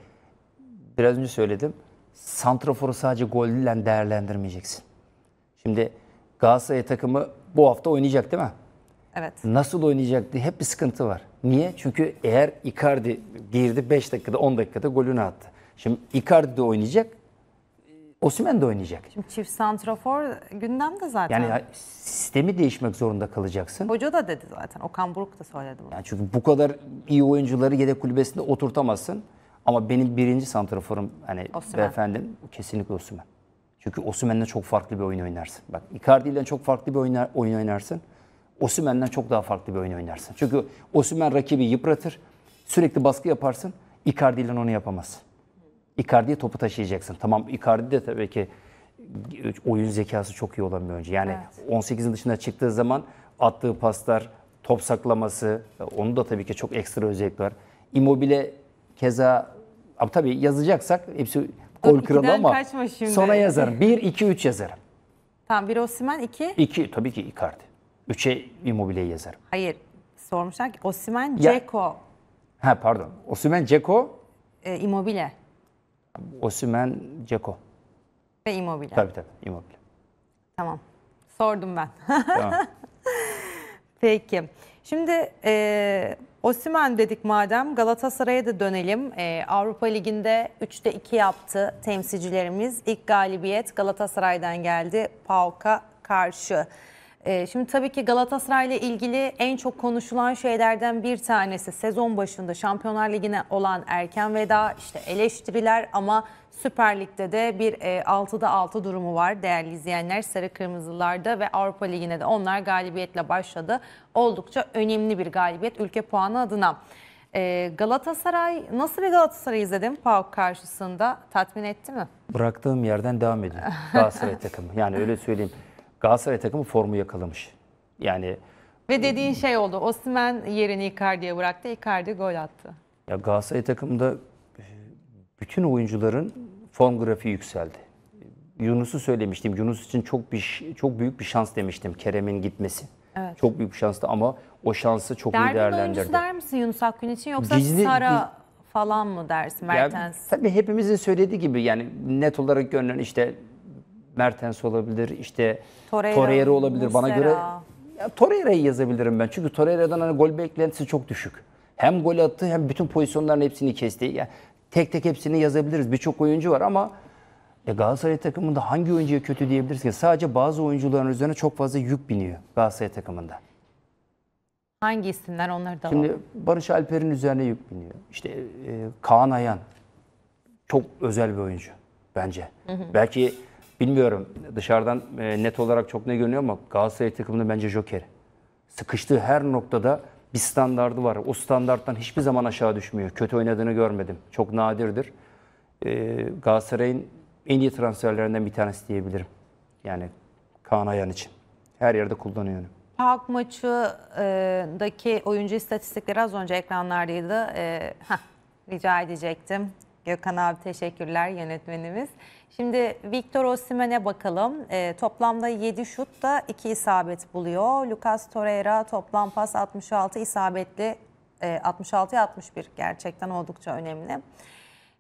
Biraz önce söyledim. Santrafor'u sadece golle değerlendirmeyeceksin. Şimdi Galatasaray takımı bu hafta oynayacak değil mi? Evet. Nasıl oynayacak diye hep bir sıkıntı var. Niye? Çünkü eğer Icardi girdi 5 dakikada 10 dakikada golünü attı. Şimdi Icardi de oynayacak. Osimhen de oynayacak. Şimdi çift santrafor gündemde zaten. Yani sistemi değişmek zorunda kalacaksın. Hoca da dedi zaten. Okan Buruk da söyledi bunu. Yani çünkü bu kadar iyi oyuncuları yedek kulübesinde oturtamazsın. Ama benim birinci santraforum hani efendim, kesinlikle Osimhen. Çünkü Osimhen'le çok farklı bir oyun oynarsın. Bak Icardi çok farklı bir oyun oynarsın. Osimhen'den çok daha farklı bir oyun oynarsın. Çünkü Osimhen rakibi yıpratır. Sürekli baskı yaparsın. Icardi onu yapamazsın. Icardi'ye topu taşıyacaksın. Tamam Icardi de tabii ki oyun zekası çok iyi olan bir oyuncu. Yani evet. 18'in dışına çıktığı zaman attığı paslar, top saklaması, onu da tabii ki çok ekstra özellik var. Immobile keza ama tabii yazacaksak hepsi gol kralı ama sonra yazarım. 1 2 3 yazarım. Tamam bir Osimen 2. 2 tabii ki Icardi. 3'e Immobile'yi yazarım. Hayır. Sormuşlar ki Osimen Ceko. Ha pardon. Osimen Ceko. E, immobile. Osimen, Ceko. Ve Immobile. Tabii tabii Immobile. Tamam. Sordum ben. tamam. <laughs> Peki. Şimdi e, Osimen dedik madem Galatasaray'a da dönelim. E, Avrupa Ligi'nde 3'te 2 yaptı temsilcilerimiz. İlk galibiyet Galatasaray'dan geldi. PAOK'a karşı. Ee, şimdi tabii ki Galatasaray ile ilgili en çok konuşulan şeylerden bir tanesi sezon başında Şampiyonlar Ligi'ne olan erken veda, işte eleştiriler ama Süper Lig'de de bir e, 6'da 6 durumu var değerli izleyenler. Sarı Kırmızılarda ve Avrupa Ligi'ne de onlar galibiyetle başladı. Oldukça önemli bir galibiyet ülke puanı adına. Ee, Galatasaray nasıl bir Galatasaray izledim PAOK karşısında tatmin etti mi? Bıraktığım yerden devam ediyor Galatasaray <laughs> takımı. Yani öyle söyleyeyim. Galatasaray takımı formu yakalamış. Yani ve dediğin şey oldu. Osman yerini Icardi'ye bıraktı. Icardi gol attı. ya Galatasaray takımında e, bütün oyuncuların form grafiği yükseldi. Yunus'u söylemiştim. Yunus için çok bir çok büyük bir şans demiştim Kerem'in gitmesi. Evet. Çok büyük bir şanstı ama o şansı çok iyi Derbinin değerlendirdi. oyuncusu der misin Yunus Akgün için yoksa Gizli- Sara falan mı dersin Ya, Mertens? tabii hepimizin söylediği gibi yani net olarak görünen işte Mertens olabilir, işte Torreira, Torreira olabilir. Muslera. Bana göre ya Torreira'yı yazabilirim ben. Çünkü Torreira'dan hani gol beklentisi çok düşük. Hem gol attı hem bütün pozisyonların hepsini kesti. Yani tek tek hepsini yazabiliriz. Birçok oyuncu var ama e Galatasaray takımında hangi oyuncuya kötü diyebiliriz ki? Sadece bazı oyuncuların üzerine çok fazla yük biniyor Galatasaray takımında. Hangi isimler onları da Şimdi Barış Alper'in üzerine yük biniyor. İşte e, Kaan Ayan çok özel bir oyuncu bence. Hı hı. Belki bilmiyorum dışarıdan e, net olarak çok ne görünüyor ama Galatasaray takımında bence Joker Sıkıştığı her noktada bir standardı var. O standarttan hiçbir zaman aşağı düşmüyor. Kötü oynadığını görmedim. Çok nadirdir. E, Galatasaray'ın en iyi transferlerinden bir tanesi diyebilirim. Yani Kaan Ayan için. Her yerde kullanıyorum. Park maçı'daki e, oyuncu istatistikleri az önce ekranlardaydı. E, heh, rica edecektim. Gökhan abi teşekkürler yönetmenimiz. Şimdi Victor Osimen'e bakalım. E, toplamda 7 da 2 isabet buluyor. Lucas Torreira toplam pas 66 isabetli. E, 66'ya 61 gerçekten oldukça önemli.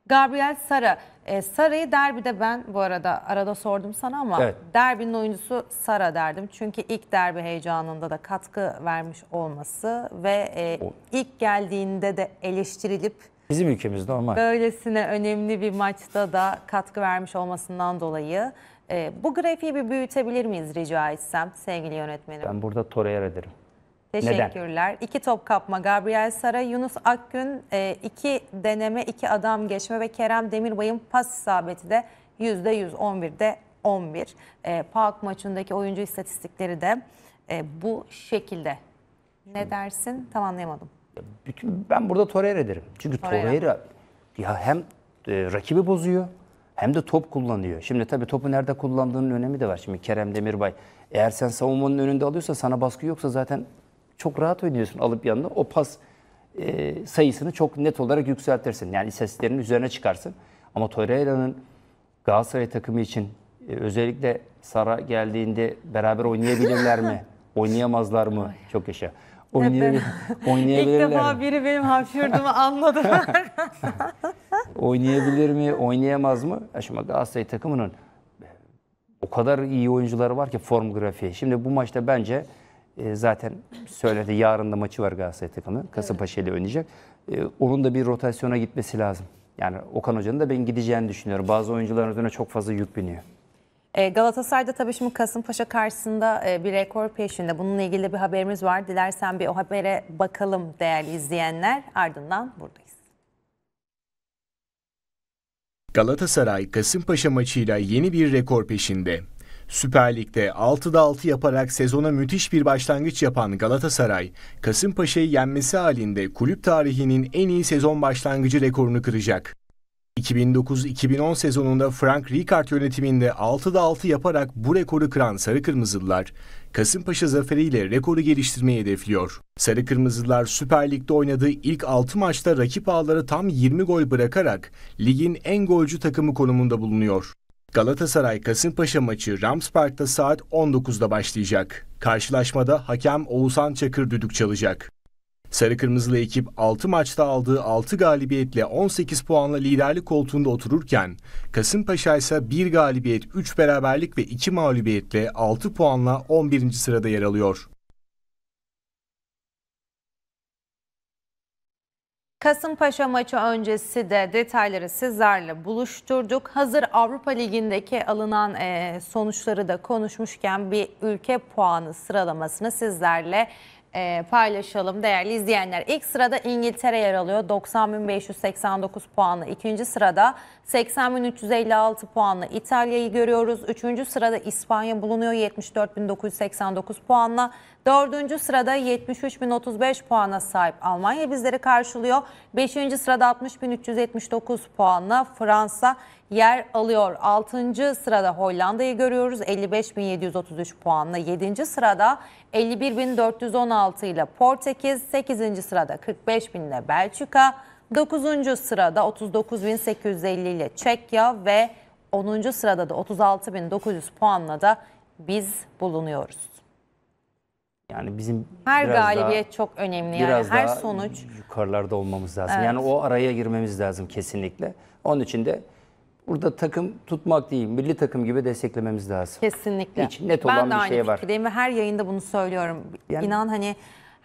Gabriel Sara. E, Sara'yı derbide ben bu arada arada sordum sana ama evet. derbinin oyuncusu Sara derdim. Çünkü ilk derbi heyecanında da katkı vermiş olması ve e, ilk geldiğinde de eleştirilip Bizim ülkemizde normal. Böylesine önemli bir maçta da katkı vermiş olmasından dolayı e, bu grafiği bir büyütebilir miyiz rica etsem sevgili yönetmenim? Ben burada Torreira ederim. Teşekkürler. Neden? İki top kapma Gabriel Sara, Yunus Akgün, e, iki deneme, iki adam geçme ve Kerem Demirbay'ın pas isabeti de %111'de 11. E, Park maçındaki oyuncu istatistikleri de e, bu şekilde. Ne dersin? Tam anlayamadım. Bütün ben burada Torreira derim. Çünkü Torreira, ya hem e, rakibi bozuyor hem de top kullanıyor. Şimdi tabii topu nerede kullandığının önemi de var. Şimdi Kerem Demirbay eğer sen savunmanın önünde alıyorsa sana baskı yoksa zaten çok rahat oynuyorsun alıp yanına. O pas e, sayısını çok net olarak yükseltirsin. Yani seslerinin üzerine çıkarsın. Ama Torreira'nın Galatasaray takımı için e, özellikle Sara geldiğinde beraber oynayabilirler mi? <laughs> Oynayamazlar mı? Çok yaşa. Oynayabilir, <laughs> oynayabilir İlk defa biri benim hapşurduğumu anladı. <laughs> oynayabilir mi, oynayamaz mı? Ya şimdi Galatasaray takımının o kadar iyi oyuncuları var ki form grafiği. Şimdi bu maçta bence e, zaten söyledi yarın da maçı var Galatasaray takımının. Kasımpaşa ile oynayacak. E, onun da bir rotasyona gitmesi lazım. Yani Okan Hoca'nın da ben gideceğini düşünüyorum. Bazı oyuncuların üzerine çok fazla yük biniyor. Ee, Galatasaray da tabii şimdi Kasımpaşa karşısında e, bir rekor peşinde. Bununla ilgili bir haberimiz var. Dilersen bir o habere bakalım değerli izleyenler. Ardından buradayız. Galatasaray Kasımpaşa maçıyla yeni bir rekor peşinde. Süper Lig'de 6'da 6 yaparak sezona müthiş bir başlangıç yapan Galatasaray, Kasımpaşa'yı yenmesi halinde kulüp tarihinin en iyi sezon başlangıcı rekorunu kıracak. 2009-2010 sezonunda Frank Rijkaard yönetiminde 6'da 6 yaparak bu rekoru kıran Sarı Kırmızılılar, Kasımpaşa zaferiyle rekoru geliştirmeyi hedefliyor. Sarı Kırmızılılar Süper Lig'de oynadığı ilk 6 maçta rakip ağlara tam 20 gol bırakarak ligin en golcü takımı konumunda bulunuyor. Galatasaray Kasımpaşa maçı Ramspark'ta saat 19'da başlayacak. Karşılaşmada hakem Oğuzhan Çakır düdük çalacak. Sarı Kırmızılı ekip 6 maçta aldığı 6 galibiyetle 18 puanla liderlik koltuğunda otururken Kasımpaşa ise 1 galibiyet, 3 beraberlik ve 2 mağlubiyetle 6 puanla 11. sırada yer alıyor. Kasımpaşa maçı öncesi de detayları sizlerle buluşturduk. Hazır Avrupa Ligi'ndeki alınan sonuçları da konuşmuşken bir ülke puanı sıralamasını sizlerle e, paylaşalım değerli izleyenler. İlk sırada İngiltere yer alıyor 90.589 puanla. İkinci sırada 80.356 puanla İtalya'yı görüyoruz. Üçüncü sırada İspanya bulunuyor 74.989 puanla. Dördüncü sırada 73.035 puana sahip Almanya bizleri karşılıyor. Beşinci sırada 60.379 puanla Fransa yer alıyor. Altıncı sırada Hollanda'yı görüyoruz 55.733 puanla. Yedinci sırada 51.416 ile Portekiz. Sekizinci sırada 45.000 ile Belçika. 9. sırada 39.850 ile Çekya ve 10. sırada da 36.900 puanla da biz bulunuyoruz. Yani bizim her galibiyet daha, çok önemli yani her sonuç yukarılarda olmamız lazım. Evet. Yani o araya girmemiz lazım kesinlikle. Onun için de burada takım tutmak değil, milli takım gibi desteklememiz lazım. Kesinlikle. Hiç net ben olan bir şey var. Ben de ve her yayında bunu söylüyorum. Yani, İnan hani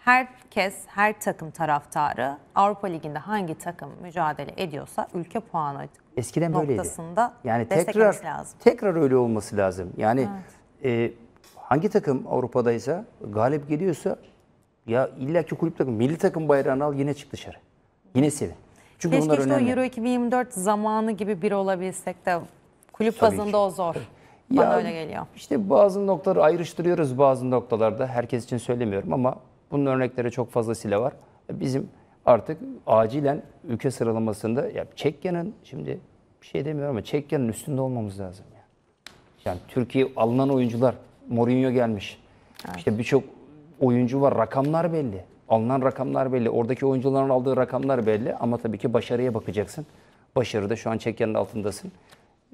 herkes, her takım taraftarı Avrupa Ligi'nde hangi takım mücadele ediyorsa ülke puanı Eskiden noktasında Yani tekrar lazım. tekrar öyle olması lazım. Yani evet. e, hangi takım Avrupa'daysa galip geliyorsa ya illaki kulüp takım, milli takım bayrağını al yine çık dışarı. Yine sevin. Çünkü Keşke işte önemli. o Euro 2024 zamanı gibi bir olabilsek de kulüp Tabii bazında ki. o zor. Bana ya, öyle geliyor. İşte bazı noktaları ayrıştırıyoruz bazı noktalarda. Herkes için söylemiyorum ama bunun örnekleri çok fazlasıyla var. Bizim artık acilen ülke sıralamasında ya Çekya'nın şimdi bir şey demiyorum ama Çekya'nın üstünde olmamız lazım. Yani, yani Türkiye alınan oyuncular Mourinho gelmiş. Evet. İşte birçok oyuncu var. Rakamlar belli. Alınan rakamlar belli. Oradaki oyuncuların aldığı rakamlar belli. Ama tabii ki başarıya bakacaksın. Başarıda şu an Çekya'nın altındasın.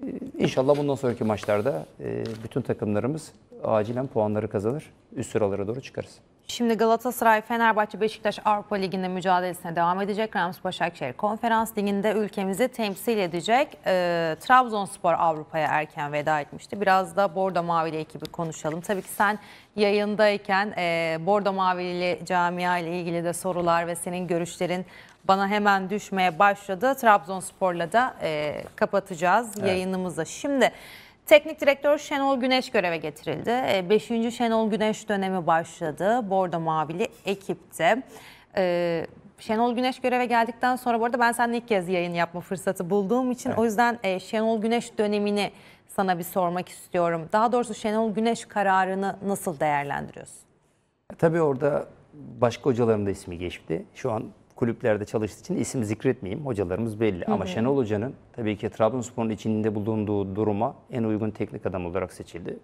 Ee, inşallah bundan sonraki maçlarda e, bütün takımlarımız acilen puanları kazanır. Üst sıralara doğru çıkarız. Şimdi Galatasaray, Fenerbahçe, Beşiktaş Avrupa Ligi'nde mücadelesine devam edecek. Rams Başakşehir Konferans Ligi'nde ülkemizi temsil edecek. E, Trabzonspor Avrupa'ya erken veda etmişti. Biraz da Bordo Mavili ekibi konuşalım. Tabii ki sen yayındayken e, Bordo Mavili camia ile ilgili de sorular ve senin görüşlerin bana hemen düşmeye başladı. Trabzonspor'la da e, kapatacağız evet. yayınımızı. Şimdi... Teknik direktör Şenol Güneş göreve getirildi. 5. E, Şenol Güneş dönemi başladı. Bordo Mavili ekipte. E, Şenol Güneş göreve geldikten sonra bu arada ben seninle ilk kez yayın yapma fırsatı bulduğum için evet. o yüzden e, Şenol Güneş dönemini sana bir sormak istiyorum. Daha doğrusu Şenol Güneş kararını nasıl değerlendiriyorsun? Tabii orada başka hocaların da ismi geçti. Şu an kulüplerde çalıştığı için isim zikretmeyeyim. Hocalarımız belli. Hı hı. Ama Şenol Hoca'nın tabii ki Trabzonspor'un içinde bulunduğu duruma en uygun teknik adam olarak seçildi.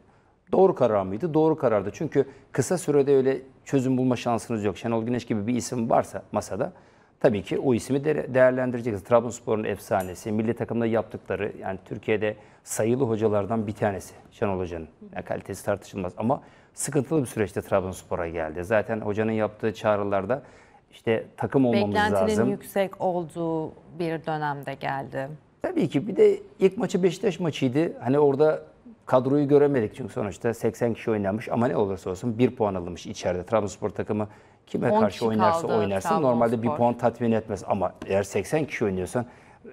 Doğru karar mıydı? Doğru karardı. Çünkü kısa sürede öyle çözüm bulma şansınız yok. Şenol Güneş gibi bir isim varsa masada tabii ki o ismi de değerlendireceksiniz. Trabzonspor'un efsanesi, milli takımda yaptıkları yani Türkiye'de sayılı hocalardan bir tanesi Şenol Hoca'nın. Yani kalitesi tartışılmaz ama sıkıntılı bir süreçte Trabzonspor'a geldi. Zaten hocanın yaptığı çağrılarda işte takım olmamız Beklentinin lazım. yüksek olduğu bir dönemde geldi. Tabii ki bir de ilk maçı Beşiktaş maçıydı. Hani orada kadroyu göremedik çünkü sonuçta 80 kişi oynanmış ama ne olursa olsun bir puan alınmış içeride. Trabzonspor takımı kime karşı oynarsa kaldı, oynarsa normalde bir puan tatmin etmez ama eğer 80 kişi oynuyorsan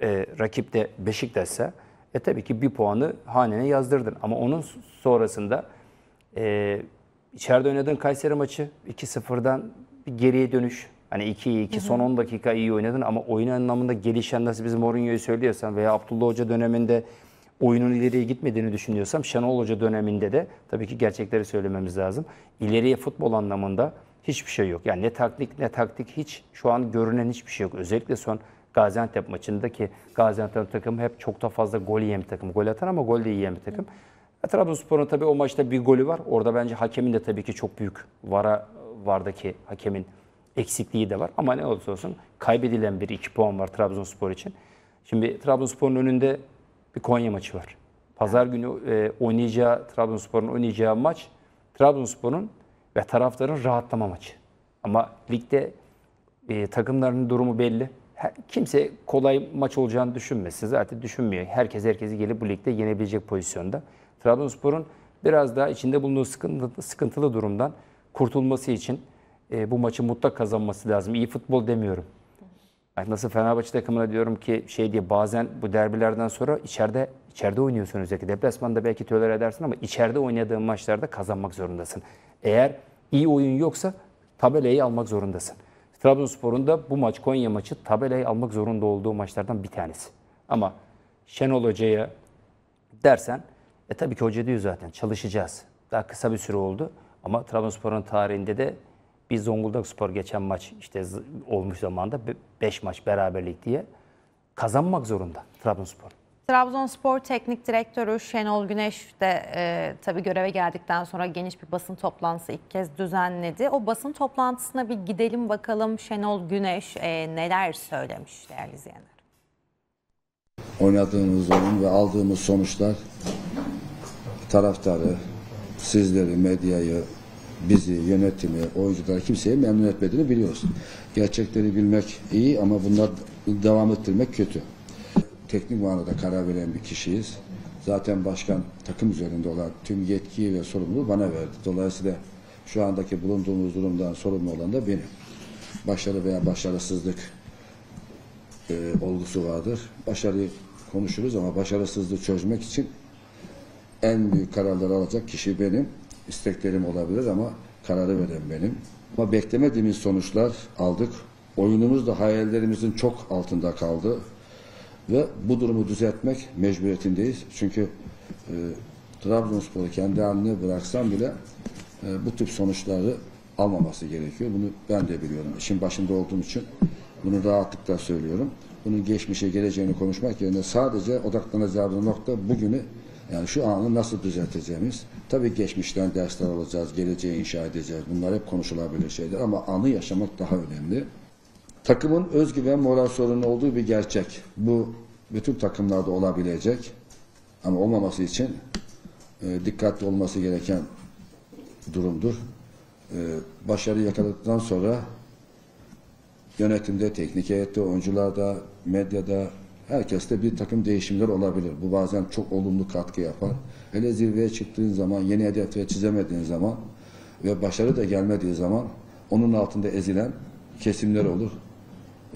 e, rakip de Beşiktaş'sa e tabii ki bir puanı hanene yazdırdın. Ama onun sonrasında e, içeride oynadığın Kayseri maçı 2-0'dan bir geriye dönüş Hani 2-2 son 10 dakika iyi oynadın ama oyun anlamında gelişen nasıl biz Mourinho'yu söylüyorsan veya Abdullah Hoca döneminde oyunun ileriye gitmediğini düşünüyorsam Şenol Hoca döneminde de tabii ki gerçekleri söylememiz lazım. İleriye futbol anlamında hiçbir şey yok. Yani ne taktik ne taktik hiç şu an görünen hiçbir şey yok. Özellikle son Gaziantep maçında ki Gaziantep takımı hep çok da fazla gol yiyen bir takım. Gol atan ama gol de yiyen bir takım. E, Trabzonspor'un tabii o maçta bir golü var. Orada bence hakemin de tabii ki çok büyük vara vardaki hakemin eksikliği de var. Ama ne olursa olsun kaybedilen bir iki puan var Trabzonspor için. Şimdi Trabzonspor'un önünde bir Konya maçı var. Pazar günü e, oynayacağı, Trabzonspor'un oynayacağı maç Trabzonspor'un ve taraftarın rahatlama maçı. Ama ligde e, takımların durumu belli. Her, kimse kolay maç olacağını düşünmesin. Zaten düşünmüyor. Herkes herkesi gelip bu ligde yenebilecek pozisyonda. Trabzonspor'un biraz daha içinde bulunduğu sıkıntı, sıkıntılı durumdan kurtulması için e, bu maçı mutlak kazanması lazım. İyi futbol demiyorum. Yani nasıl Fenerbahçe takımına diyorum ki şey diye bazen bu derbilerden sonra içeride içeride oynuyorsun özellikle. Deplasmanda belki töler edersin ama içeride oynadığın maçlarda kazanmak zorundasın. Eğer iyi oyun yoksa tabelayı almak zorundasın. Trabzonspor'un da bu maç Konya maçı tabelayı almak zorunda olduğu maçlardan bir tanesi. Ama Şenol Hoca'ya dersen e tabii ki hoca diyor zaten çalışacağız. Daha kısa bir süre oldu ama Trabzonspor'un tarihinde de bir Zonguldak Spor geçen maç işte olmuş zamanda 5 maç beraberlik diye kazanmak zorunda Trabzonspor. Trabzonspor Teknik Direktörü Şenol Güneş de e, tabii göreve geldikten sonra geniş bir basın toplantısı ilk kez düzenledi. O basın toplantısına bir gidelim bakalım Şenol Güneş e, neler söylemiş değerli izleyenler. Oynadığımız oyun ve aldığımız sonuçlar taraftarı, sizleri, medyayı, bizi, yönetimi, oyuncuları kimseye memnun etmediğini biliyoruz. Gerçekleri bilmek iyi ama bunları devam ettirmek kötü. Teknik manada karar veren bir kişiyiz. Zaten başkan takım üzerinde olan tüm yetkiyi ve sorumluluğu bana verdi. Dolayısıyla şu andaki bulunduğumuz durumdan sorumlu olan da benim. Başarı veya başarısızlık e, olgusu vardır. Başarıyı konuşuruz ama başarısızlığı çözmek için en büyük kararları alacak kişi benim isteklerim olabilir ama kararı veren benim. Ama beklemediğimiz sonuçlar aldık. Oyunumuz da hayallerimizin çok altında kaldı. Ve bu durumu düzeltmek mecburiyetindeyiz. Çünkü e, Trabzonspor'u kendi haline bıraksam bile e, bu tip sonuçları almaması gerekiyor. Bunu ben de biliyorum. İşin başında olduğum için bunu rahatlıkla söylüyorum. Bunun geçmişe geleceğini konuşmak yerine sadece odaklanacağımız nokta bugünü yani şu anı nasıl düzelteceğimiz. Tabii geçmişten dersler alacağız, geleceği inşa edeceğiz. Bunlar hep konuşulabilir şeyler ama anı yaşamak daha önemli. Takımın özgüven moral sorunu olduğu bir gerçek. Bu bütün takımlarda olabilecek ama olmaması için e, dikkatli olması gereken durumdur. E, başarı yakaladıktan sonra yönetimde, teknik heyette, oyuncularda, medyada herkeste bir takım değişimler olabilir. Bu bazen çok olumlu katkı yapar. Hele zirveye çıktığın zaman, yeni hedefler çizemediğin zaman ve başarı da gelmediği zaman onun altında ezilen kesimler olur.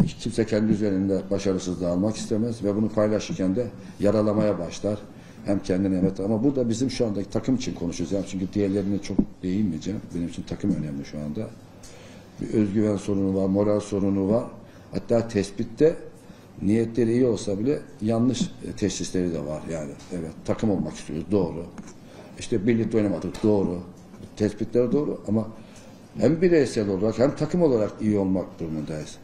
Hiç kimse kendi üzerinde başarısızlığı almak istemez ve bunu paylaşırken de yaralamaya başlar. Hem kendine. evet ama burada bizim şu andaki takım için konuşacağım. Çünkü diğerlerine çok değinmeyeceğim. Benim için takım önemli şu anda. Bir özgüven sorunu var, moral sorunu var. Hatta tespitte niyetleri iyi olsa bile yanlış e, teşhisleri de var yani. Evet takım olmak istiyoruz doğru. İşte birlikte oynamadık doğru. Tespitler doğru ama hem bireysel olarak hem takım olarak iyi olmak durumundayız.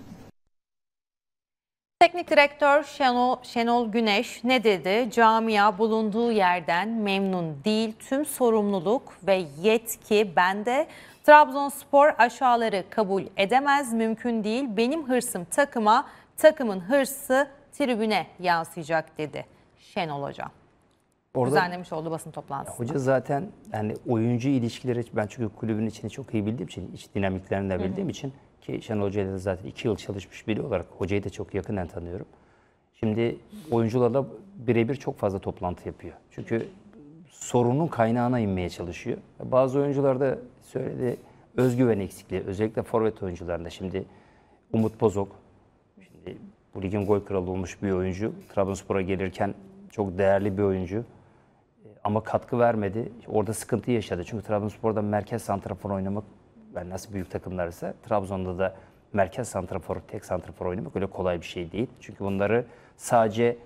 Teknik direktör Şenol, Şenol Güneş ne dedi? Camia bulunduğu yerden memnun değil. Tüm sorumluluk ve yetki bende. Trabzonspor aşağıları kabul edemez, mümkün değil. Benim hırsım takıma, Takımın hırsı tribüne yansıyacak dedi Şenol Hoca. Orada, Düzenlemiş oldu basın toplantısı. Hoca zaten yani oyuncu ilişkileri ben çünkü kulübün içini çok iyi bildiğim için, iç dinamiklerini de bildiğim hı hı. için ki Şenol Hoca ile zaten iki yıl çalışmış biri olarak hocayı da çok yakından tanıyorum. Şimdi oyuncularla birebir çok fazla toplantı yapıyor. Çünkü sorunun kaynağına inmeye çalışıyor. Bazı oyuncularda söyledi özgüven eksikliği özellikle forvet oyuncularında şimdi Umut Bozok ee, bu ligin gol kralı olmuş bir oyuncu. Trabzonspor'a gelirken çok değerli bir oyuncu. Ee, ama katkı vermedi. Orada sıkıntı yaşadı. Çünkü Trabzonspor'da merkez santrafor oynamak yani nasıl büyük takımlarsa Trabzon'da da merkez santrafor, tek santrafor oynamak öyle kolay bir şey değil. Çünkü bunları sadece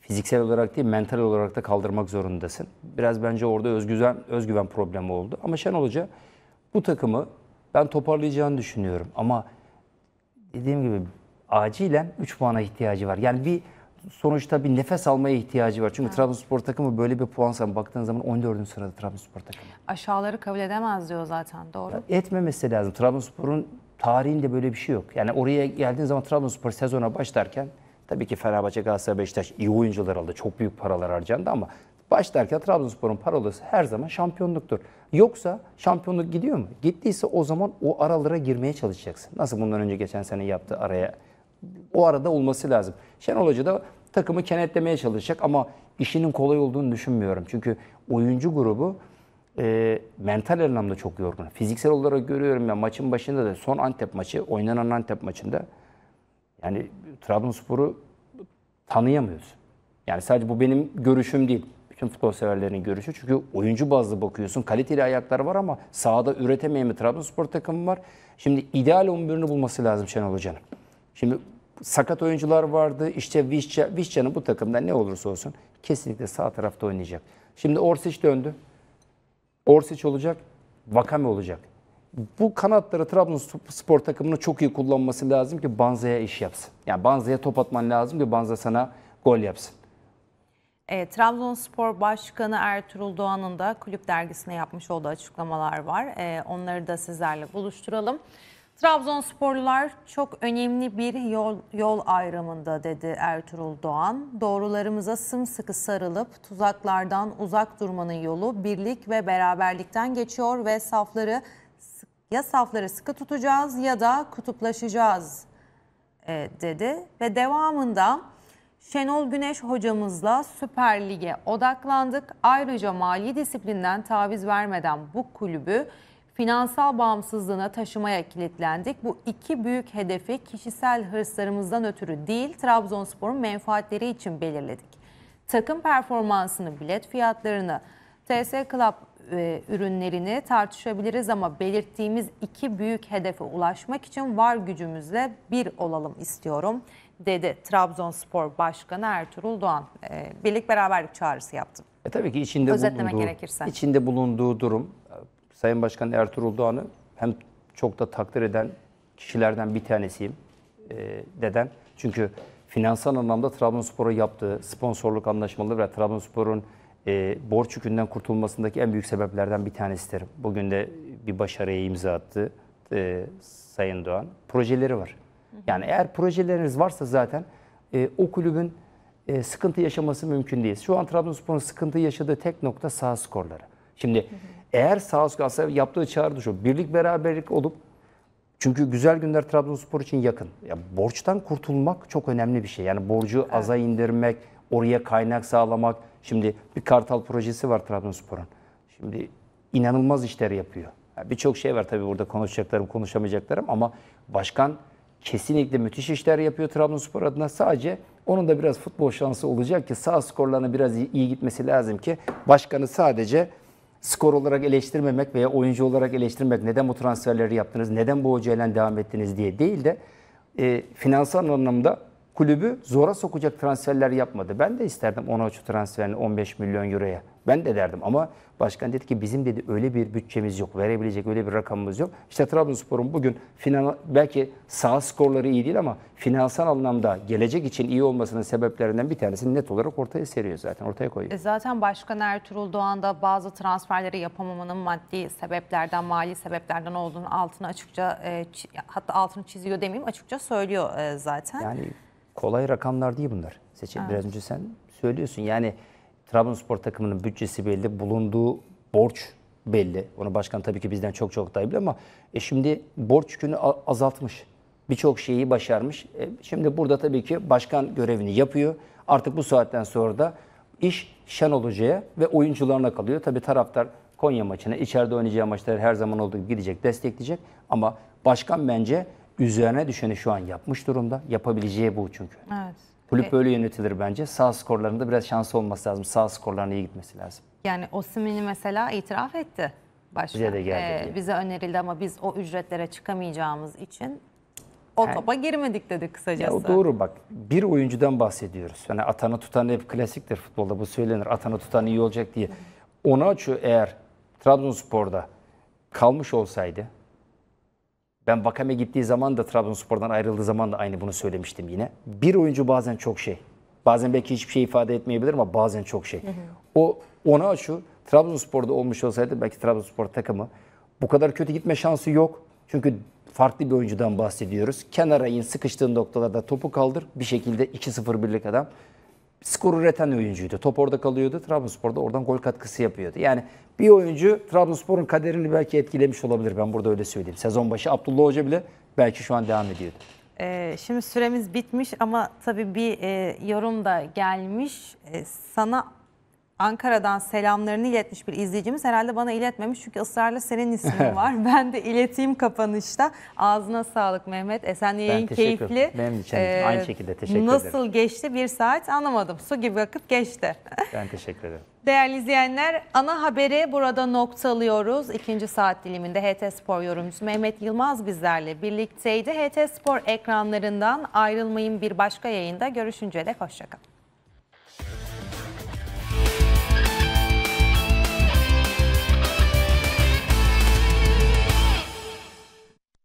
fiziksel olarak değil mental olarak da kaldırmak zorundasın. Biraz bence orada özgüven özgüven problemi oldu. Ama Şenol Hoca bu takımı ben toparlayacağını düşünüyorum. Ama dediğim gibi acilen 3 puana ihtiyacı var. Yani bir sonuçta bir nefes almaya ihtiyacı var. Çünkü evet. Trabzonspor takımı böyle bir puan sen baktığın zaman 14. sırada Trabzonspor takımı. Aşağıları kabul edemez diyor zaten doğru. Ya etmemesi lazım. Trabzonspor'un tarihinde böyle bir şey yok. Yani oraya geldiğin zaman Trabzonspor sezona başlarken tabii ki Fenerbahçe, Galatasaray, Beşiktaş iyi oyuncular aldı. Çok büyük paralar harcandı ama başlarken Trabzonspor'un parolası her zaman şampiyonluktur. Yoksa şampiyonluk gidiyor mu? Gittiyse o zaman o aralara girmeye çalışacaksın. Nasıl bundan önce geçen sene yaptığı araya o arada olması lazım. Şenol Hoca da takımı kenetlemeye çalışacak ama işinin kolay olduğunu düşünmüyorum. Çünkü oyuncu grubu e, mental anlamda çok yorgun. Fiziksel olarak görüyorum ya maçın başında da son Antep maçı, oynanan Antep maçında yani Trabzonspor'u tanıyamıyoruz. Yani sadece bu benim görüşüm değil. Bütün futbol severlerinin görüşü. Çünkü oyuncu bazlı bakıyorsun. Kaliteli ayaklar var ama sahada üretemeyen bir Trabzonspor takımı var. Şimdi ideal 11'ini bulması lazım Şenol Hoca'nın. Şimdi sakat oyuncular vardı. İşte Vişça, Vişça'nın bu takımda ne olursa olsun kesinlikle sağ tarafta oynayacak. Şimdi Orsic döndü. Orsic olacak, Vakame olacak. Bu kanatları Trabzonspor takımını çok iyi kullanması lazım ki Banza'ya iş yapsın. Yani Banza'ya top atman lazım ki Banza sana gol yapsın. E, Trabzonspor Başkanı Ertuğrul Doğan'ın da kulüp dergisine yapmış olduğu açıklamalar var. E, onları da sizlerle buluşturalım. Trabzonsporlular çok önemli bir yol, yol ayrımında dedi Ertuğrul Doğan. Doğrularımıza sımsıkı sarılıp tuzaklardan uzak durmanın yolu birlik ve beraberlikten geçiyor ve safları ya safları sıkı tutacağız ya da kutuplaşacağız e, dedi. Ve devamında Şenol Güneş hocamızla Süper Lig'e odaklandık. Ayrıca mali disiplinden taviz vermeden bu kulübü finansal bağımsızlığına taşımaya kilitlendik. Bu iki büyük hedefi kişisel hırslarımızdan ötürü değil Trabzonspor'un menfaatleri için belirledik. Takım performansını, bilet fiyatlarını, TS Club e, ürünlerini tartışabiliriz ama belirttiğimiz iki büyük hedefe ulaşmak için var gücümüzle bir olalım istiyorum dedi Trabzonspor Başkanı Ertuğrul Doğan. E, birlik beraberlik çağrısı yaptım. E tabii ki içinde Özetlemek bulunduğu, gerekirse. içinde bulunduğu durum Sayın Başkan Ertuğrul Doğan'ı hem çok da takdir eden kişilerden bir tanesiyim. E, neden? Çünkü finansal anlamda Trabzonspor'a yaptığı sponsorluk anlaşmaları ve Trabzonspor'un e, borç yükünden kurtulmasındaki en büyük sebeplerden bir tanesidir. Bugün de bir başarıya imza attı e, Sayın Doğan. Projeleri var. Yani eğer projeleriniz varsa zaten e, o kulübün e, sıkıntı yaşaması mümkün değil. Şu an Trabzonspor'un sıkıntı yaşadığı tek nokta saha skorları. Şimdi hı hı. Eğer Sağolsun Galatasaray yaptığı çağrı da şu. Birlik beraberlik olup çünkü güzel günler Trabzonspor için yakın. Ya borçtan kurtulmak çok önemli bir şey. Yani borcu evet. aza indirmek, oraya kaynak sağlamak. Şimdi bir Kartal projesi var Trabzonspor'un. Şimdi inanılmaz işler yapıyor. Yani Birçok şey var tabii burada konuşacaklarım, konuşamayacaklarım ama başkan kesinlikle müthiş işler yapıyor Trabzonspor adına. Sadece onun da biraz futbol şansı olacak ki sağ skorlarına biraz iyi gitmesi lazım ki başkanı sadece skor olarak eleştirmemek veya oyuncu olarak eleştirmek neden bu transferleri yaptınız, neden bu hocayla devam ettiniz diye değil de e, finansal anlamda kulübü zora sokacak transferler yapmadı. Ben de isterdim 13 transferini 15 milyon euroya. Ben de derdim ama başkan dedi ki bizim dedi öyle bir bütçemiz yok. Verebilecek öyle bir rakamımız yok. İşte Trabzonspor'un bugün final, belki sağ skorları iyi değil ama finansal anlamda gelecek için iyi olmasının sebeplerinden bir tanesi net olarak ortaya seriyor zaten. Ortaya koyuyor. E zaten Başkan Ertuğrul Doğan da bazı transferleri yapamamanın maddi sebeplerden, mali sebeplerden olduğunu altını açıkça e, hatta altını çiziyor demeyeyim açıkça söylüyor e, zaten. Yani kolay rakamlar değil bunlar. Seçim evet. biraz önce sen söylüyorsun. Yani Trabzonspor takımının bütçesi belli, bulunduğu borç belli. Onu başkan tabii ki bizden çok çok daha bilir ama e şimdi borç yükünü azaltmış. Birçok şeyi başarmış. E şimdi burada tabii ki başkan görevini yapıyor. Artık bu saatten sonra da iş Şenol Hoca'ya ve oyuncularına kalıyor. Tabii taraftar Konya maçına, içeride oynayacağı maçları her zaman olduğu gibi gidecek, destekleyecek. Ama başkan bence üzerine düşeni şu an yapmış durumda. Yapabileceği bu çünkü. Evet. Kulüp öyle yönetilir bence. Sağ skorlarında biraz şansı olması lazım. Sağ skorlarına iyi gitmesi lazım. Yani Osimini mesela itiraf etti. Başka. Bize de geldi. Ee, bize önerildi ama biz o ücretlere çıkamayacağımız için o yani, topa girmedik dedi kısacası. Ya doğru bak. Bir oyuncudan bahsediyoruz. Yani atanı tutan hep klasiktir futbolda bu söylenir. Atanı tutan iyi olacak diye. Ona eğer Trabzonspor'da kalmış olsaydı ben Vakame gittiği zaman da Trabzonspor'dan ayrıldığı zaman da aynı bunu söylemiştim yine. Bir oyuncu bazen çok şey. Bazen belki hiçbir şey ifade etmeyebilir ama bazen çok şey. O ona şu Trabzonspor'da olmuş olsaydı belki Trabzonspor takımı bu kadar kötü gitme şansı yok. Çünkü farklı bir oyuncudan bahsediyoruz. Kenara in, sıkıştığın noktalarda topu kaldır. Bir şekilde 2-0 birlik adam skor üreten oyuncuydu. Top orada kalıyordu. Trabzonspor'da oradan gol katkısı yapıyordu. Yani bir oyuncu Trabzonspor'un kaderini belki etkilemiş olabilir. Ben burada öyle söyleyeyim. Sezon başı Abdullah Hoca bile belki şu an devam ediyordu. Ee, şimdi süremiz bitmiş ama tabii bir e, yorum da gelmiş. E, sana Ankara'dan selamlarını iletmiş bir izleyicimiz herhalde bana iletmemiş çünkü ısrarla senin ismin <laughs> var. Ben de ileteyim kapanışta. Ağzına sağlık Mehmet. Esen yayın ben keyifli. Benim için ee, aynı şekilde teşekkür nasıl ederim. Nasıl geçti bir saat anlamadım. Su gibi akıp geçti. <laughs> Ben teşekkür ederim. Değerli izleyenler ana haberi burada noktalıyoruz. İkinci saat diliminde HT Spor yorumcusu Mehmet Yılmaz bizlerle birlikteydi. HT Spor ekranlarından ayrılmayın bir başka yayında görüşünceye dek hoşçakalın.